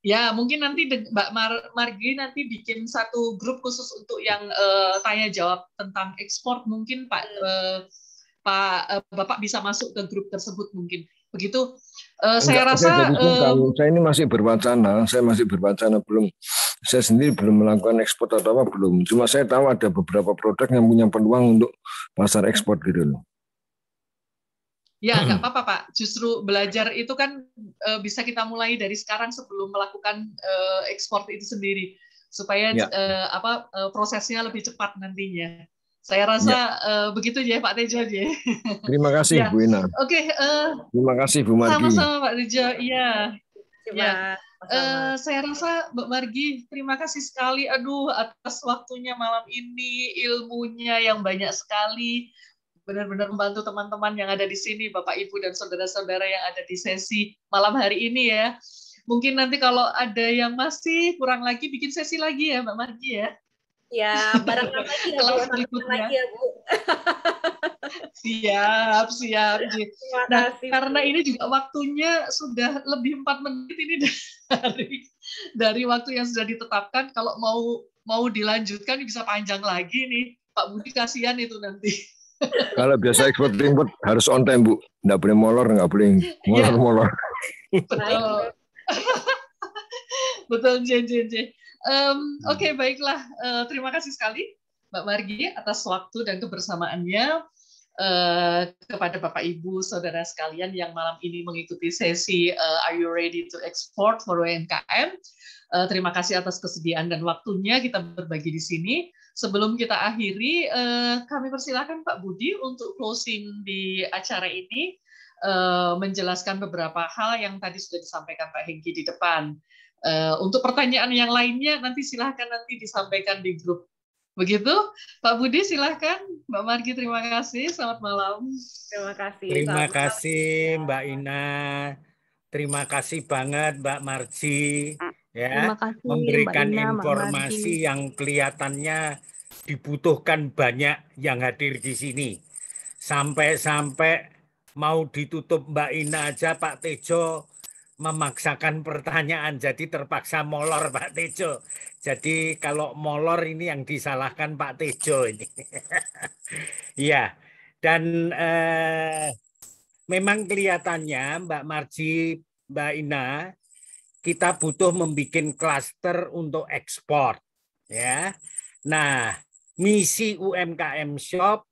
Ya, mungkin nanti Mbak Mar Margi nanti bikin satu grup khusus untuk yang uh, tanya jawab tentang ekspor mungkin Pak uh, Pak uh, Bapak bisa masuk ke grup tersebut mungkin. Begitu. Uh, Enggak, saya rasa saya, saya ini masih berwacana, saya masih berwacana belum saya sendiri belum melakukan ekspor atau apa belum. Cuma saya tahu ada beberapa produk yang punya peluang untuk pasar ekspor gitu loh. Ya, nggak hmm. apa-apa Pak. Justru belajar itu kan e, bisa kita mulai dari sekarang sebelum melakukan e, ekspor itu sendiri supaya ya. e, apa e, prosesnya lebih cepat nantinya. Saya rasa ya. e, begitu ya Pak Tejo ya. Terima kasih ya. Bu Ina. Oke. Okay, e, Terima kasih Bu Margi. Sama-sama Pak Tejo. Iya. Ya. Uh, saya rasa Mbak Margi, terima kasih sekali. Aduh, atas waktunya malam ini, ilmunya yang banyak sekali benar-benar membantu teman-teman yang ada di sini, Bapak Ibu dan saudara-saudara yang ada di sesi malam hari ini ya. Mungkin nanti kalau ada yang masih kurang lagi bikin sesi lagi ya, Mbak Margi ya. Ya, barang lagi ya, Bu. berikutnya. Lagi ya, Bu. siap, siap. Ji. Nah, karena ini juga waktunya sudah lebih empat menit ini dari dari waktu yang sudah ditetapkan. Kalau mau mau dilanjutkan bisa panjang lagi nih. Pak Budi kasihan itu nanti. Kalau biasa ekspor timbut harus on time, Bu. Nggak boleh molor, nggak boleh molor-molor. Iya. Betul. Betul, JJJ. Um, Oke, okay, baiklah. Uh, terima kasih sekali Mbak Margi atas waktu dan kebersamaannya. Uh, kepada Bapak Ibu saudara sekalian yang malam ini mengikuti sesi uh, Are You Ready to Export for UMKM. Uh, terima kasih atas kesediaan dan waktunya kita berbagi di sini sebelum kita akhiri, eh, kami persilahkan Pak Budi untuk closing di acara ini eh, menjelaskan beberapa hal yang tadi sudah disampaikan Pak Hengki di depan. Eh, untuk pertanyaan yang lainnya nanti silahkan nanti disampaikan di grup. Begitu, Pak Budi silahkan. Mbak Margi terima kasih. Selamat malam. Terima kasih. Terima kasih Mbak Ina. Terima kasih banget Mbak Marji ya kasih, memberikan informasi yang kelihatannya dibutuhkan banyak yang hadir di sini. Sampai-sampai mau ditutup Mbak Ina aja Pak Tejo memaksakan pertanyaan jadi terpaksa molor Pak Tejo. Jadi kalau molor ini yang disalahkan Pak Tejo ini. ya. Dan eh, memang kelihatannya Mbak Marji, Mbak Ina kita butuh membuat klaster untuk ekspor ya. Nah, misi UMKM Shop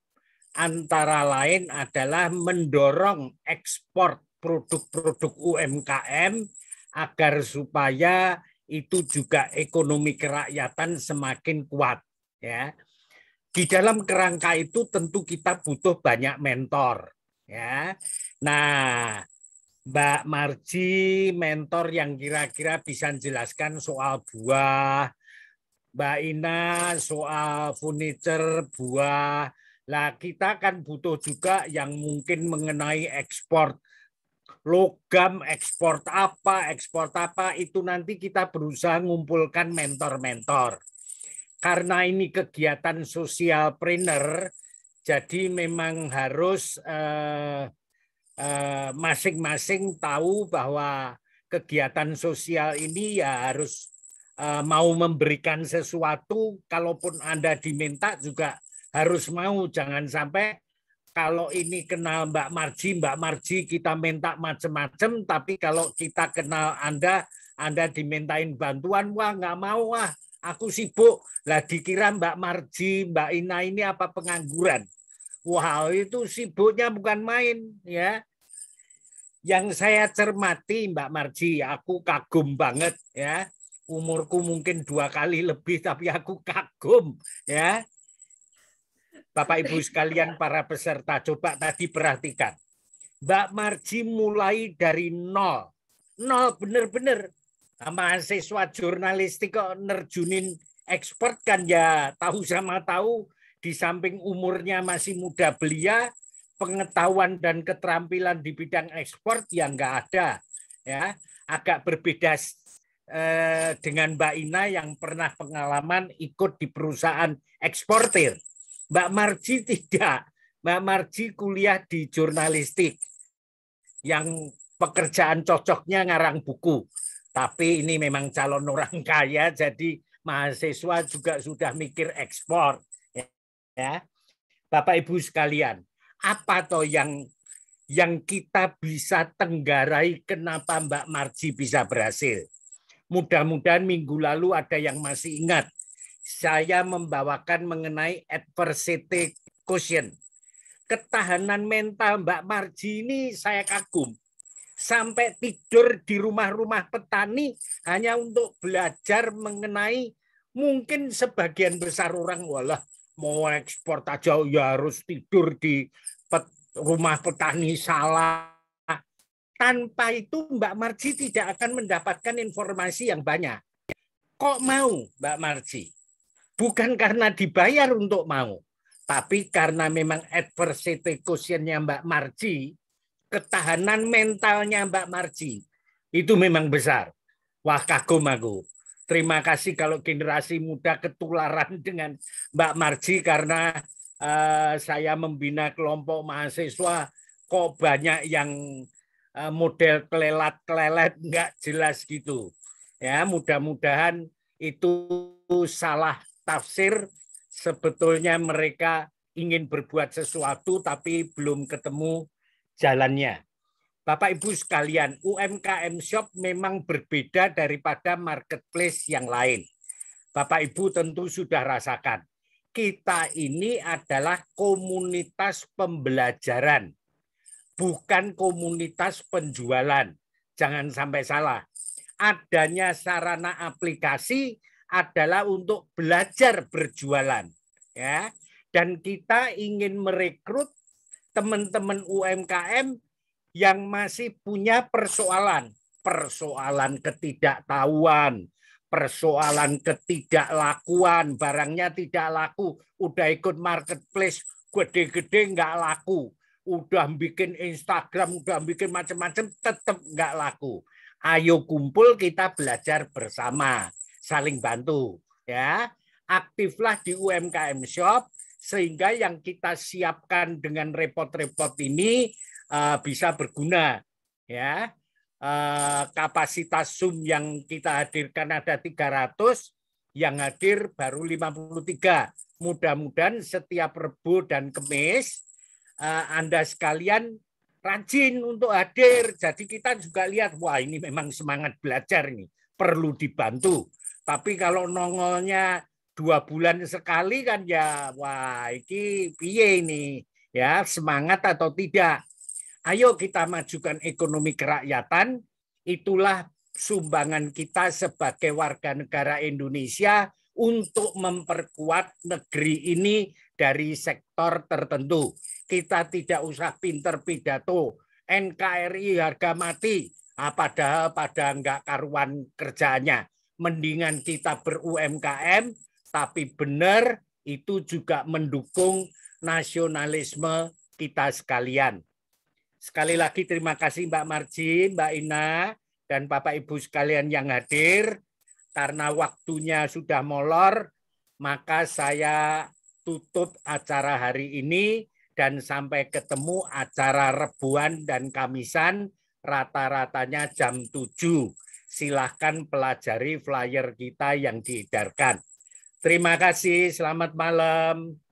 antara lain adalah mendorong ekspor produk-produk UMKM agar supaya itu juga ekonomi kerakyatan semakin kuat ya. Di dalam kerangka itu tentu kita butuh banyak mentor ya. Nah, Mbak Marji mentor yang kira-kira bisa menjelaskan soal buah, Mbak Ina soal furniture buah. Lah kita kan butuh juga yang mungkin mengenai ekspor logam, ekspor apa, ekspor apa itu nanti kita berusaha ngumpulkan mentor-mentor. Karena ini kegiatan sosial printer jadi memang harus eh, Eh, masing-masing tahu bahwa kegiatan sosial ini ya harus eh, mau memberikan sesuatu kalaupun Anda diminta juga harus mau jangan sampai kalau ini kenal Mbak Marji, Mbak Marji kita minta macam-macam, tapi kalau kita kenal Anda, Anda dimintain bantuan, wah nggak mau, wah aku sibuk. Lah dikira Mbak Marji, Mbak Ina ini apa pengangguran. Wow, itu sibuknya bukan main ya. Yang saya cermati Mbak Marji, aku kagum banget ya. Umurku mungkin dua kali lebih tapi aku kagum ya. Bapak Ibu sekalian para peserta coba tadi perhatikan. Mbak Marji mulai dari nol. Nol bener-bener. Nah, mahasiswa jurnalistik kok nerjunin expert kan ya tahu sama tahu di samping umurnya masih muda belia, pengetahuan dan keterampilan di bidang ekspor yang enggak ada. Ya, agak berbeda eh, dengan Mbak Ina yang pernah pengalaman ikut di perusahaan eksportir. Mbak Marji tidak. Mbak Marji kuliah di jurnalistik yang pekerjaan cocoknya ngarang buku. Tapi ini memang calon orang kaya, jadi mahasiswa juga sudah mikir ekspor ya Bapak Ibu sekalian apa toh yang yang kita bisa tenggarai kenapa Mbak Marji bisa berhasil. Mudah-mudahan minggu lalu ada yang masih ingat. Saya membawakan mengenai adversity quotient. Ketahanan mental Mbak Marji ini saya kagum. Sampai tidur di rumah-rumah petani hanya untuk belajar mengenai mungkin sebagian besar orang walah mau ekspor aja ya harus tidur di pet, rumah petani salah. Tanpa itu Mbak Marji tidak akan mendapatkan informasi yang banyak. Kok mau Mbak Marji? Bukan karena dibayar untuk mau, tapi karena memang adversity quotient-nya Mbak Marji, ketahanan mentalnya Mbak Marji itu memang besar. Wah kagum aku. Terima kasih kalau generasi muda ketularan dengan Mbak Marji karena uh, saya membina kelompok mahasiswa kok banyak yang uh, model kelelat kelelat nggak jelas gitu. Ya, mudah-mudahan itu salah tafsir. Sebetulnya mereka ingin berbuat sesuatu tapi belum ketemu jalannya. Bapak Ibu sekalian, UMKM Shop memang berbeda daripada marketplace yang lain. Bapak Ibu tentu sudah rasakan. Kita ini adalah komunitas pembelajaran, bukan komunitas penjualan. Jangan sampai salah. Adanya sarana aplikasi adalah untuk belajar berjualan, ya. Dan kita ingin merekrut teman-teman UMKM yang masih punya persoalan, persoalan ketidaktahuan, persoalan ketidaklakuan, barangnya tidak laku, udah ikut marketplace gede-gede nggak laku, udah bikin Instagram, udah bikin macam-macam tetap nggak laku. Ayo kumpul kita belajar bersama, saling bantu ya. Aktiflah di UMKM Shop sehingga yang kita siapkan dengan repot-repot ini Eh, bisa berguna ya eh, kapasitas Zoom yang kita hadirkan ada 300 yang hadir baru 53 mudah-mudahan setiap Rebu dan Kemis eh, Anda sekalian rajin untuk hadir jadi kita juga lihat wah ini memang semangat belajar nih perlu dibantu tapi kalau nongolnya dua bulan sekali kan ya wah ini piye ini ya semangat atau tidak Ayo kita majukan ekonomi kerakyatan, itulah sumbangan kita sebagai warga negara Indonesia untuk memperkuat negeri ini dari sektor tertentu. Kita tidak usah pinter pidato, NKRI harga mati, ah, padahal pada nggak karuan kerjanya. Mendingan kita ber-UMKM, tapi benar itu juga mendukung nasionalisme kita sekalian. Sekali lagi terima kasih Mbak Marji, Mbak Ina, dan Bapak Ibu sekalian yang hadir. Karena waktunya sudah molor, maka saya tutup acara hari ini dan sampai ketemu acara Rebuan dan Kamisan rata-ratanya jam 7. Silahkan pelajari flyer kita yang diedarkan. Terima kasih, selamat malam.